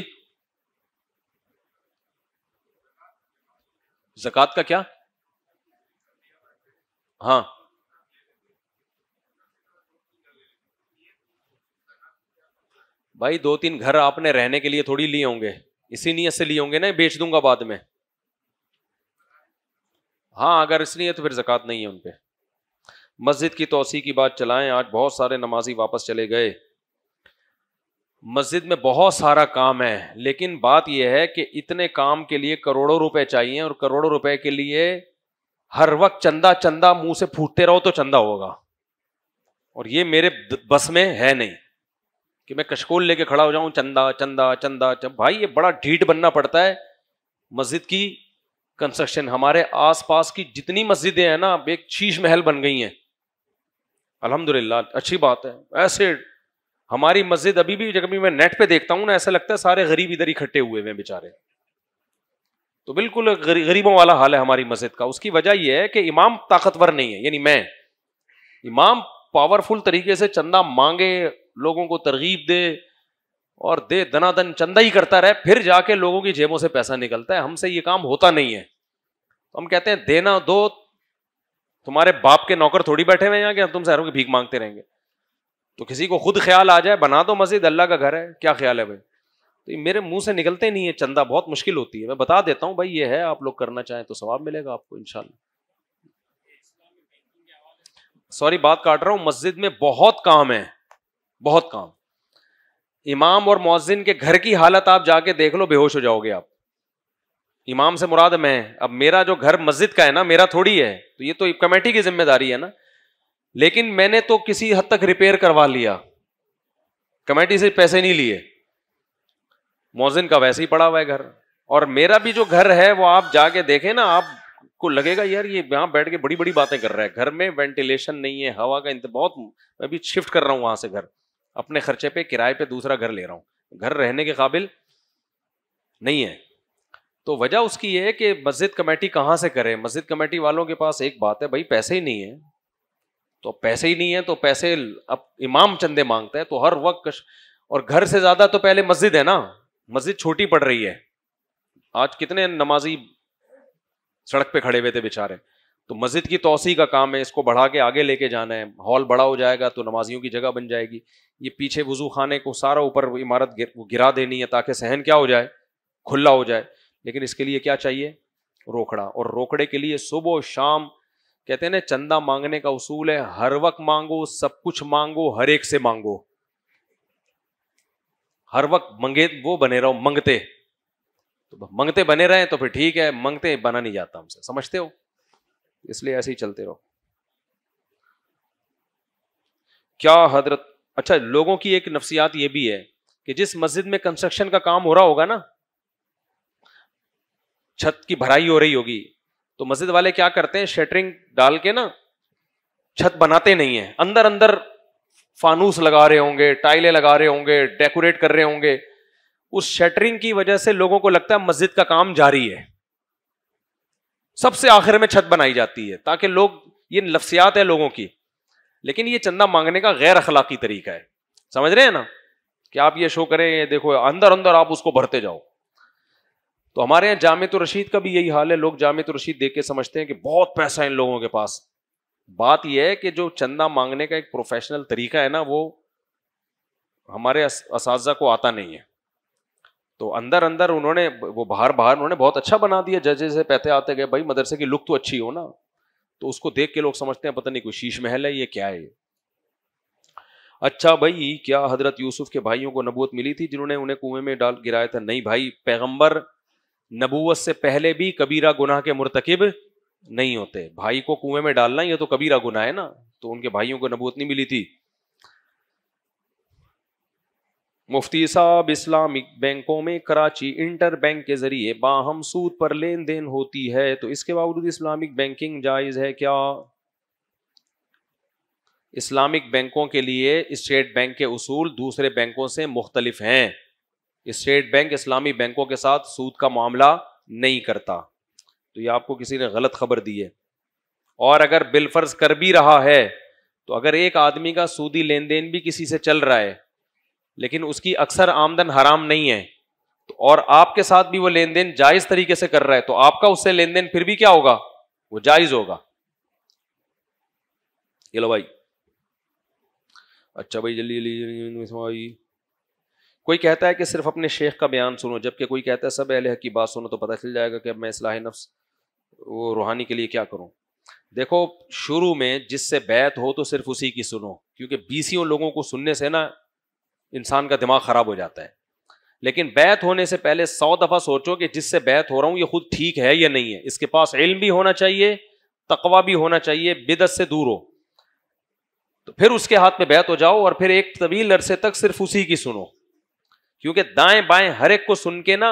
जक़ात का क्या हाँ भाई दो तीन घर आपने रहने के लिए थोड़ी लिए होंगे इसी नीयत से लिए होंगे ना बेच दूंगा बाद में हाँ अगर इसलिए तो फिर जक़ात नहीं है उनपे मस्जिद की तोसी की बात चलाएं आज बहुत सारे नमाजी वापस चले गए मस्जिद में बहुत सारा काम है लेकिन बात यह है कि इतने काम के लिए करोड़ों रुपए चाहिए और करोड़ों रुपए के लिए हर वक्त चंदा चंदा मुंह से फूटते रहो तो चंदा होगा और ये मेरे बस में है नहीं कि मैं कशकोल लेके खड़ा हो जाऊं चंदा चंदा चंदा चंद भाई ये बड़ा ढीठ बनना पड़ता है मस्जिद की कंस्ट्रक्शन हमारे आसपास की जितनी मस्जिदें हैं ना अब एक शीश महल बन गई हैं अल्हम्दुलिल्लाह अच्छी बात है ऐसे हमारी मस्जिद अभी भी जब भी मैं नेट पे देखता हूँ ना ऐसा लगता है सारे गरीब इधर इकट्ठे हुए हैं बेचारे तो बिल्कुल गरी, गरीबों वाला हाल है हमारी मस्जिद का उसकी वजह यह है कि इमाम ताकतवर नहीं है यानी मैं इमाम पावरफुल तरीके से चंदा मांगे लोगों को तरगीब दे और दे दना दन चंदा ही करता रहे फिर जाके लोगों की जेबों से पैसा निकलता है हमसे ये काम होता नहीं है तो हम कहते हैं देना दो तुम्हारे बाप के नौकर थोड़ी बैठे हुए यहाँ के हम तुम सहरों की भीख मांगते रहेंगे तो किसी को खुद ख्याल आ जाए बना दो मस्जिद अल्लाह का घर है क्या ख्याल है भाई तो मेरे मुंह से निकलते नहीं है चंदा बहुत मुश्किल होती है मैं बता देता हूँ भाई ये है आप लोग करना चाहें तो सवाब मिलेगा आपको इनशाला सॉरी बात काट रहा हूँ मस्जिद में बहुत काम है बहुत काम इमाम और मोजिन के घर की हालत आप जाके देख लो बेहोश हो जाओगे आप इमाम से मुराद मैं अब मेरा जो घर मस्जिद का है ना मेरा थोड़ी है तो ये तो कमेटी की जिम्मेदारी है ना लेकिन मैंने तो किसी हद तक रिपेयर करवा लिया कमेटी से पैसे नहीं लिए मोजिन का वैसे ही पड़ा हुआ है घर और मेरा भी जो घर है वो आप जाके देखें ना आपको लगेगा यार ये यहां बैठ के बड़ी बड़ी बातें कर रहा है घर में वेंटिलेशन नहीं है हवा का बहुत मैं भी शिफ्ट कर रहा हूं वहां से घर अपने खर्चे पे किराए पे दूसरा घर ले रहा हूं घर रहने के काबिल नहीं है तो वजह उसकी ये है कि मस्जिद कमेटी कहां से करे मस्जिद कमेटी वालों के पास एक बात है भाई पैसे ही नहीं है तो पैसे ही नहीं है तो पैसे अब इमाम चंदे मांगते हैं तो हर वक्त और घर से ज्यादा तो पहले मस्जिद है ना मस्जिद छोटी पड़ रही है आज कितने नमाजी सड़क पे खड़े हुए थे बेचारे तो मस्जिद की तोसी का काम है इसको बढ़ा के आगे लेके जाना है हॉल बड़ा हो जाएगा तो नमाजियों की जगह बन जाएगी ये पीछे वजू खाने को सारा ऊपर इमारत गिर, गिरा देनी है ताकि सहन क्या हो जाए खुला हो जाए लेकिन इसके लिए क्या चाहिए रोकड़ा और रोकड़े के लिए सुबह शाम कहते हैं ना चंदा मांगने का उसूल है हर वक्त मांगो सब कुछ मांगो हर एक से मांगो हर वक्त मंगे वो बने रहो मंगते तो मंगते बने रहे तो फिर ठीक है मंगते बना नहीं जाता हमसे समझते हो इसलिए ऐसे ही चलते रहो क्या हजरत अच्छा लोगों की एक नफसियात ये भी है कि जिस मस्जिद में कंस्ट्रक्शन का काम हो रहा होगा ना छत की भराई हो रही होगी तो मस्जिद वाले क्या करते हैं शटरिंग डाल के ना छत बनाते नहीं है अंदर अंदर फानूस लगा रहे होंगे टाइलें लगा रहे होंगे डेकोरेट कर रहे होंगे उस शेटरिंग की वजह से लोगों को लगता है मस्जिद का काम जारी है सबसे आखिर में छत बनाई जाती है ताकि लोग ये नफसियात है लोगों की लेकिन ये चंदा मांगने का गैर अखलाकी तरीका है समझ रहे हैं ना कि आप ये शो करें ये देखो अंदर अंदर आप उसको भरते जाओ तो हमारे यहाँ जाम तो रशीद का भी यही हाल है लोग जाम तो रशीद देख के समझते हैं कि बहुत पैसा इन लोगों के पास बात यह है कि जो चंदा मांगने का एक प्रोफेशनल तरीका है ना वो हमारे इस अस, को आता नहीं है तो अंदर अंदर उन्होंने वो बाहर बाहर उन्होंने बहुत अच्छा बना दिया जजेस से पैसे आते गए भाई मदरसे की लुक तो अच्छी हो ना तो उसको देख के लोग समझते हैं पता नहीं कोई शीश महल है ये क्या है अच्छा भाई क्या हजरत यूसुफ के भाइयों को नबूत मिली थी जिन्होंने उन्हें कुएं में डाल गिराया था नहीं भाई पैगंबर नबूवत से पहले भी कबीरा गुनाह के मुरतकब नहीं होते भाई को कुएं में डालना ये तो कबीरा गुनाह है ना तो उनके भाइयों को नबूत नहीं मिली थी मुफ्ती साहब इस्लामिक बैंकों में कराची इंटर बैंक के जरिए बाहम सूद पर लेन देन होती है तो इसके बावजूद इस्लामिक बैंकिंग जायज़ है क्या इस्लामिक बैंकों के लिए स्टेट बैंक के असूल दूसरे बैंकों से मुख्तलिफ हैं स्टेट बैंक इस्लामी बैंकों के साथ सूद का मामला नहीं करता तो ये आपको किसी ने गलत खबर दी है और अगर बिलफर्ज कर भी रहा है तो अगर एक आदमी का सूदी लेन देन भी किसी से चल रहा है लेकिन उसकी अक्सर आमदन हराम नहीं है तो और आपके साथ भी वो लेन देन जायज तरीके से कर रहा है तो आपका उससे लेन देन फिर भी क्या होगा वो जायज होगा ये लो भाई अच्छा भाई जल्दी जल्दी भाई कोई कहता है कि सिर्फ अपने शेख का बयान सुनो जबकि कोई कहता है सब अहल हक की बात सुनो तो पता चल जाएगा कि अब मैं इसलाह नफ्स वो रूहानी के लिए क्या करूं देखो शुरू में जिससे बैत हो तो सिर्फ उसी की सुनो क्योंकि बीसियों लोगों को सुनने से ना इंसान का दिमाग ख़राब हो जाता है लेकिन बैत होने से पहले सौ दफ़ा सोचो कि जिससे बैत हो रहा हूं ये खुद ठीक है या नहीं है इसके पास इल्म भी होना चाहिए तकवा भी होना चाहिए बिदत से दूर हो तो फिर उसके हाथ में बैत हो जाओ और फिर एक तवील अरसे तक सिर्फ उसी की सुनो क्योंकि दाएं बाएं हर एक को सुन के ना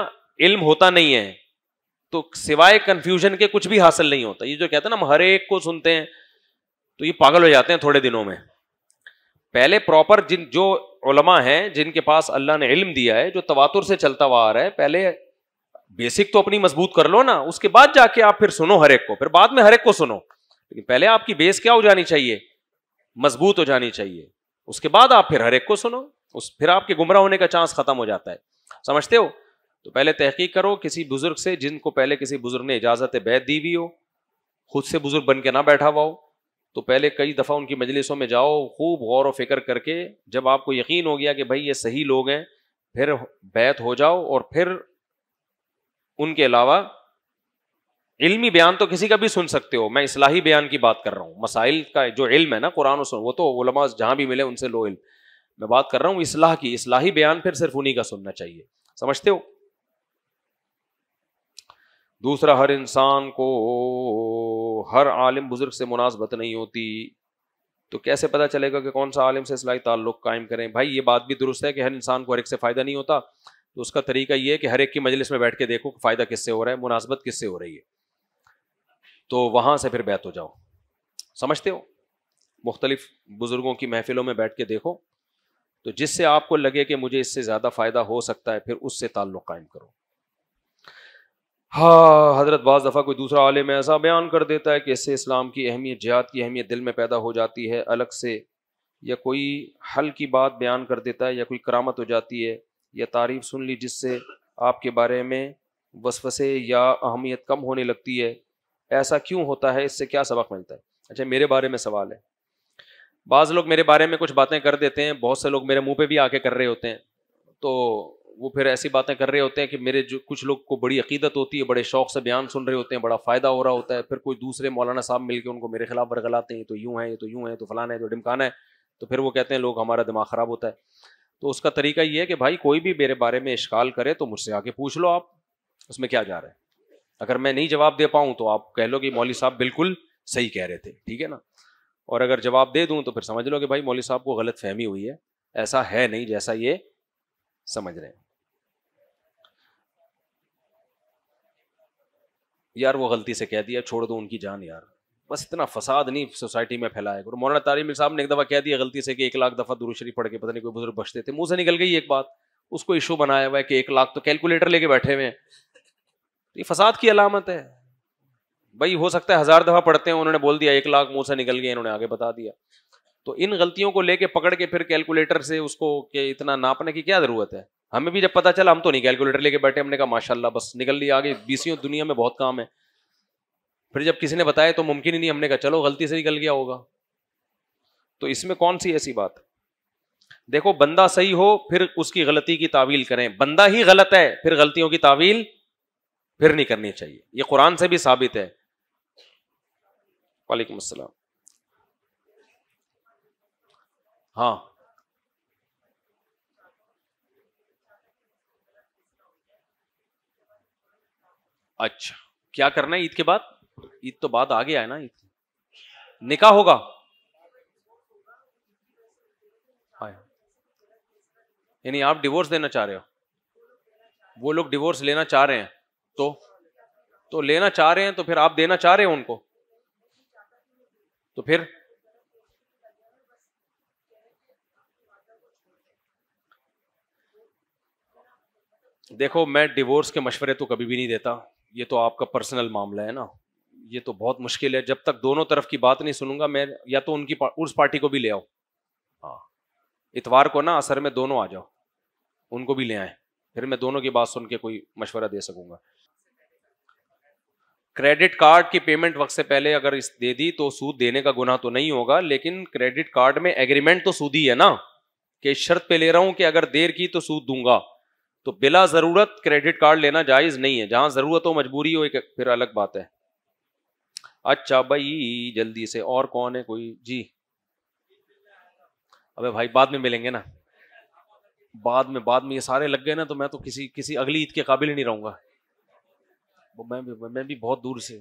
इल्म होता नहीं है तो सिवाय कन्फ्यूजन के कुछ भी हासिल नहीं होता ये जो कहते हैं ना हम हर एक को सुनते हैं तो ये पागल हो जाते हैं थोड़े दिनों में पहले प्रॉपर जिन जो उलमा हैं जिनके पास अल्लाह ने इल्म दिया है जो तवातुर से चलता हुआ आ रहा है पहले बेसिक तो अपनी मजबूत कर लो ना उसके बाद जाके आप फिर सुनो हरेक को फिर बाद में हरेक को सुनो लेकिन पहले आपकी बेस क्या हो जानी चाहिए मजबूत हो जानी चाहिए उसके बाद आप फिर हरेक को सुनो उस फिर आपके गुमराह होने का चांस खत्म हो जाता है समझते हो तो पहले तहकीक करो किसी बुजुर्ग से जिनको पहले किसी बुजुर्ग ने इजाजत बैद दी हुई हो खुद से बुजुर्ग बन के ना बैठा हुआ हो तो पहले कई दफ़ा उनकी मजलिसों में जाओ खूब गौर व फिक्र करके जब आपको यकीन हो गया कि भाई ये सही लोग हैं फिर बैत हो जाओ और फिर उनके अलावा इल्मी बयान तो किसी का भी सुन सकते हो मैं इस्लाही बयान की बात कर रहा हूँ मसाइल का जो इल्म है ना कुरान सुन वो तो उलमा जहाँ भी मिले उनसे लो इल्म मैं बात कर रहा हूँ इस्लाह की इस्लाही बयान फिर सिर्फ उन्हीं का सुनना चाहिए समझते हो दूसरा हर इंसान को हर आलिम बुज़ुर्ग से मुनासबत नहीं होती तो कैसे पता चलेगा कि कौन सा आलिम से इसलाही ताल्लुक़ कायम करें भाई ये बात भी दुरुस्त है कि हर इंसान को हर एक से फ़ायदा नहीं होता तो उसका तरीका ये है कि हर एक की मजलिस में बैठ के देखो कि फ़ायदा किससे हो रहा है मुनासबत किससे हो रही है तो वहाँ से फिर बैत हो जाओ समझते हो मुख्तलिफ बुज़ुर्गों की महफ़िलों में बैठ के देखो तो जिससे आपको लगे कि मुझे इससे ज़्यादा फ़ायदा हो सकता है फिर उससे ताल्लुक़ कायम करो हाँ हजरत बाज़ दफ़ा कोई दूसरा में ऐसा बयान कर देता है कि इससे इस्लाम की अहमियत जिहाद की अहमियत दिल में पैदा हो जाती है अलग से या कोई हल की बात बयान कर देता है या कोई करामत हो जाती है या तारीफ सुन ली जिससे आपके बारे में वसवसे या अहमियत कम होने लगती है ऐसा क्यों होता है इससे क्या सबक मिलता है अच्छा मेरे बारे में सवाल है बाज़ लोग मेरे बारे में कुछ बातें कर देते हैं बहुत से लोग मेरे मुँह पर भी आके कर रहे होते हैं तो वो फिर ऐसी बातें कर रहे होते हैं कि मेरे जो कुछ लोग को बड़ी अकीदत होती है बड़े शौक से बयान सुन रहे होते हैं बड़ा फ़ायदा हो रहा होता है फिर कोई दूसरे मौलाना साहब मिल के उनको मेरे खिलाफ बरगलाते हैं तो यूँ हैं तो यूँ है तो फलाना है तो ढिमकाना है तो फिर वो कहते हैं लोग हमारा दिमाग ख़राब होता है तो उसका तरीका ये है कि भाई कोई भी मेरे बारे में इश्काल करे तो मुझसे आके पूछ लो आप उसमें क्या जा रहा है अगर मैं नहीं जवाब दे पाऊँ तो आप कह लो कि मौली साहब बिल्कुल सही कह रहे थे ठीक है ना और अगर जवाब दे दूँ तो फिर समझ लो कि भाई मौली साहब को गलत फहमी हुई है ऐसा है नहीं जैसा ये समझ रहे हैं यार वो गलती से कह दिया छोड़ दो उनकी जान यार बस इतना फसाद नहीं सोसाइटी में फैलाया करो मौलाना तारिम साहब ने एक दफ़ा कह दिया गलती से कि एक लाख दफ़ा शरीफ पढ़ के पता नहीं कोई बुजुर्ग बचते थे मुंह से निकल गई एक बात उसको इशू बनाया हुआ है कि एक लाख तो कैलकुलेटर लेके बैठे हुए हैं ये फसाद की अलामत है भाई हो सकता है हज़ार दफ़ा पढ़ते हैं उन्होंने बोल दिया एक लाख मुंह से निकल गए इन्होंने आगे बता दिया तो इन गलतियों को लेके पकड़ के फिर कैलकुलेटर से उसको के इतना नापने की क्या ज़रूरत है हमें भी जब पता चला हम तो नहीं कैलकुलेटर लेके बैठे हमने कहा माशाल्लाह बस निकल लिया आगे बीसियों दुनिया में बहुत काम है फिर जब किसी ने बताया तो मुमकिन ही नहीं हमने कहा चलो गलती से निकल गया होगा तो इसमें कौन सी ऐसी बात देखो बंदा सही हो फिर उसकी गलती की तावील करें बंदा ही गलत है फिर गलतियों की तावील फिर नहीं करनी चाहिए ये कुरान से भी साबित है वालेकुम असलम हाँ अच्छा क्या करना है ईद के बाद ईद तो बाद आ गया है ना ईद निकाह होगा हाँ यानी आप डिवोर्स देना चाह रहे हो वो लोग डिवोर्स लेना चाह रहे हैं तो तो लेना चाह रहे हैं तो फिर आप देना चाह रहे हो उनको तो फिर देखो मैं डिवोर्स के मशवरे तो कभी भी नहीं देता ये तो आपका पर्सनल मामला है ना ये तो बहुत मुश्किल है जब तक दोनों तरफ की बात नहीं सुनूंगा मैं या तो उनकी पा, उस पार्टी को भी ले आओ हाँ इतवार को ना असर में दोनों आ जाओ उनको भी ले आए फिर मैं दोनों की बात सुन के कोई मशवरा दे सकूंगा क्रेडिट कार्ड की पेमेंट वक्त से पहले अगर इस दे दी तो सूद देने का गुना तो नहीं होगा लेकिन क्रेडिट कार्ड में एग्रीमेंट तो सूद ही है ना कि शर्त पे ले रहा हूं कि अगर देर की तो सूद दूंगा तो बिला ज़रूरत क्रेडिट कार्ड लेना जायज़ नहीं है जहां ज़रूरत हो मजबूरी हो एक फिर अलग बात है अच्छा भाई जल्दी से और कौन है कोई जी अबे भाई बाद में मिलेंगे ना बाद में बाद में ये सारे लग गए ना तो मैं तो किसी किसी अगली ईद के काबिल ही नहीं रहूँगा मैं भी मैं भी बहुत दूर से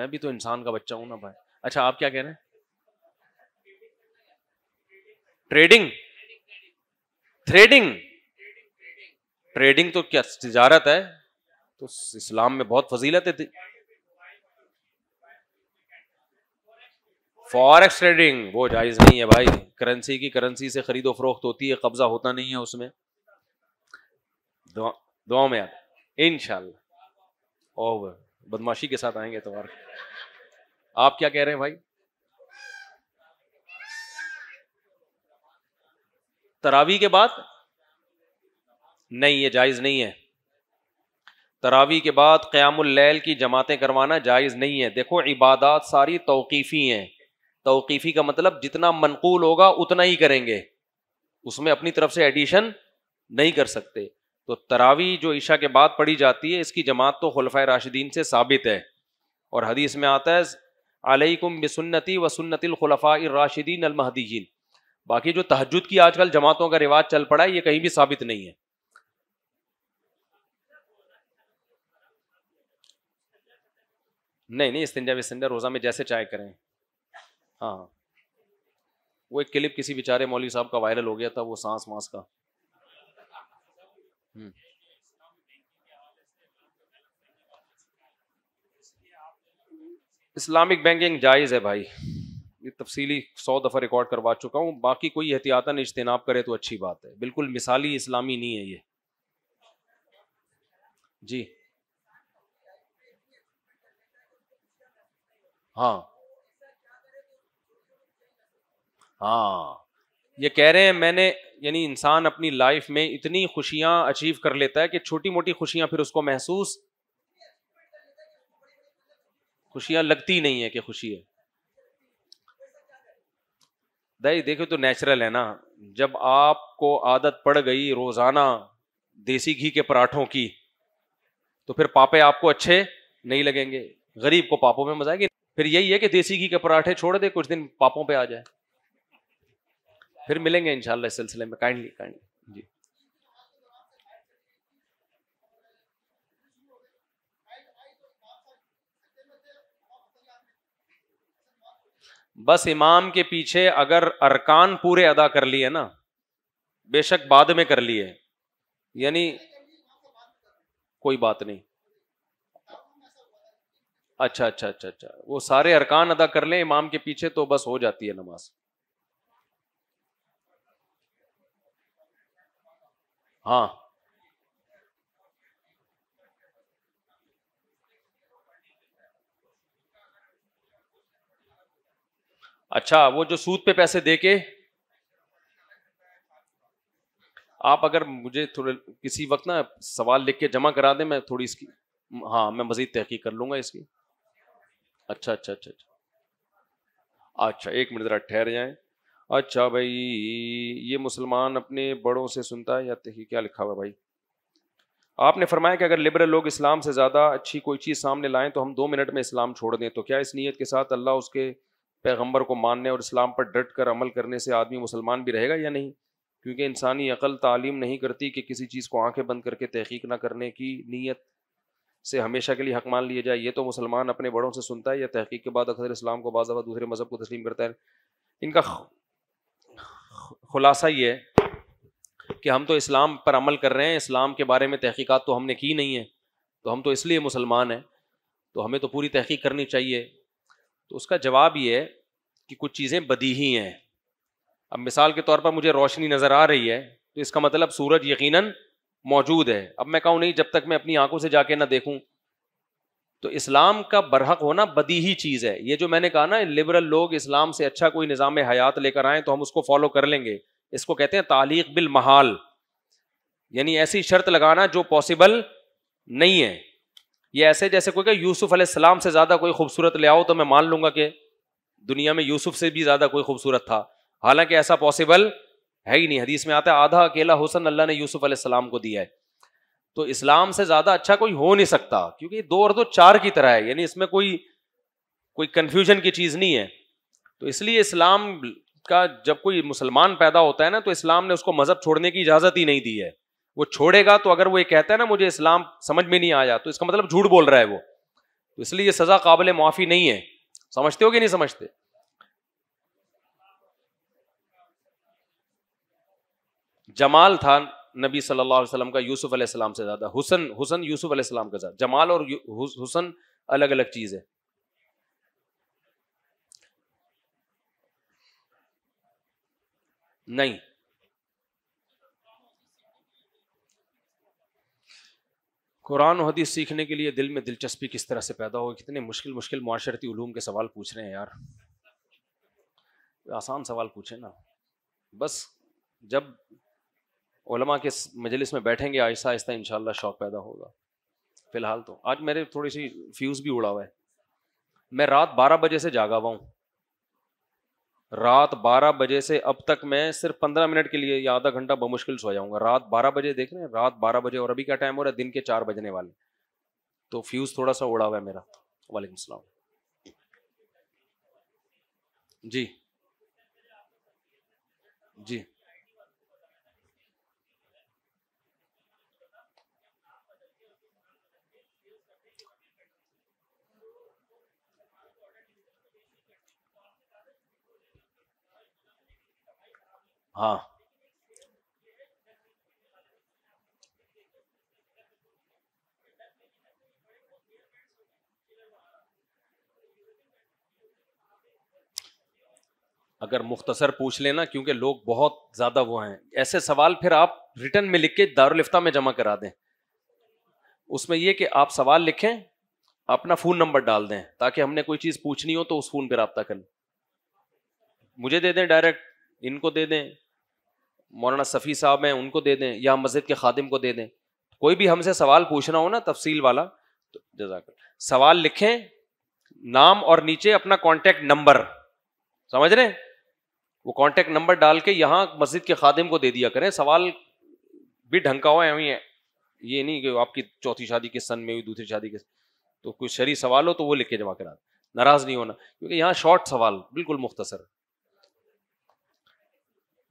मैं भी तो इंसान का बच्चा हूं ना भाई अच्छा आप क्या कह रहे हैं ट्रेडिंग थ्रेडिंग ट्रेडिंग तो क्या तजारत है तो इस्लाम में बहुत फजीलत है फॉरेक्स ट्रेडिंग वो जायज़ नहीं है भाई करेंसी की करेंसी से खरीदो फरोख्त होती है कब्जा होता नहीं है उसमें दुआ में याद इन शह बदमाशी के साथ आएंगे तो आप क्या कह रहे हैं भाई तरावी के बाद नहीं ये जायज़ नहीं है तरावी के बाद क्यामैल की जमातें करवाना जायज़ नहीं है देखो इबादत सारी तौकीफ़ी हैं तौकीफ़ी का मतलब जितना मनकूल होगा उतना ही करेंगे उसमें अपनी तरफ से एडिशन नहीं कर सकते तो तरावी जो ईशा के बाद पढ़ी जाती है इसकी जमात तो खलफा राशिदीन से साबित है और हदीस में आता है अलैकुम बिसन्नति व सुन्नतिलखलफा राशिदीन अलमहदीन बाकी जो तहजद की आजकल जमातों का रिवाज चल पड़ा है ये कहीं भी साबित नहीं है नहीं नहीं इस्तंजा विस्तंजा रोज़ा में जैसे चाय करें हाँ वो एक क्लिप किसी बेचारे मौलवी साहब का वायरल हो गया था वो सांस वांस का हम्म। इस्लामिक बैंकिंग जायज़ है भाई ये तफसीली सौ दफ़ा रिकॉर्ड करवा चुका हूँ बाकी कोई एहतियातन इज्तनाब करे तो अच्छी बात है बिल्कुल मिसाली इस्लामी नहीं है ये जी हाँ हाँ ये कह रहे हैं मैंने यानी इंसान अपनी लाइफ में इतनी खुशियां अचीव कर लेता है कि छोटी मोटी खुशियां फिर उसको महसूस खुशियां लगती नहीं है कि खुशी है दाई देखो तो नेचुरल है ना जब आपको आदत पड़ गई रोजाना देसी घी के पराठों की तो फिर पापे आपको अच्छे नहीं लगेंगे गरीब को पापों में मजा आएगी फिर यही है कि देसी घी के पराठे छोड़ दे कुछ दिन पापों पे आ जाए फिर मिलेंगे इंशाल्लाह इस सिलसिले में काइंडली काइंडली जी बस इमाम के पीछे अगर अरकान पूरे अदा कर लिए ना बेशक बाद में कर लिए यानी कोई बात नहीं अच्छा अच्छा अच्छा अच्छा वो सारे अरकान अदा कर लें इमाम के पीछे तो बस हो जाती है नमाज हाँ अच्छा वो जो सूद पे पैसे दे के आप अगर मुझे थोड़े किसी वक्त ना सवाल लिख के जमा करा दें मैं थोड़ी इसकी हाँ मैं मज़ीद तहकीक कर लूँगा इसकी अच्छा अच्छा अच्छा अच्छा अच्छा एक मिनट ज़रा ठहर जाए अच्छा भाई ये मुसलमान अपने बड़ों से सुनता है या देखिए क्या लिखा हुआ भाई आपने फरमाया कि अगर लिबरल लोग इस्लाम से ज़्यादा अच्छी कोई चीज़ सामने लाएं तो हम दो मिनट में इस्लाम छोड़ दें तो क्या इस नीयत के साथ अल्लाह उसके पैगम्बर को मानने और इस्लाम पर डट कर अमल करने से आदमी मुसलमान भी रहेगा या नहीं क्योंकि इंसानी अकल तालीम नहीं करती कि किसी चीज़ को आंखें बंद करके तहकीक ना करने की नीयत से हमेशा के लिए हक मान लिया जाए ये तो मुसलमान अपने बड़ों से सुनता है या तहकीक के बाद अक्सर इस्लाम को बाज़ा दूसरे मज़हब को तस्लीम करता है इनका खुलासा ये है कि हम तो इस्लाम पर अमल कर रहे हैं इस्लाम के बारे में तहकीकत तो हमने की नहीं है तो हम तो इसलिए मुसलमान हैं तो हमें तो पूरी तहकीक करनी चाहिए तो उसका जवाब ये है कि कुछ चीज़ें बदी ही हैं अब मिसाल के तौर पर मुझे रोशनी नज़र आ रही है तो इसका मतलब सूरज यकीनन मौजूद है अब मैं कहूँ नहीं जब तक मैं अपनी आंखों से जाके ना देखूं तो इस्लाम का बरहक होना बदी ही चीज़ है ये जो मैंने कहा ना लिबरल लोग इस्लाम से अच्छा कोई निज़ाम हयात लेकर आए तो हम उसको फॉलो कर लेंगे इसको कहते हैं तालीक बिल महाल यानी ऐसी शर्त लगाना जो पॉसिबल नहीं है ये ऐसे जैसे कोई कहे यूसुफ अलैहिस्सलाम से ज़्यादा कोई खूबसूरत ले आओ तो मैं मान लूंगा कि दुनिया में यूसुफ से भी ज़्यादा कोई खूबसूरत था हालांकि ऐसा पॉसिबल है ही नहीं हदीस में आता है आधा अकेला हुसन अल्लाह ने यूसुफ अलैहिस्सलाम को दिया है तो इस्लाम से ज़्यादा अच्छा कोई हो नहीं सकता क्योंकि दो और दो चार की तरह है यानी इसमें कोई कोई कन्फ्यूजन की चीज़ नहीं है तो इसलिए इस्लाम का जब कोई मुसलमान पैदा होता है ना तो इस्लाम ने उसको मज़हब छोड़ने की इजाज़त ही नहीं दी है वो छोड़ेगा तो अगर वो ये कहता है ना मुझे इस्लाम समझ में नहीं आया तो इसका मतलब झूठ बोल रहा है वो तो इसलिए ये सज़ा काबिल माफ़ी नहीं है समझते हो कि नहीं समझते जमाल था नबी सल्लल्लाहु अलैहि वसल्लम का यूसुफ अलैहिस्सलाम से ज़्यादा हुसन हुसन यूसुफ अलैहिस्सलाम का ज़्यादा जमाल और हुसन अलग अलग चीज़ है नहीं कुरान हदीस सीखने के लिए दिल में दिलचस्पी किस तरह से पैदा हो कितने मुश्किल मुश्किल माशरती ूम के सवाल पूछ रहे हैं यार आसान सवाल पूछे ना बस जब ओलमा के मजलिस में बैठेंगे आहिस्ता आहिस्ता इन शौक पैदा होगा फ़िलहाल तो आज मेरे थोड़ी सी फ्यूज़ भी उड़ा हुआ है मैं रात बारह बजे से जागा हुआ हूँ रात बारह बजे से अब तक मैं सिर्फ पंद्रह मिनट के लिए या आधा घंटा बमुश्किल सो जाऊंगा रात बारह बजे देख रहे हैं रात बारह बजे और अभी क्या टाइम हो रहा है दिन के चार बजने वाले तो फ्यूज़ थोड़ा सा उड़ा हुआ है मेरा वालेकुम सलाम जी जी हाँ अगर मुख्तसर पूछ लेना क्योंकि लोग बहुत ज्यादा वो हैं ऐसे सवाल फिर आप रिटर्न में लिख के दारुलफ्ता में जमा करा दें उसमें यह कि आप सवाल लिखें अपना फोन नंबर डाल दें ताकि हमने कोई चीज पूछनी हो तो उस फोन पर रबता कर मुझे दे दें डायरेक्ट इनको दे दें मौलाना सफ़ी साहब हैं उनको दे दें या मस्जिद के खादिम को दे दें कोई भी हमसे सवाल पूछना हो ना तफसील वाला तो जजाक सवाल लिखें नाम और नीचे अपना कॉन्टेक्ट नंबर समझ रहे वो कॉन्टेक्ट नंबर डाल के यहाँ मस्जिद के खादिम को दे दिया करें सवाल भी ढंग का हो है ये नहीं कि आपकी चौथी शादी के सन में हुई दूसरी शादी के तो कोई शरी सवाल हो तो वो लिख के जमा करा नाराज़ नहीं होना क्योंकि यहाँ शॉर्ट सवाल बिल्कुल मुख्तसर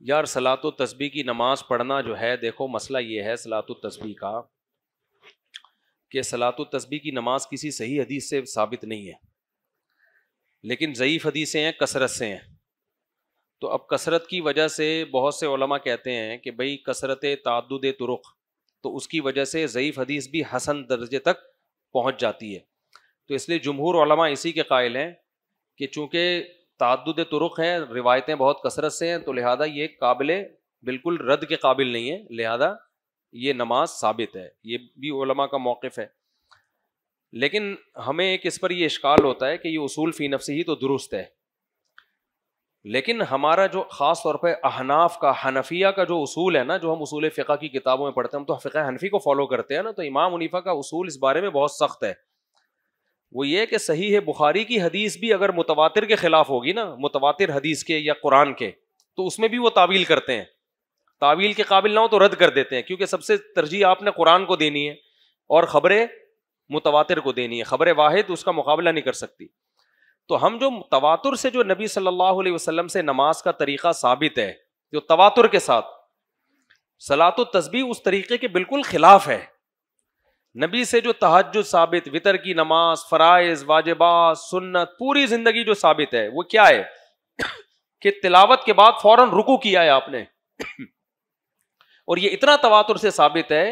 यार सलात व तस्बी की नमाज पढ़ना जो है देखो मसला ये है सलात तस्बी का कि सलात तस्बी की नमाज किसी सही हदीस से साबित नहीं है लेकिन ज़यीफ़ हदीसें हैं कसरत से हैं तो अब कसरत की वजह से बहुत से ओलमा कहते हैं कि भाई कसरत तद तुरुक तो उसकी वजह से ज़यीफ़ हदीस भी हसन दर्जे तक पहुंच जाती है तो इसलिए जमहूर ओलमा इसी के कायल हैं कि चूँकि तद्द तुरुक हैं रिवायतें बहुत कसरत से हैं तो लिहाजा ये काबिल बिल्कुल रद्द के काबिल नहीं है लिहाजा ये नमाज साबित है ये भी ओलमा का मौक़ है लेकिन हमें एक इस पर ये इश्काल होता है कि ये उसूल फ़ी नफसी ही तो दुरुस्त है लेकिन हमारा जो ख़ास तौर पर अहनाफ का हनफिया का जो उसूल है ना जो हम उसूल फ़िका की किताबों में पढ़ते हैं हम तो फ़िका हनफी को फॉलो करते हैं ना तो इमाम मुनीफा का उसूल इस बारे में बहुत सख्त है वो ये कि सही है बुखारी की हदीस भी अगर मुतवा के खिलाफ होगी ना मुतवा हदीस के या कुरान के तो उसमें भी वो तावील करते हैं तावील के काबिल ना हो तो रद्द कर देते हैं क्योंकि सबसे तरजीह आपने कुरान को देनी है और ख़बरें मुतवा को देनी है ख़बर वाहिद उसका मुकाबला नहीं कर सकती तो हम जो तवातुर से जो नबी सल्लल्लाहु अलैहि वसल्लम से नमाज का तरीक़ा साबित है जो तवातुर के साथ सलात तस्बी उस तरीके के बिल्कुल खिलाफ है नबी से जो तहज साबित वितर की नमाज फ़राइज़ वाजबा सुन्नत पूरी ज़िंदगी जो साबित है वो क्या है <coughs> कि तिलावत के बाद फ़ौरन रुकू किया है आपने <coughs> और ये इतना तवातुर से साबित है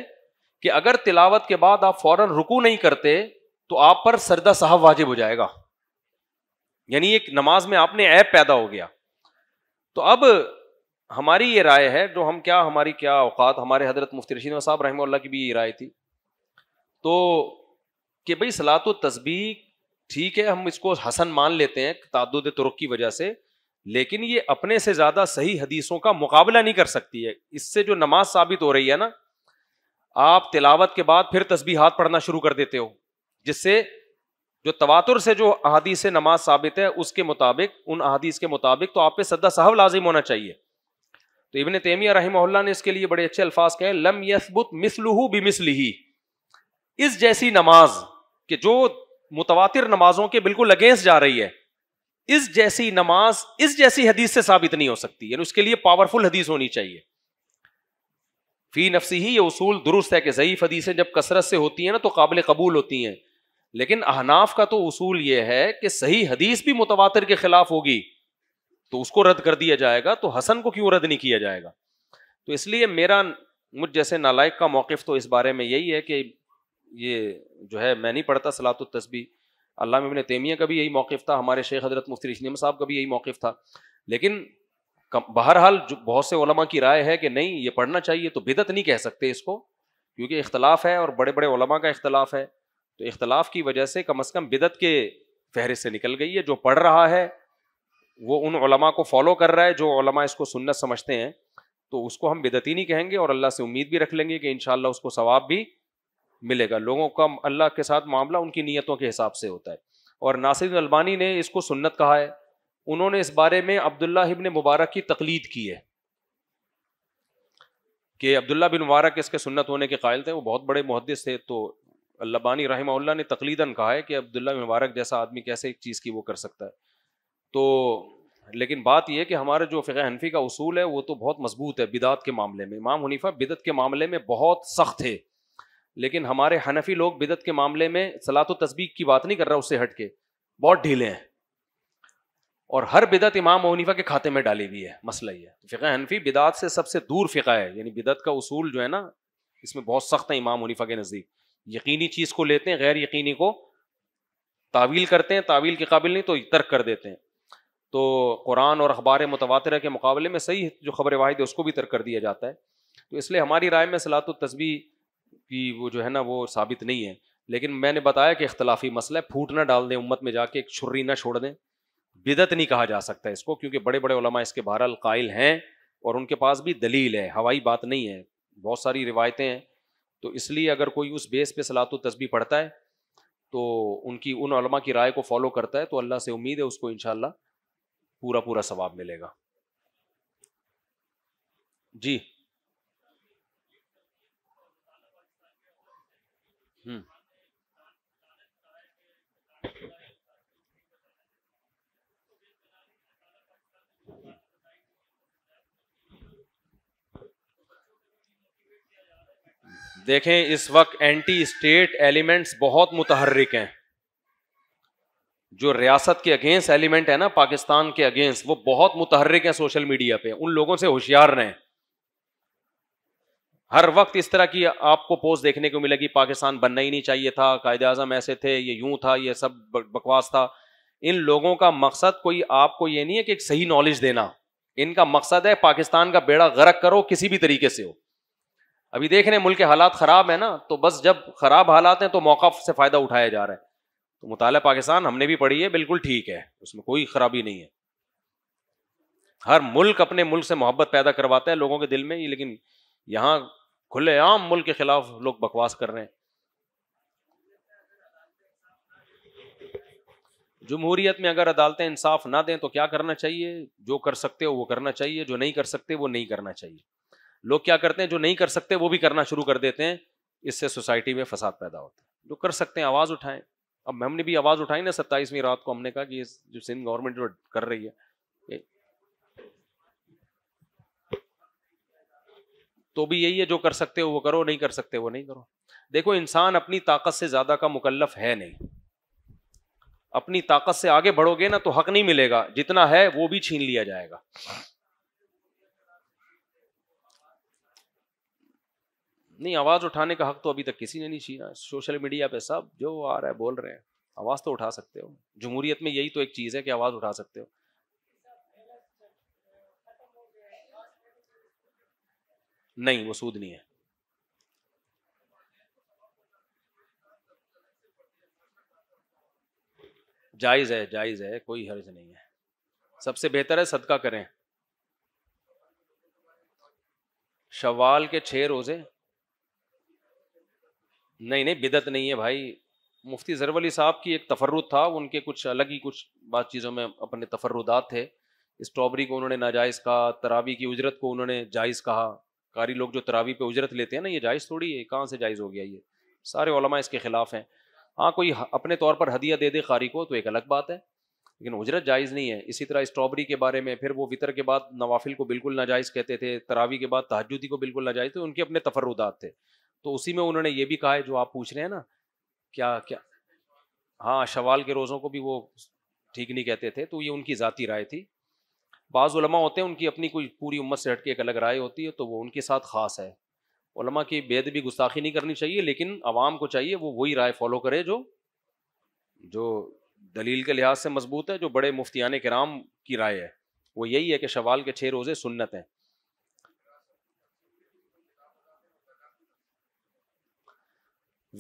कि अगर तिलावत के बाद आप फ़ौरन रुकू नहीं करते तो आप पर सरदा साहब वाजिब हो जाएगा यानी एक नमाज में आपने ऐप पैदा हो गया तो अब हमारी ये राय है जो हम क्या हमारी क्या औकात हमारे हजरत मुफ्ती रशीद साहब रहम की भी ये राय थी तो कि भाई सलाह तो तस्बी ठीक है हम इसको हसन मान लेते हैं तादुद तुर्क की वजह से लेकिन ये अपने से ज़्यादा सही हदीसों का मुकाबला नहीं कर सकती है इससे जो नमाज साबित हो रही है ना आप तिलावत के बाद फिर तस्बी हाथ पढ़ना शुरू कर देते हो जिससे जो तवातुर से जो अहादीस नमाज साबित है उसके मुताबिक उन अहादीस के मुताबिक तो आप पे सदा साहब लाजिम होना चाहिए तो इबन तैमिया रही ने इसके लिए बड़े अच्छे अल्फाज कहे लम यसबुत मिसलू बिमिसली इस जैसी नमाज कि जो मुतवातिर नमाजों के बिल्कुल अगेंस्ट जा रही है इस जैसी नमाज इस जैसी हदीस से साबित नहीं हो सकती यानी उसके लिए पावरफुल हदीस होनी चाहिए फी नफसी ही ये उसूल दुरुस्त है कि ज़यीफ हदीसें जब कसरत से होती हैं ना तो काबिल कबूल होती हैं लेकिन अहनाफ का तो उसूल यह है कि सही हदीस भी मुतवातिर के खिलाफ होगी तो उसको रद्द कर दिया जाएगा तो हसन को क्यों रद्द नहीं किया जाएगा तो इसलिए मेरा मुझ जैसे नालायक का मौकफ तो इस बारे में यही है कि ये जो है मैं नहीं पढ़ता सलात तस्बी अल्लाह में तैमिया का भी यही मौक़ था हमारे शेख हजरत मुफ्ती रिशनीम साहब का भी यही मौक़ था लेकिन बहरहाल जो बहुत से ओलमा की राय है कि नहीं ये पढ़ना चाहिए तो बिदत नहीं कह सकते इसको क्योंकि इख्तलाफ है और बड़े बड़े ओलमा का इख्तलाफ है तो इख्तलाफ की वजह से कम अज़ कम बिदत के फहरिस्त से निकल गई है जो पढ़ रहा है वो उन ओलमा को फॉलो कर रहा है जो ओलमा इसको सुन्नत समझते हैं तो उसको हम बिदती नहीं कहेंगे और अल्लाह से उम्मीद भी रख लेंगे कि इन उसको सवाब भी मिलेगा लोगों का अल्लाह के साथ मामला उनकी नीयतों के हिसाब से होता है और नासिर अलबानी ने इसको सुन्नत कहा है उन्होंने इस बारे में अब्दुल्ला इबन मुबारक की तकलीद की है कि अब्दुल्ला बिन मुबारक इसके सुन्नत होने के कायल थे वो बहुत बड़े मुहदस थे तो अल्लाबानी रहमल्ला ने तकलीदन कहा है कि अब्दुल्ला बिन मुबारक जैसा आदमी कैसे एक चीज़ की वो कर सकता है तो लेकिन बात यह कि हमारे जो फ़िक हनफी का उसूल है वो तो बहुत मजबूत है बिदात के मामले में इमाम हनीफा बिदत के मामले में बहुत सख्त है लेकिन हमारे हनफी लोग बिदत के मामले में सलात तस्बीक की बात नहीं कर रहा उससे हट के बहुत ढीले हैं और हर बिदत इमाम मोनीफा के खाते में डाली हुई है मसला ये तो फ़िका हनफी बिदात से सबसे दूर फ़िका है यानी बिदत का उसूल जो है ना इसमें बहुत सख्त है इमाम मुनीफा के नज़दीक यकीनी चीज़ को लेते हैं गैर यकीनी को तावील करते हैं तावील के काबिल नहीं तो तर्क कर देते हैं तो कुरान और अखबार मुतवा के मुकाबले में सही जो खबर वाहिद है उसको भी तर्क कर दिया जाता है तो इसलिए हमारी राय में सलात तस्वीर की वो जो है ना वो साबित नहीं है लेकिन मैंने बताया कि इख्तलाफी मसला है फूट ना डाल दें उम्मत में जाके एक छुर्री ना छोड़ दें बिदत नहीं कहा जा सकता इसको क्योंकि बड़े बड़े उलमा इसके बहरहाल कायल हैं और उनके पास भी दलील है हवाई बात नहीं है बहुत सारी रिवायतें हैं तो इसलिए अगर कोई उस बेस पे सलात व तस्बी पढ़ता है तो उनकी उन उलमा की राय को फॉलो करता है तो अल्लाह से उम्मीद है उसको इन पूरा पूरा सवाब मिलेगा जी हम्म। देखें इस वक्त एंटी स्टेट एलिमेंट्स बहुत मुतहरिक हैं जो रियासत के अगेंस्ट एलिमेंट है ना पाकिस्तान के अगेंस्ट वो बहुत मुतहरिक हैं सोशल मीडिया पे उन लोगों से होशियार रहें हर वक्त इस तरह की आपको पोस्ट देखने को मिलेगी पाकिस्तान बनना ही नहीं चाहिए था कायद अजम ऐसे थे ये यूं था ये सब बकवास था इन लोगों का मकसद कोई आपको ये नहीं है कि एक सही नॉलेज देना इनका मकसद है पाकिस्तान का बेड़ा गरक करो किसी भी तरीके से हो अभी देख रहे हैं मुल्क के हालात ख़राब है ना तो बस जब ख़राब हालात हैं तो मौका से फ़ायदा उठाया जा रहा है तो मुताल पाकिस्तान हमने भी पढ़ी है बिल्कुल ठीक है उसमें कोई ख़राबी नहीं है हर मुल्क अपने मुल्क से मोहब्बत पैदा करवाता है लोगों के दिल में लेकिन यहाँ खुले आम मुल्क के खिलाफ लोग बकवास कर रहे हैं जमहूरियत में अगर अदालतें इंसाफ ना दें तो क्या करना चाहिए जो कर सकते हो वो करना चाहिए जो नहीं कर सकते वो नहीं करना चाहिए लोग क्या करते हैं जो नहीं कर सकते वो भी करना शुरू कर देते हैं इससे सोसाइटी में फसाद पैदा होता है जो कर सकते हैं आवाज़ उठाएं अब हमने भी आवाज़ उठाई ना सत्ताईसवीं रात को हमने कहा कि जो सिंध गवर्नमेंट जो कर रही है तो भी यही है जो कर सकते हो वो करो नहीं कर सकते वो नहीं करो देखो इंसान अपनी ताकत से ज़्यादा का मुकल्लफ है नहीं अपनी ताकत से आगे बढ़ोगे ना तो हक नहीं मिलेगा जितना है वो भी छीन लिया जाएगा नहीं आवाज उठाने का हक तो अभी तक किसी ने नहीं छीना सोशल मीडिया पे सब जो आ रहा है बोल रहे हैं आवाज तो उठा सकते हो जमहूरियत में यही तो एक चीज है कि आवाज उठा सकते हो नहीं वो सूद नहीं है जायज है जायज है कोई हर्ज नहीं है सबसे बेहतर है सदका करें शवाल के छह रोजे नहीं नहीं बिदत नहीं है भाई मुफ्ती जरवली साहब की एक तफरुद था उनके कुछ अलग ही कुछ बात चीज़ों में अपने तफरुदात थे स्ट्रॉबेरी को उन्होंने नाजायज़ कहा तरावी की उजरत को उन्होंने जायज़ कहा कारी लोग जो तरावी पे उजरत लेते हैं ना ये जायज़ थोड़ी है कहाँ से जायज़ हो गया ये सारे ओलमा इसके ख़िलाफ़ हैं हाँ कोई अपने तौर पर हदिया दे दे कारी को तो एक अलग बात है लेकिन उजरत जायज़ नहीं है इसी तरह स्ट्रॉबेरी के बारे में फिर वो वितर के बाद नवाफिल को बिल्कुल नाजायज़ कहते थे तरावी के बाद तहजुदी को बिल्कुल नाजायज़ थे उनके अपने तफरुदात थे तो उसी में उन्होंने ये भी कहा है जो आप पूछ रहे हैं ना क्या क्या हाँ शवाल के रोज़ों को भी वो ठीक नहीं कहते थे तो ये उनकी ज़ाती राय थी बाजा होते हैं उनकी अपनी कोई पूरी उम्मत से हट के एक अलग राय होती है तो वो उनके साथ ख़ास है उलमा की बेद भी गुस्ताखी नहीं करनी चाहिए लेकिन आवाम को चाहिए वो वही राय फॉलो करे जो जो दलील के लिहाज से मजबूत है जो बड़े मुफ्तियान कराम की राय है वो यही है कि शवाल के छः रोज़े सुन्नत हैं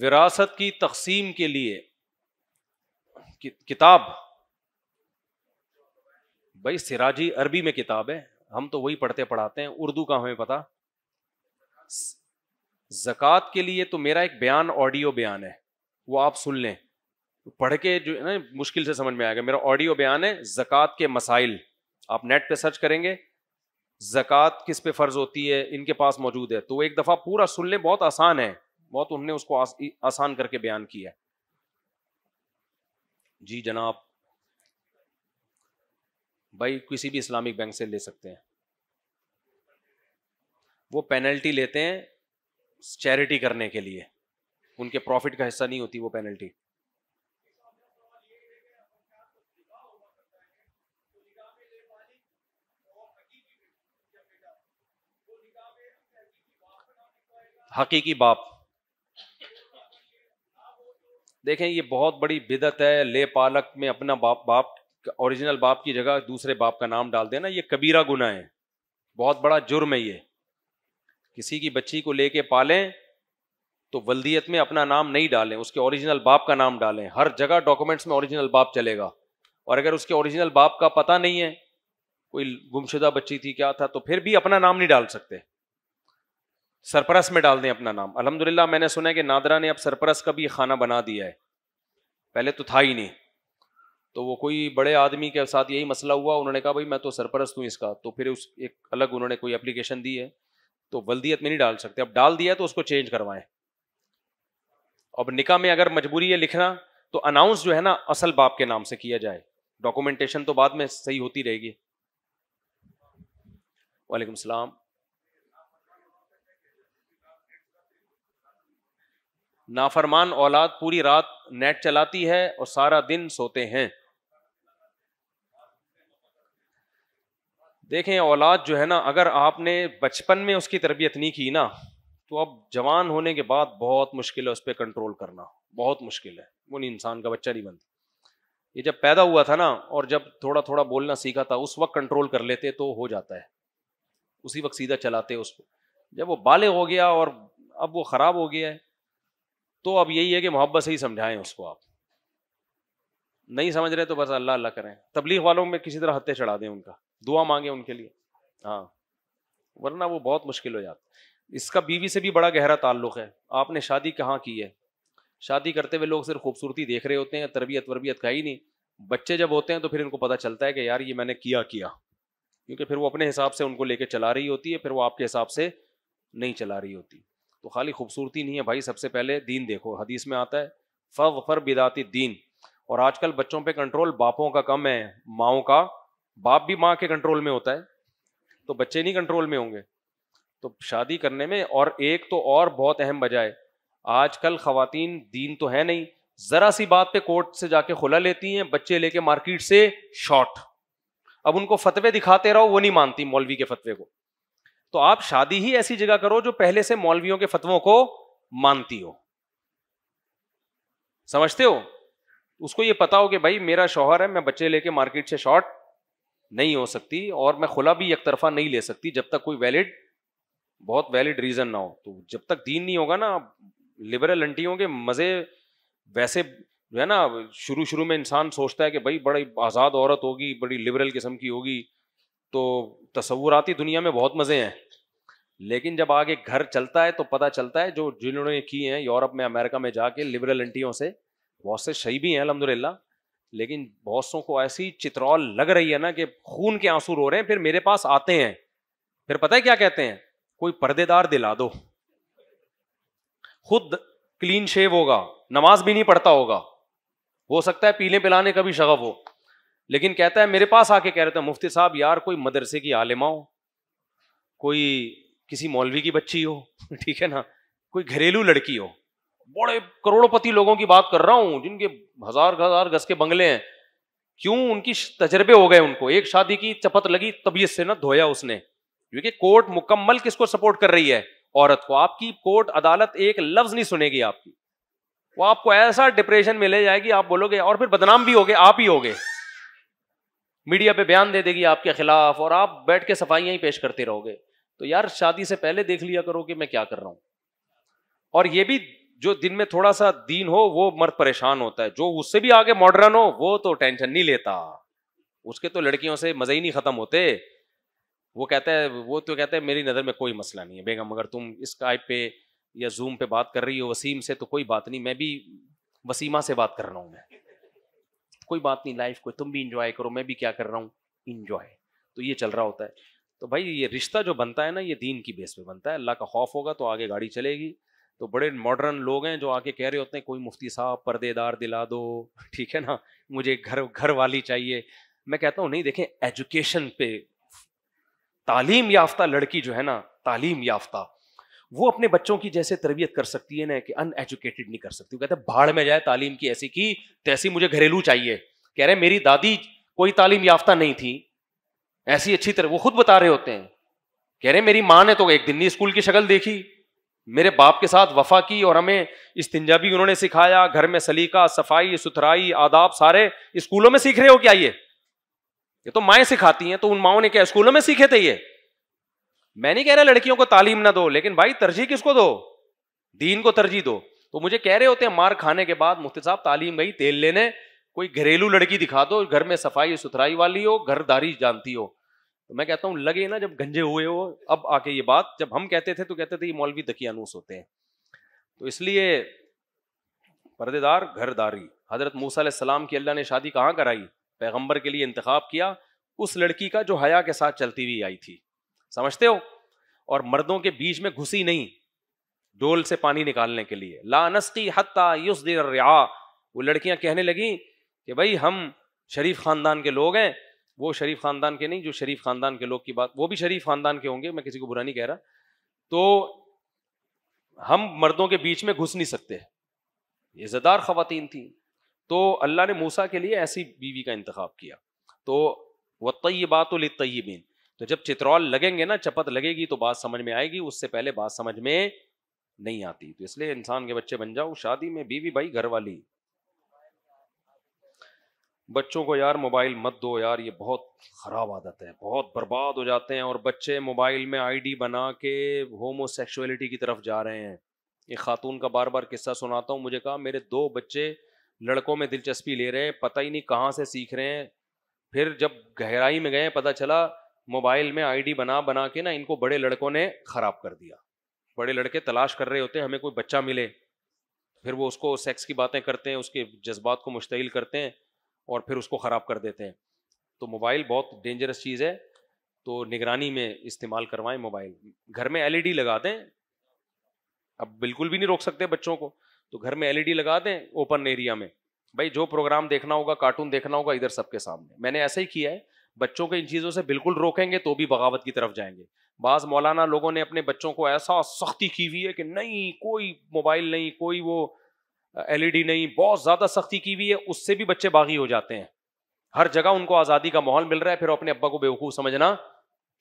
विरासत की तकसीम के लिए कि, किताब भाई सिराजी अरबी में किताब है हम तो वही पढ़ते पढ़ाते हैं उर्दू का हमें पता जक़ात के लिए तो मेरा एक बयान ऑडियो बयान है वो आप सुन लें पढ़ के जो है ना मुश्किल से समझ में आएगा मेरा ऑडियो बयान है जक़ात के मसाइल आप नेट पे सर्च करेंगे जक़ात किस पे फ़र्ज़ होती है इनके पास मौजूद है तो एक दफ़ा पूरा सुन लें बहुत आसान है बहुत उन्होंने उसको आस, आसान करके बयान किया जी जनाब भाई किसी भी इस्लामिक बैंक से ले सकते हैं वो पेनल्टी लेते हैं चैरिटी करने के लिए उनके प्रॉफिट का हिस्सा नहीं होती वो पेनल्टी हकीकी बाप देखें ये बहुत बड़ी बिदत है ले पालक में अपना बाप बाप ओरिजिनल बाप की जगह दूसरे बाप का नाम डाल देना ये कबीरा गुना है बहुत बड़ा जुर्म है ये किसी की बच्ची को लेके पालें तो वल्दियत में अपना नाम नहीं डालें उसके ओरिजिनल बाप का नाम डालें हर जगह डॉक्यूमेंट्स में ओरिजिनल बाप चलेगा और अगर उसके ओरिजिनल बाप का पता नहीं है कोई गुमशुदा बच्ची थी क्या था तो फिर भी अपना नाम नहीं डाल सकते सरपरस में डाल दें अपना नाम अलहमदिल्ला मैंने सुना है कि नादरा ने अब सरपरस का भी खाना बना दिया है पहले तो था ही नहीं तो वो कोई बड़े आदमी के साथ यही मसला हुआ उन्होंने कहा भाई मैं तो सरपरस्त हूँ इसका तो फिर उस एक अलग उन्होंने कोई एप्लीकेशन दी है तो वल्दियत में नहीं डाल सकते अब डाल दिया तो उसको चेंज करवाएं अब निका में अगर मजबूरी है लिखना तो अनाउंस जो है ना असल बाप के नाम से किया जाए डॉक्यूमेंटेशन तो बाद में सही होती रहेगी वालेकुम सलाम नाफरमान औलाद पूरी रात नेट चलाती है और सारा दिन सोते हैं देखें औलाद जो है ना अगर आपने बचपन में उसकी तरबियत नहीं की ना तो अब जवान होने के बाद बहुत मुश्किल है उस पर कंट्रोल करना बहुत मुश्किल है वो नहीं इंसान का बच्चा नहीं बनता ये जब पैदा हुआ था ना और जब थोड़ा थोड़ा बोलना सीखा था उस वक्त कंट्रोल कर लेते तो हो जाता है उसी वक्त सीधा चलाते उसको जब वो बाले हो गया और अब वो ख़राब हो गया है तो अब यही है कि मोहब्बत से ही समझाएं उसको आप नहीं समझ रहे तो बस अल्लाह अल्लाह करें तबलीग वालों में किसी तरह हत्या चढ़ा दें उनका दुआ मांगे उनके लिए हाँ वरना वो बहुत मुश्किल हो जाता इसका बीवी से भी बड़ा गहरा ताल्लुक है आपने शादी कहाँ की है शादी करते हुए लोग सिर्फ खूबसूरती देख रहे होते हैं तरबियत वरबियत का ही नहीं बच्चे जब होते हैं तो फिर इनको पता चलता है कि यार ये मैंने किया किया क्योंकि फिर वो अपने हिसाब से उनको लेके चला रही होती है फिर वो आपके हिसाब से नहीं चला रही होती तो खाली खूबसूरती नहीं है भाई सबसे पहले दीन देखो हदीस में आता है फ़र बिदाती दीन और आजकल बच्चों पे कंट्रोल बापों का कम है माओ का बाप भी माँ के कंट्रोल में होता है तो बच्चे नहीं कंट्रोल में होंगे तो शादी करने में और एक तो और बहुत अहम वजह है आजकल खातन दीन तो है नहीं जरा सी बात पे कोर्ट से जाके खुला लेती हैं बच्चे लेके मार्केट से शॉर्ट अब उनको फतवे दिखाते रहो वो नहीं मानती मौलवी के फतवे को तो आप शादी ही ऐसी जगह करो जो पहले से मौलवियों के फतवों को मानती हो समझते हो उसको ये पता हो कि भाई मेरा शोहर है मैं बच्चे लेके मार्केट से शॉर्ट नहीं हो सकती और मैं खुला भी एक तरफा नहीं ले सकती जब तक कोई वैलिड बहुत वैलिड रीज़न ना हो तो जब तक दीन नहीं होगा ना लिबरल अंटियों के मज़े वैसे जो है ना शुरू शुरू में इंसान सोचता है कि भाई बड़ी आज़ाद औरत होगी बड़ी लिबरल किस्म की होगी तो तस्वुराती दुनिया में बहुत मज़े हैं लेकिन जब आगे घर चलता है तो पता चलता है जो जिन्होंने की हैं यूरोप में अमेरिका में जाके लिबरल एंटियों से बहुत से सही भी हैं अलहमदिल्ला लेकिन बहुत सो को ऐसी चित्रौल लग रही है ना कि खून के आंसू रो रहे हैं फिर मेरे पास आते हैं फिर पता है क्या कहते हैं कोई पर्देदार दिला दो खुद क्लीन शेव होगा नमाज भी नहीं पढ़ता होगा हो सकता है पीले पिलाने का भी शगफ हो लेकिन कहता है मेरे पास आके कह रहे थे मुफ्ती साहब यार कोई मदरसे की आलिमा हो कोई किसी मौलवी की बच्ची हो <laughs> ठीक है ना कोई घरेलू लड़की हो बड़े करोड़पति लोगों की बात कर रहा हूं जिनके हजार हजार गज के बंगले हैं क्यों उनकी तजर्बे हो गए उनको एक शादी की चपत लगी तबीयत से ना धोया उसने क्योंकि कोर्ट मुकम्मल किसको सपोर्ट कर रही है औरत को आपकी कोर्ट अदालत एक लफ्ज नहीं सुनेगी आपकी वो आपको ऐसा डिप्रेशन में ले जाएगी आप बोलोगे और फिर बदनाम भी गए आप ही गए मीडिया पे बयान दे देगी आपके खिलाफ और आप बैठ के सफाइयां ही पेश करते रहोगे तो यार शादी से पहले देख लिया करो कि मैं क्या कर रहा हूं और ये भी जो दिन में थोड़ा सा दीन हो वो मर्द परेशान होता है जो उससे भी आगे मॉडर्न हो वो तो टेंशन नहीं लेता उसके तो लड़कियों से मजे ही नहीं खत्म होते वो कहता है वो तो कहते हैं मेरी नज़र में कोई मसला नहीं है बेगम अगर तुम इस स्काइप पे या जूम पे बात कर रही हो वसीम से तो कोई बात नहीं मैं भी वसीमा से बात कर रहा हूँ मैं कोई बात नहीं लाइफ को तुम भी इंजॉय करो मैं भी क्या कर रहा हूँ इंजॉय तो ये चल रहा होता है तो भाई ये रिश्ता जो बनता है ना ये दीन की बेस पे बनता है अल्लाह का खौफ होगा तो आगे गाड़ी चलेगी तो बड़े मॉडर्न लोग हैं जो आके कह रहे होते हैं कोई मुफ्ती साहब पर्देदार दिला दो ठीक है ना मुझे घर घर वाली चाहिए मैं कहता हूँ नहीं देखें एजुकेशन पे तालीम याफ्ता लड़की जो है ना तालीम याफ्ता वो अपने बच्चों की जैसे तरबियत कर सकती है ना कि अनएजुकेटेड नहीं कर सकती वो कहते बाढ़ में जाए तालीम की ऐसी की तैसी मुझे घरेलू चाहिए कह रहे मेरी दादी कोई तालीम याफ्ता नहीं थी ऐसी अच्छी तरह वो खुद बता रहे होते हैं कह रहे मेरी माँ ने तो एक दिन नहीं स्कूल की शक्ल देखी मेरे बाप के साथ वफा की और हमें इस्तिंजा भी उन्होंने सिखाया घर में सलीका सफाई सुथराई आदाब सारे स्कूलों में सीख रहे हो क्या ये ये तो माए सिखाती हैं तो उन माओ ने क्या स्कूलों में सीखे थे ये मैं नहीं कह रहा लड़कियों को तालीम ना दो लेकिन भाई तरजीह किसको दो दीन को तरजीह दो तो मुझे कह रहे होते हैं मार खाने के बाद मुफ्ती साहब तालीम गई तेल लेने कोई घरेलू लड़की दिखा दो घर में सफाई सुथराई वाली हो घरदारी जानती हो तो मैं कहता हूँ लगे ना जब गंजे हुए हो अब आके ये बात जब हम कहते थे तो कहते थे ये मौलवी दकियानूस होते हैं तो इसलिए पर्देदार घरदारी हजरत मूसा सलाम की अल्लाह ने शादी कहाँ कराई पैगम्बर के लिए इंतखब किया उस लड़की का जो हया के साथ चलती हुई आई थी समझते हो और मर्दों के बीच में घुसी नहीं डोल से पानी निकालने के लिए लानस्ती हत्ता युस रिया वो लड़कियां कहने लगी कि भाई हम शरीफ खानदान के लोग हैं वो शरीफ ख़ानदान के नहीं जो शरीफ ख़ानदान के लोग की बात वो भी शरीफ ख़ानदान के होंगे मैं किसी को बुरा नहीं कह रहा तो हम मर्दों के बीच में घुस नहीं सकते इज़्ज़दार खातन थी तो अल्लाह ने मूसा के लिए ऐसी बीवी का इंतखा किया तो वह तयबात तयबीन तो जब चित्रौल लगेंगे ना चपत लगेगी तो बात समझ में आएगी उससे पहले बात समझ में नहीं आती तो इसलिए इंसान के बच्चे बन जाओ शादी में बीवी भाई घर वाली बच्चों को यार मोबाइल मत दो यार ये बहुत ख़राब आदत है बहुत बर्बाद हो जाते हैं और बच्चे मोबाइल में आईडी बना के होमोसेक्सुअलिटी की तरफ जा रहे हैं एक खातून का बार बार किस्सा सुनाता हूँ मुझे कहा मेरे दो बच्चे लड़कों में दिलचस्पी ले रहे हैं पता ही नहीं कहाँ से सीख रहे हैं फिर जब गहराई में गए पता चला मोबाइल में आईडी बना बना के ना इनको बड़े लड़कों ने ख़राब कर दिया बड़े लड़के तलाश कर रहे होते हैं हमें कोई बच्चा मिले फिर वो उसको सेक्स की बातें करते हैं उसके जज्बात को मुश्तिल करते हैं और फिर उसको ख़राब कर देते हैं तो मोबाइल बहुत डेंजरस चीज़ है तो निगरानी में इस्तेमाल करवाएं मोबाइल घर में एलईडी e लगा दें अब बिल्कुल भी नहीं रोक सकते बच्चों को तो घर में एलईडी e लगा दें ओपन एरिया में भाई जो प्रोग्राम देखना होगा कार्टून देखना होगा इधर सबके सामने मैंने ऐसा ही किया है बच्चों को इन चीज़ों से बिल्कुल रोकेंगे तो भी बगावत की तरफ जाएंगे बाज़ मौलाना लोगों ने अपने बच्चों को ऐसा सख्ती की हुई है कि नहीं कोई मोबाइल नहीं कोई वो एलईडी नहीं बहुत ज़्यादा सख्ती की हुई है उससे भी बच्चे बागी हो जाते हैं हर जगह उनको आज़ादी का माहौल मिल रहा है फिर अपने अब्बा को बेवकूफ़ समझना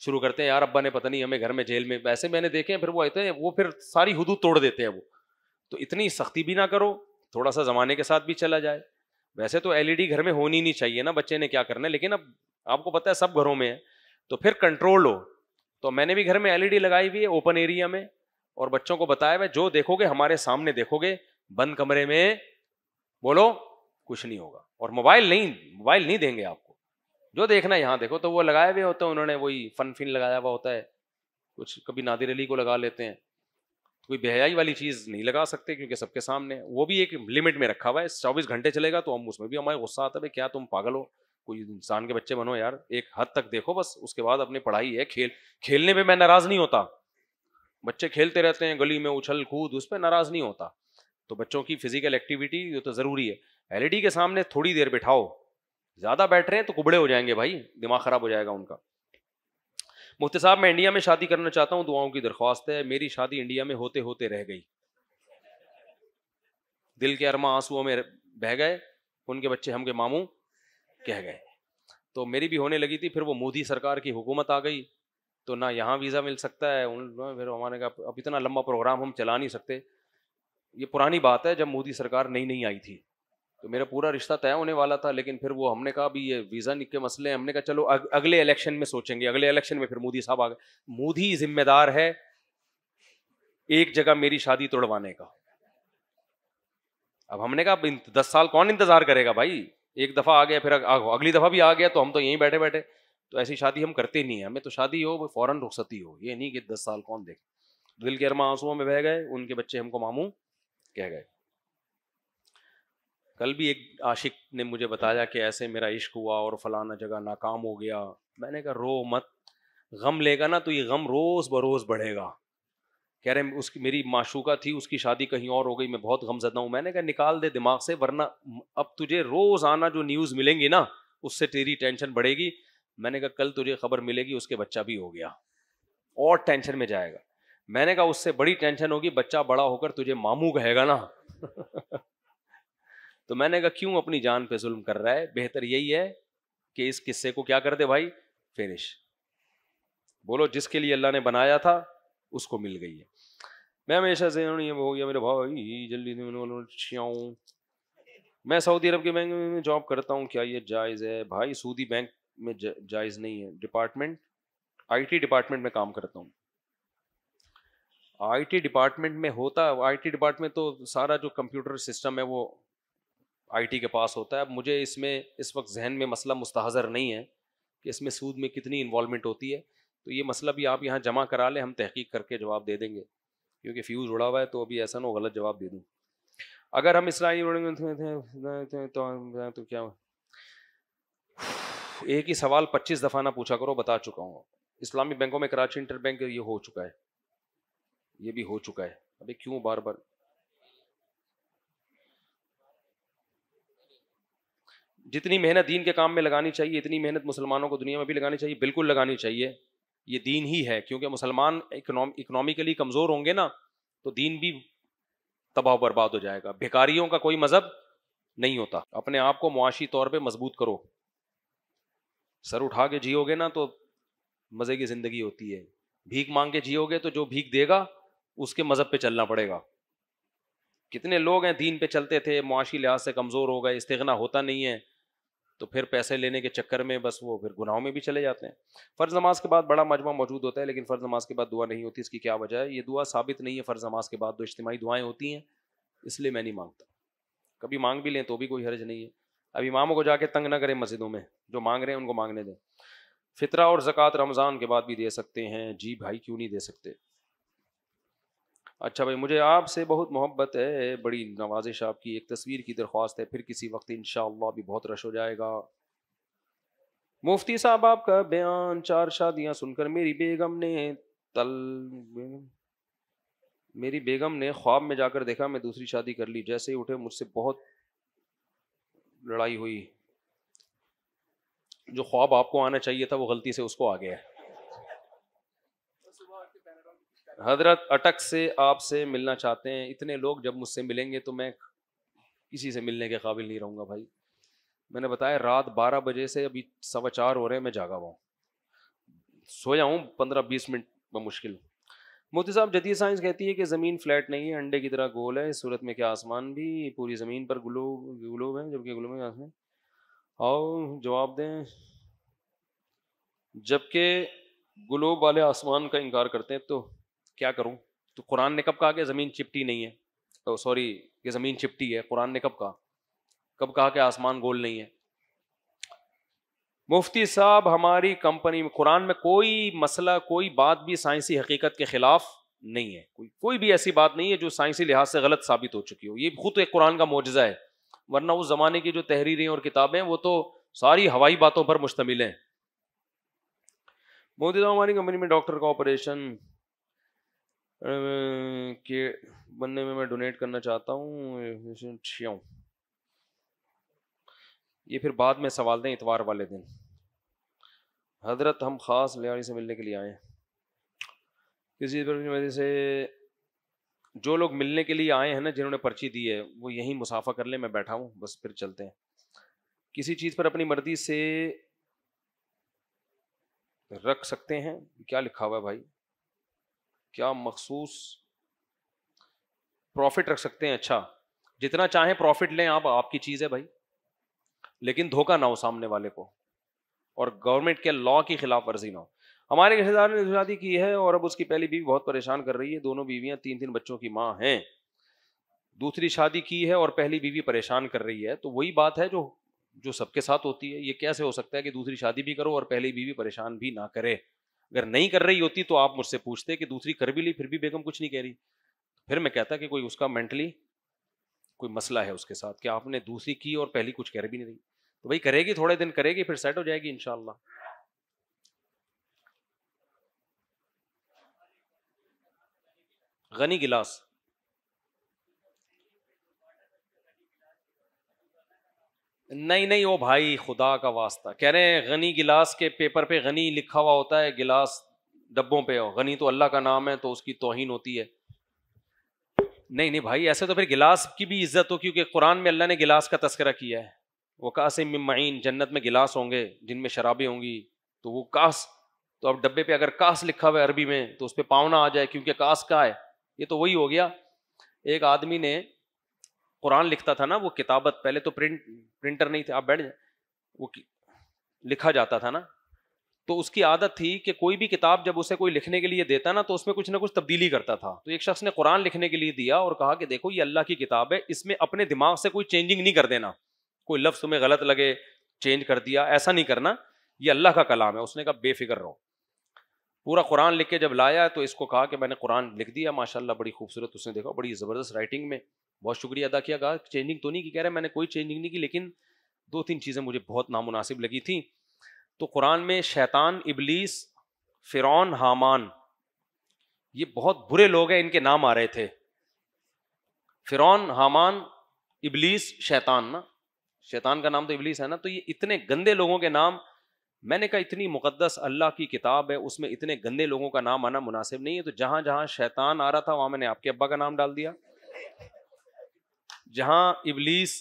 शुरू करते हैं यार अब्बा ने पता नहीं हमें घर में जेल में वैसे मैंने देखे हैं फिर वो आते हैं वो फिर सारी हदूद तोड़ देते हैं वो तो इतनी सख्ती भी ना करो थोड़ा सा ज़माने के साथ भी चला जाए वैसे तो एलईडी घर में होनी नहीं चाहिए ना बच्चे ने क्या करना है लेकिन अब आपको पता है सब घरों में है तो फिर कंट्रोल हो तो मैंने भी घर में एलईडी लगाई हुई है ओपन एरिया में और बच्चों को बताया हुआ जो देखोगे हमारे सामने देखोगे बंद कमरे में बोलो कुछ नहीं होगा और मोबाइल नहीं मोबाइल नहीं देंगे आपको जो देखना है यहाँ देखो तो वो लगाए हुए होते हैं उन्होंने वही फिन लगाया हुआ होता है कुछ कभी नादिर अली को लगा लेते हैं कोई बेहयाई वाली चीज़ नहीं लगा सकते क्योंकि सबके सामने वो भी एक लिमिट में रखा हुआ है चौबीस घंटे चलेगा तो हम उसमें भी हमारे गुस्सा आता है भाई क्या तुम पागल हो कोई इंसान के बच्चे बनो यार एक हद तक देखो बस उसके बाद अपनी पढ़ाई है खेल खेलने पर मैं नाराज़ नहीं होता बच्चे खेलते रहते हैं गली में उछल कूद उस पर नाराज़ नहीं होता तो बच्चों की फिजिकल एक्टिविटी ये तो ज़रूरी है एलईडी e के सामने थोड़ी देर बिठाओ ज़्यादा बैठ रहे हैं तो कुबड़े हो जाएंगे भाई दिमाग ख़राब हो जाएगा उनका मुफ्ती साहब मैं इंडिया में शादी करना चाहता हूँ दुआओं की दरख्वास्त है मेरी शादी इंडिया में होते होते रह गई दिल के अरमा आंसुओं में बह गए उनके बच्चे हम के मामू कह गए तो मेरी भी होने लगी थी फिर वो मोदी सरकार की हुकूमत आ गई तो ना यहाँ वीज़ा मिल सकता है उन फिर हमारे का अब इतना लंबा प्रोग्राम हम चला नहीं सकते ये पुरानी बात है जब मोदी सरकार नई नई आई थी तो मेरा पूरा रिश्ता तय होने वाला था लेकिन फिर वो हमने कहा भी ये वीज़ा के मसले हमने कहा चलो अग, अगले इलेक्शन में सोचेंगे अगले इलेक्शन में फिर मोदी साहब आ गए मोदी जिम्मेदार है एक जगह मेरी शादी तोड़वाने का अब हमने कहा दस साल कौन इंतजार करेगा भाई एक दफा आ गया फिर अगली दफा भी आ गया तो हम तो यहीं बैठे बैठे तो ऐसी शादी हम करते नहीं है हमें तो शादी हो फौरन रुखसती हो ये नहीं कि दस साल कौन देखे दिल के अरमा आंसुओं में बह गए उनके बच्चे हमको मामू कह गए कल भी एक आशिक ने मुझे बताया कि ऐसे मेरा इश्क हुआ और फलाना जगह नाकाम हो गया मैंने कहा रो मत गम लेगा ना तो ये गम रोज़ बरोज़ बढ़ेगा कह रहे उसकी मेरी माशूका थी उसकी शादी कहीं और हो गई मैं बहुत गमजदा हूँ मैंने कहा निकाल दे दिमाग से वरना अब तुझे रोज़ आना जो न्यूज़ मिलेंगी ना उससे तेरी टेंशन बढ़ेगी मैंने कहा कल तुझे खबर मिलेगी उसके बच्चा भी हो गया और टेंशन में जाएगा मैंने कहा उससे बड़ी टेंशन होगी बच्चा बड़ा होकर तुझे मामू कहेगा ना <laughs> तो मैंने कहा क्यों अपनी जान पे जुल्म कर रहा है बेहतर यही है कि इस किस्से को क्या कर दे भाई फिनिश बोलो जिसके लिए अल्लाह ने बनाया था उसको मिल गई है मैं हमेशा से हो गया मेरे भाई जल्दी मैं सऊदी अरब के बैंक में जॉब करता हूँ क्या ये जायज़ है भाई सऊदी बैंक में जायज़ नहीं है डिपार्टमेंट आईटी डिपार्टमेंट में काम करता हूँ आईटी डिपार्टमेंट में होता है आईटी डिपार्टमेंट तो सारा जो कंप्यूटर सिस्टम है वो आईटी के पास होता है अब मुझे इसमें इस वक्त जहन में मसला मुस्तहजर नहीं है कि इसमें सूद में कितनी इन्वॉलमेंट होती है तो ये मसला भी आप यहाँ जमा करा लें हम तहकीक करके जवाब दे देंगे क्योंकि फ्यूज़ उड़ा हुआ है तो अभी ऐसा ना गलत जवाब दे दूँ अगर हम इसराइली तो, तो, तो, तो क्या एक ही सवाल 25 दफ़ा ना पूछा करो बता चुका हूँ इस्लामी बैंकों में कराची इंटर बैंक ये हो चुका है ये भी हो चुका है अभी क्यों बार बार जितनी मेहनत दीन के काम में लगानी चाहिए इतनी मेहनत मुसलमानों को दुनिया में भी लगानी चाहिए बिल्कुल लगानी चाहिए ये दीन ही है क्योंकि मुसलमान इकोनॉमिकली कमज़ोर होंगे ना तो दीन भी तबाह बर्बाद हो जाएगा भिकारियों का कोई मज़हब नहीं होता अपने आप को मुआशी तौर पे मजबूत करो सर उठा के जियोगे ना तो मज़े की ज़िंदगी होती है भीख मांग के जियोगे तो जो भीख देगा उसके मज़हब पे चलना पड़ेगा कितने लोग हैं दीन पे चलते थे मुआशी लिहाज से कमज़ोर हो गए इस्तना होता नहीं है तो फिर पैसे लेने के चक्कर में बस वो फिर गुनाहों में भी चले जाते हैं फ़र्ज़ नमाज के बाद बड़ा मजमा मौजूद होता है लेकिन फ़र्ज़ नमाज के बाद दुआ नहीं होती इसकी क्या वजह है ये दुआ साबित नहीं है फ़र्ज़ नमाज के बाद दो इज्तमाही दुआएँ होती हैं इसलिए मैं नहीं मांगता कभी मांग भी लें तो भी कोई हर्ज नहीं है अब इमामों को जाके तंग ना करें मस्जिदों में जो मांग रहे हैं उनको मांगने दें फितरा और जक़ात रमज़ान के बाद भी दे सकते हैं जी भाई क्यों नहीं दे सकते अच्छा भाई मुझे आपसे बहुत मोहब्बत है बड़ी नवाजिश आपकी एक तस्वीर की दरख्वास्त है फिर किसी वक्त इन भी बहुत रश हो जाएगा मुफ्ती साहब आपका बयान चार शादियां सुनकर मेरी बेगम ने तल मेरी बेगम ने ख्वाब में जाकर देखा मैं दूसरी शादी कर ली जैसे ही उठे मुझसे बहुत लड़ाई हुई जो ख्वाब आपको आना चाहिए था वो गलती से उसको आ गया है हजरत अटक से आपसे मिलना चाहते हैं इतने लोग जब मुझसे मिलेंगे तो मैं किसी से मिलने के काबिल नहीं रहूँगा भाई मैंने बताया रात बारह बजे से अभी सवा चार हो रहे हैं मैं जागा हुआ सोया हूँ पंद्रह बीस मिनट मुश्किल मोती साहब जदीद साइंस कहती है कि ज़मीन फ्लैट नहीं है अंडे की तरह गोल है इस सूरत में क्या आसमान भी पूरी ज़मीन पर गुलो गुलोब है जबकि गुलोब में आसमान और जवाब दें जबकि गुलोब वाले आसमान का इनकार करते हैं तो क्या करूं तो कुरान ने कब कहा कि ज़मीन चिपटी नहीं है तो सॉरी ये ज़मीन चिपटी है कुरान ने कब कहा कब कहा कि आसमान गोल नहीं है मुफ्ती साहब हमारी कंपनी में कुरान में कोई मसला कोई बात भी साइंसी हकीकत के ख़िलाफ़ नहीं है कोई कोई भी ऐसी बात नहीं है जो साइंसी लिहाज से गलत साबित हो चुकी हो ये खुद एक कुरान का मुआजा है वरना उस ज़माने की जो तहरीरें और किताबें वो तो सारी हवाई बातों पर मुश्तमिल हैं मोदी साहब हमारी कंपनी में डॉक्टर का ऑपरेशन के बनने में मैं डोनेट करना चाहता हूँ छिया ये फिर बाद में सवाल दें इतवार वाले दिन हजरत हम ख़ास लियारी से मिलने के लिए आए किसी पर वजह से जो लोग मिलने के लिए आए हैं ना जिन्होंने पर्ची दी है वो यहीं मुसाफा कर ले मैं बैठा हूँ बस फिर चलते हैं किसी चीज़ पर अपनी मर्जी से रख सकते हैं क्या लिखा हुआ है भाई क्या मखसूस प्रॉफिट रख सकते हैं अच्छा जितना चाहें प्रॉफिट लें आप आपकी चीज़ है भाई लेकिन धोखा ना हो सामने वाले को और गवर्नमेंट के लॉ की खिलाफ वर्जी ना हो हमारे रिश्तेदार ने शादी की है और अब उसकी पहली बीवी बहुत परेशान कर रही है दोनों बीवियां तीन तीन बच्चों की माँ हैं दूसरी शादी की है और पहली बीवी परेशान कर रही है तो वही बात है जो जो सबके साथ होती है ये कैसे हो सकता है कि दूसरी शादी भी करो और पहली बीवी परेशान भी ना करे अगर नहीं कर रही होती तो आप मुझसे पूछते कि दूसरी कर भी ली फिर भी बेगम कुछ नहीं कह रही फिर मैं कहता कि कोई उसका मेंटली कोई मसला है उसके साथ कि आपने दूसरी की और पहली कुछ कह भी नहीं रही तो भाई करेगी थोड़े दिन करेगी फिर सेट हो जाएगी इनशाला गनी गिलास नहीं नहीं ओ भाई खुदा का वास्ता कह रहे हैं गनी गिलास के पेपर पे गनी लिखा हुआ होता है गिलास डब्बों पे हो गनी तो अल्लाह का नाम है तो उसकी तोहिन होती है नहीं नहीं भाई ऐसे तो फिर गिलास की भी इज्जत हो क्योंकि कुरान में अल्लाह ने गिलास का तस्करा किया है वो कासिम मीन जन्नत में गिलास होंगे जिनमें शराबें होंगी तो वो कास तो अब डब्बे पे अगर कास लिखा हुआ है अरबी में तो उस पर पावना आ जाए क्योंकि कास का है ये तो वही हो गया एक आदमी ने कुरान लिखता था ना वो किताबत पहले तो प्रिंट प्रिंटर नहीं थे आप बैठ जाए वो लिखा जाता था ना तो उसकी आदत थी कि कोई भी किताब जब उसे कोई लिखने के लिए देता ना तो उसमें कुछ ना कुछ तब्दीली करता था तो एक शख्स ने कुरान लिखने के लिए दिया और कहा कि देखो ये अल्लाह की किताब है इसमें अपने दिमाग से कोई चेंजिंग नहीं कर देना कोई लफ्ज़ तुम्हें गलत लगे चेंज कर दिया ऐसा नहीं करना यह अल्लाह का कलाम है उसने कहा बेफिक्र रहो पूरा कुरान लिख के जब लाया तो इसको कहा कि मैंने कुरान लिख दिया माशाल्लाह बड़ी खूबसूरत उसने देखा बड़ी ज़बरदस्त राइटिंग में बहुत शुक्रिया अदा किया कहा चेंजिंग तो नहीं की कह रहे मैंने कोई चेंजिंग नहीं की लेकिन दो तीन चीज़ें मुझे बहुत नामुनासिब लगी थी तो कुरान में शैतान इबलीस फ़िरौन हामान ये बहुत बुरे लोग हैं इनके नाम आ रहे थे फ़िरौन हामान इबलीस शैतान ना शैतान का नाम तो इबलीस है ना तो ये इतने गंदे लोगों के नाम मैंने कहा इतनी मुकद्दस अल्लाह की किताब है उसमें इतने गंदे लोगों का नाम आना मुनासिब नहीं है तो जहां जहाँ शैतान आ रहा था वहां मैंने आपके अब्बा का नाम डाल दिया जहां इबलीस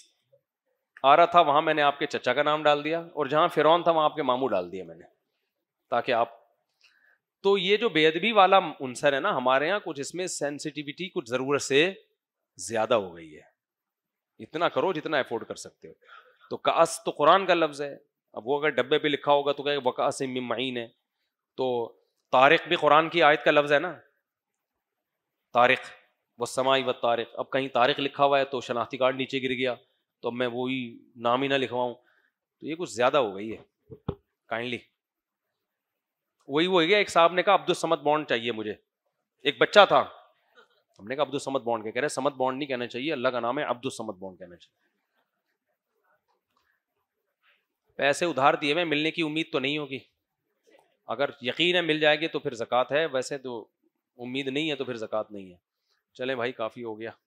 आ रहा था वहां मैंने आपके चचा का नाम डाल दिया और जहां फिरौन था वहां आपके मामू डाल दिया मैंने ताकि आप तो ये जो बेअदबी वाला उनसर है ना हमारे यहाँ कुछ इसमें सेंसिटिविटी कुछ ज़रूरत से ज़्यादा हो गई है इतना करो जितना अफोर्ड कर सकते हो तो कास तो कुरान का लफ्ज़ है अब वो अगर डब्बे पे लिखा होगा तो क्या वकास मीन है तो तारिक भी कुरान की आयत का लफ्ज़ है ना तारिक वह समाई व तारिक अब कहीं तारीख लिखा हुआ है तो शनाख्ती कार्ड नीचे गिर गया तो अब मैं वही नाम ही ना लिखवाऊँ तो ये कुछ ज़्यादा हो गई है काइंडली वही वो गया एक साहब ने कहा अब्दुल समद बॉन्ड चाहिए मुझे एक बच्चा था हमने कहा अब्दुल समद बॉन्ड क्या कह रहे समद बॉन्ड नहीं कहना चाहिए अल्लाह का नाम है अब्दुल समद बॉन्ड कहना चाहिए पैसे उधार दिए मैं मिलने की उम्मीद तो नहीं होगी अगर यकीन है मिल जाएगी तो फिर जक़ात है वैसे तो उम्मीद नहीं है तो फिर जक़ात नहीं है चलें भाई काफ़ी हो गया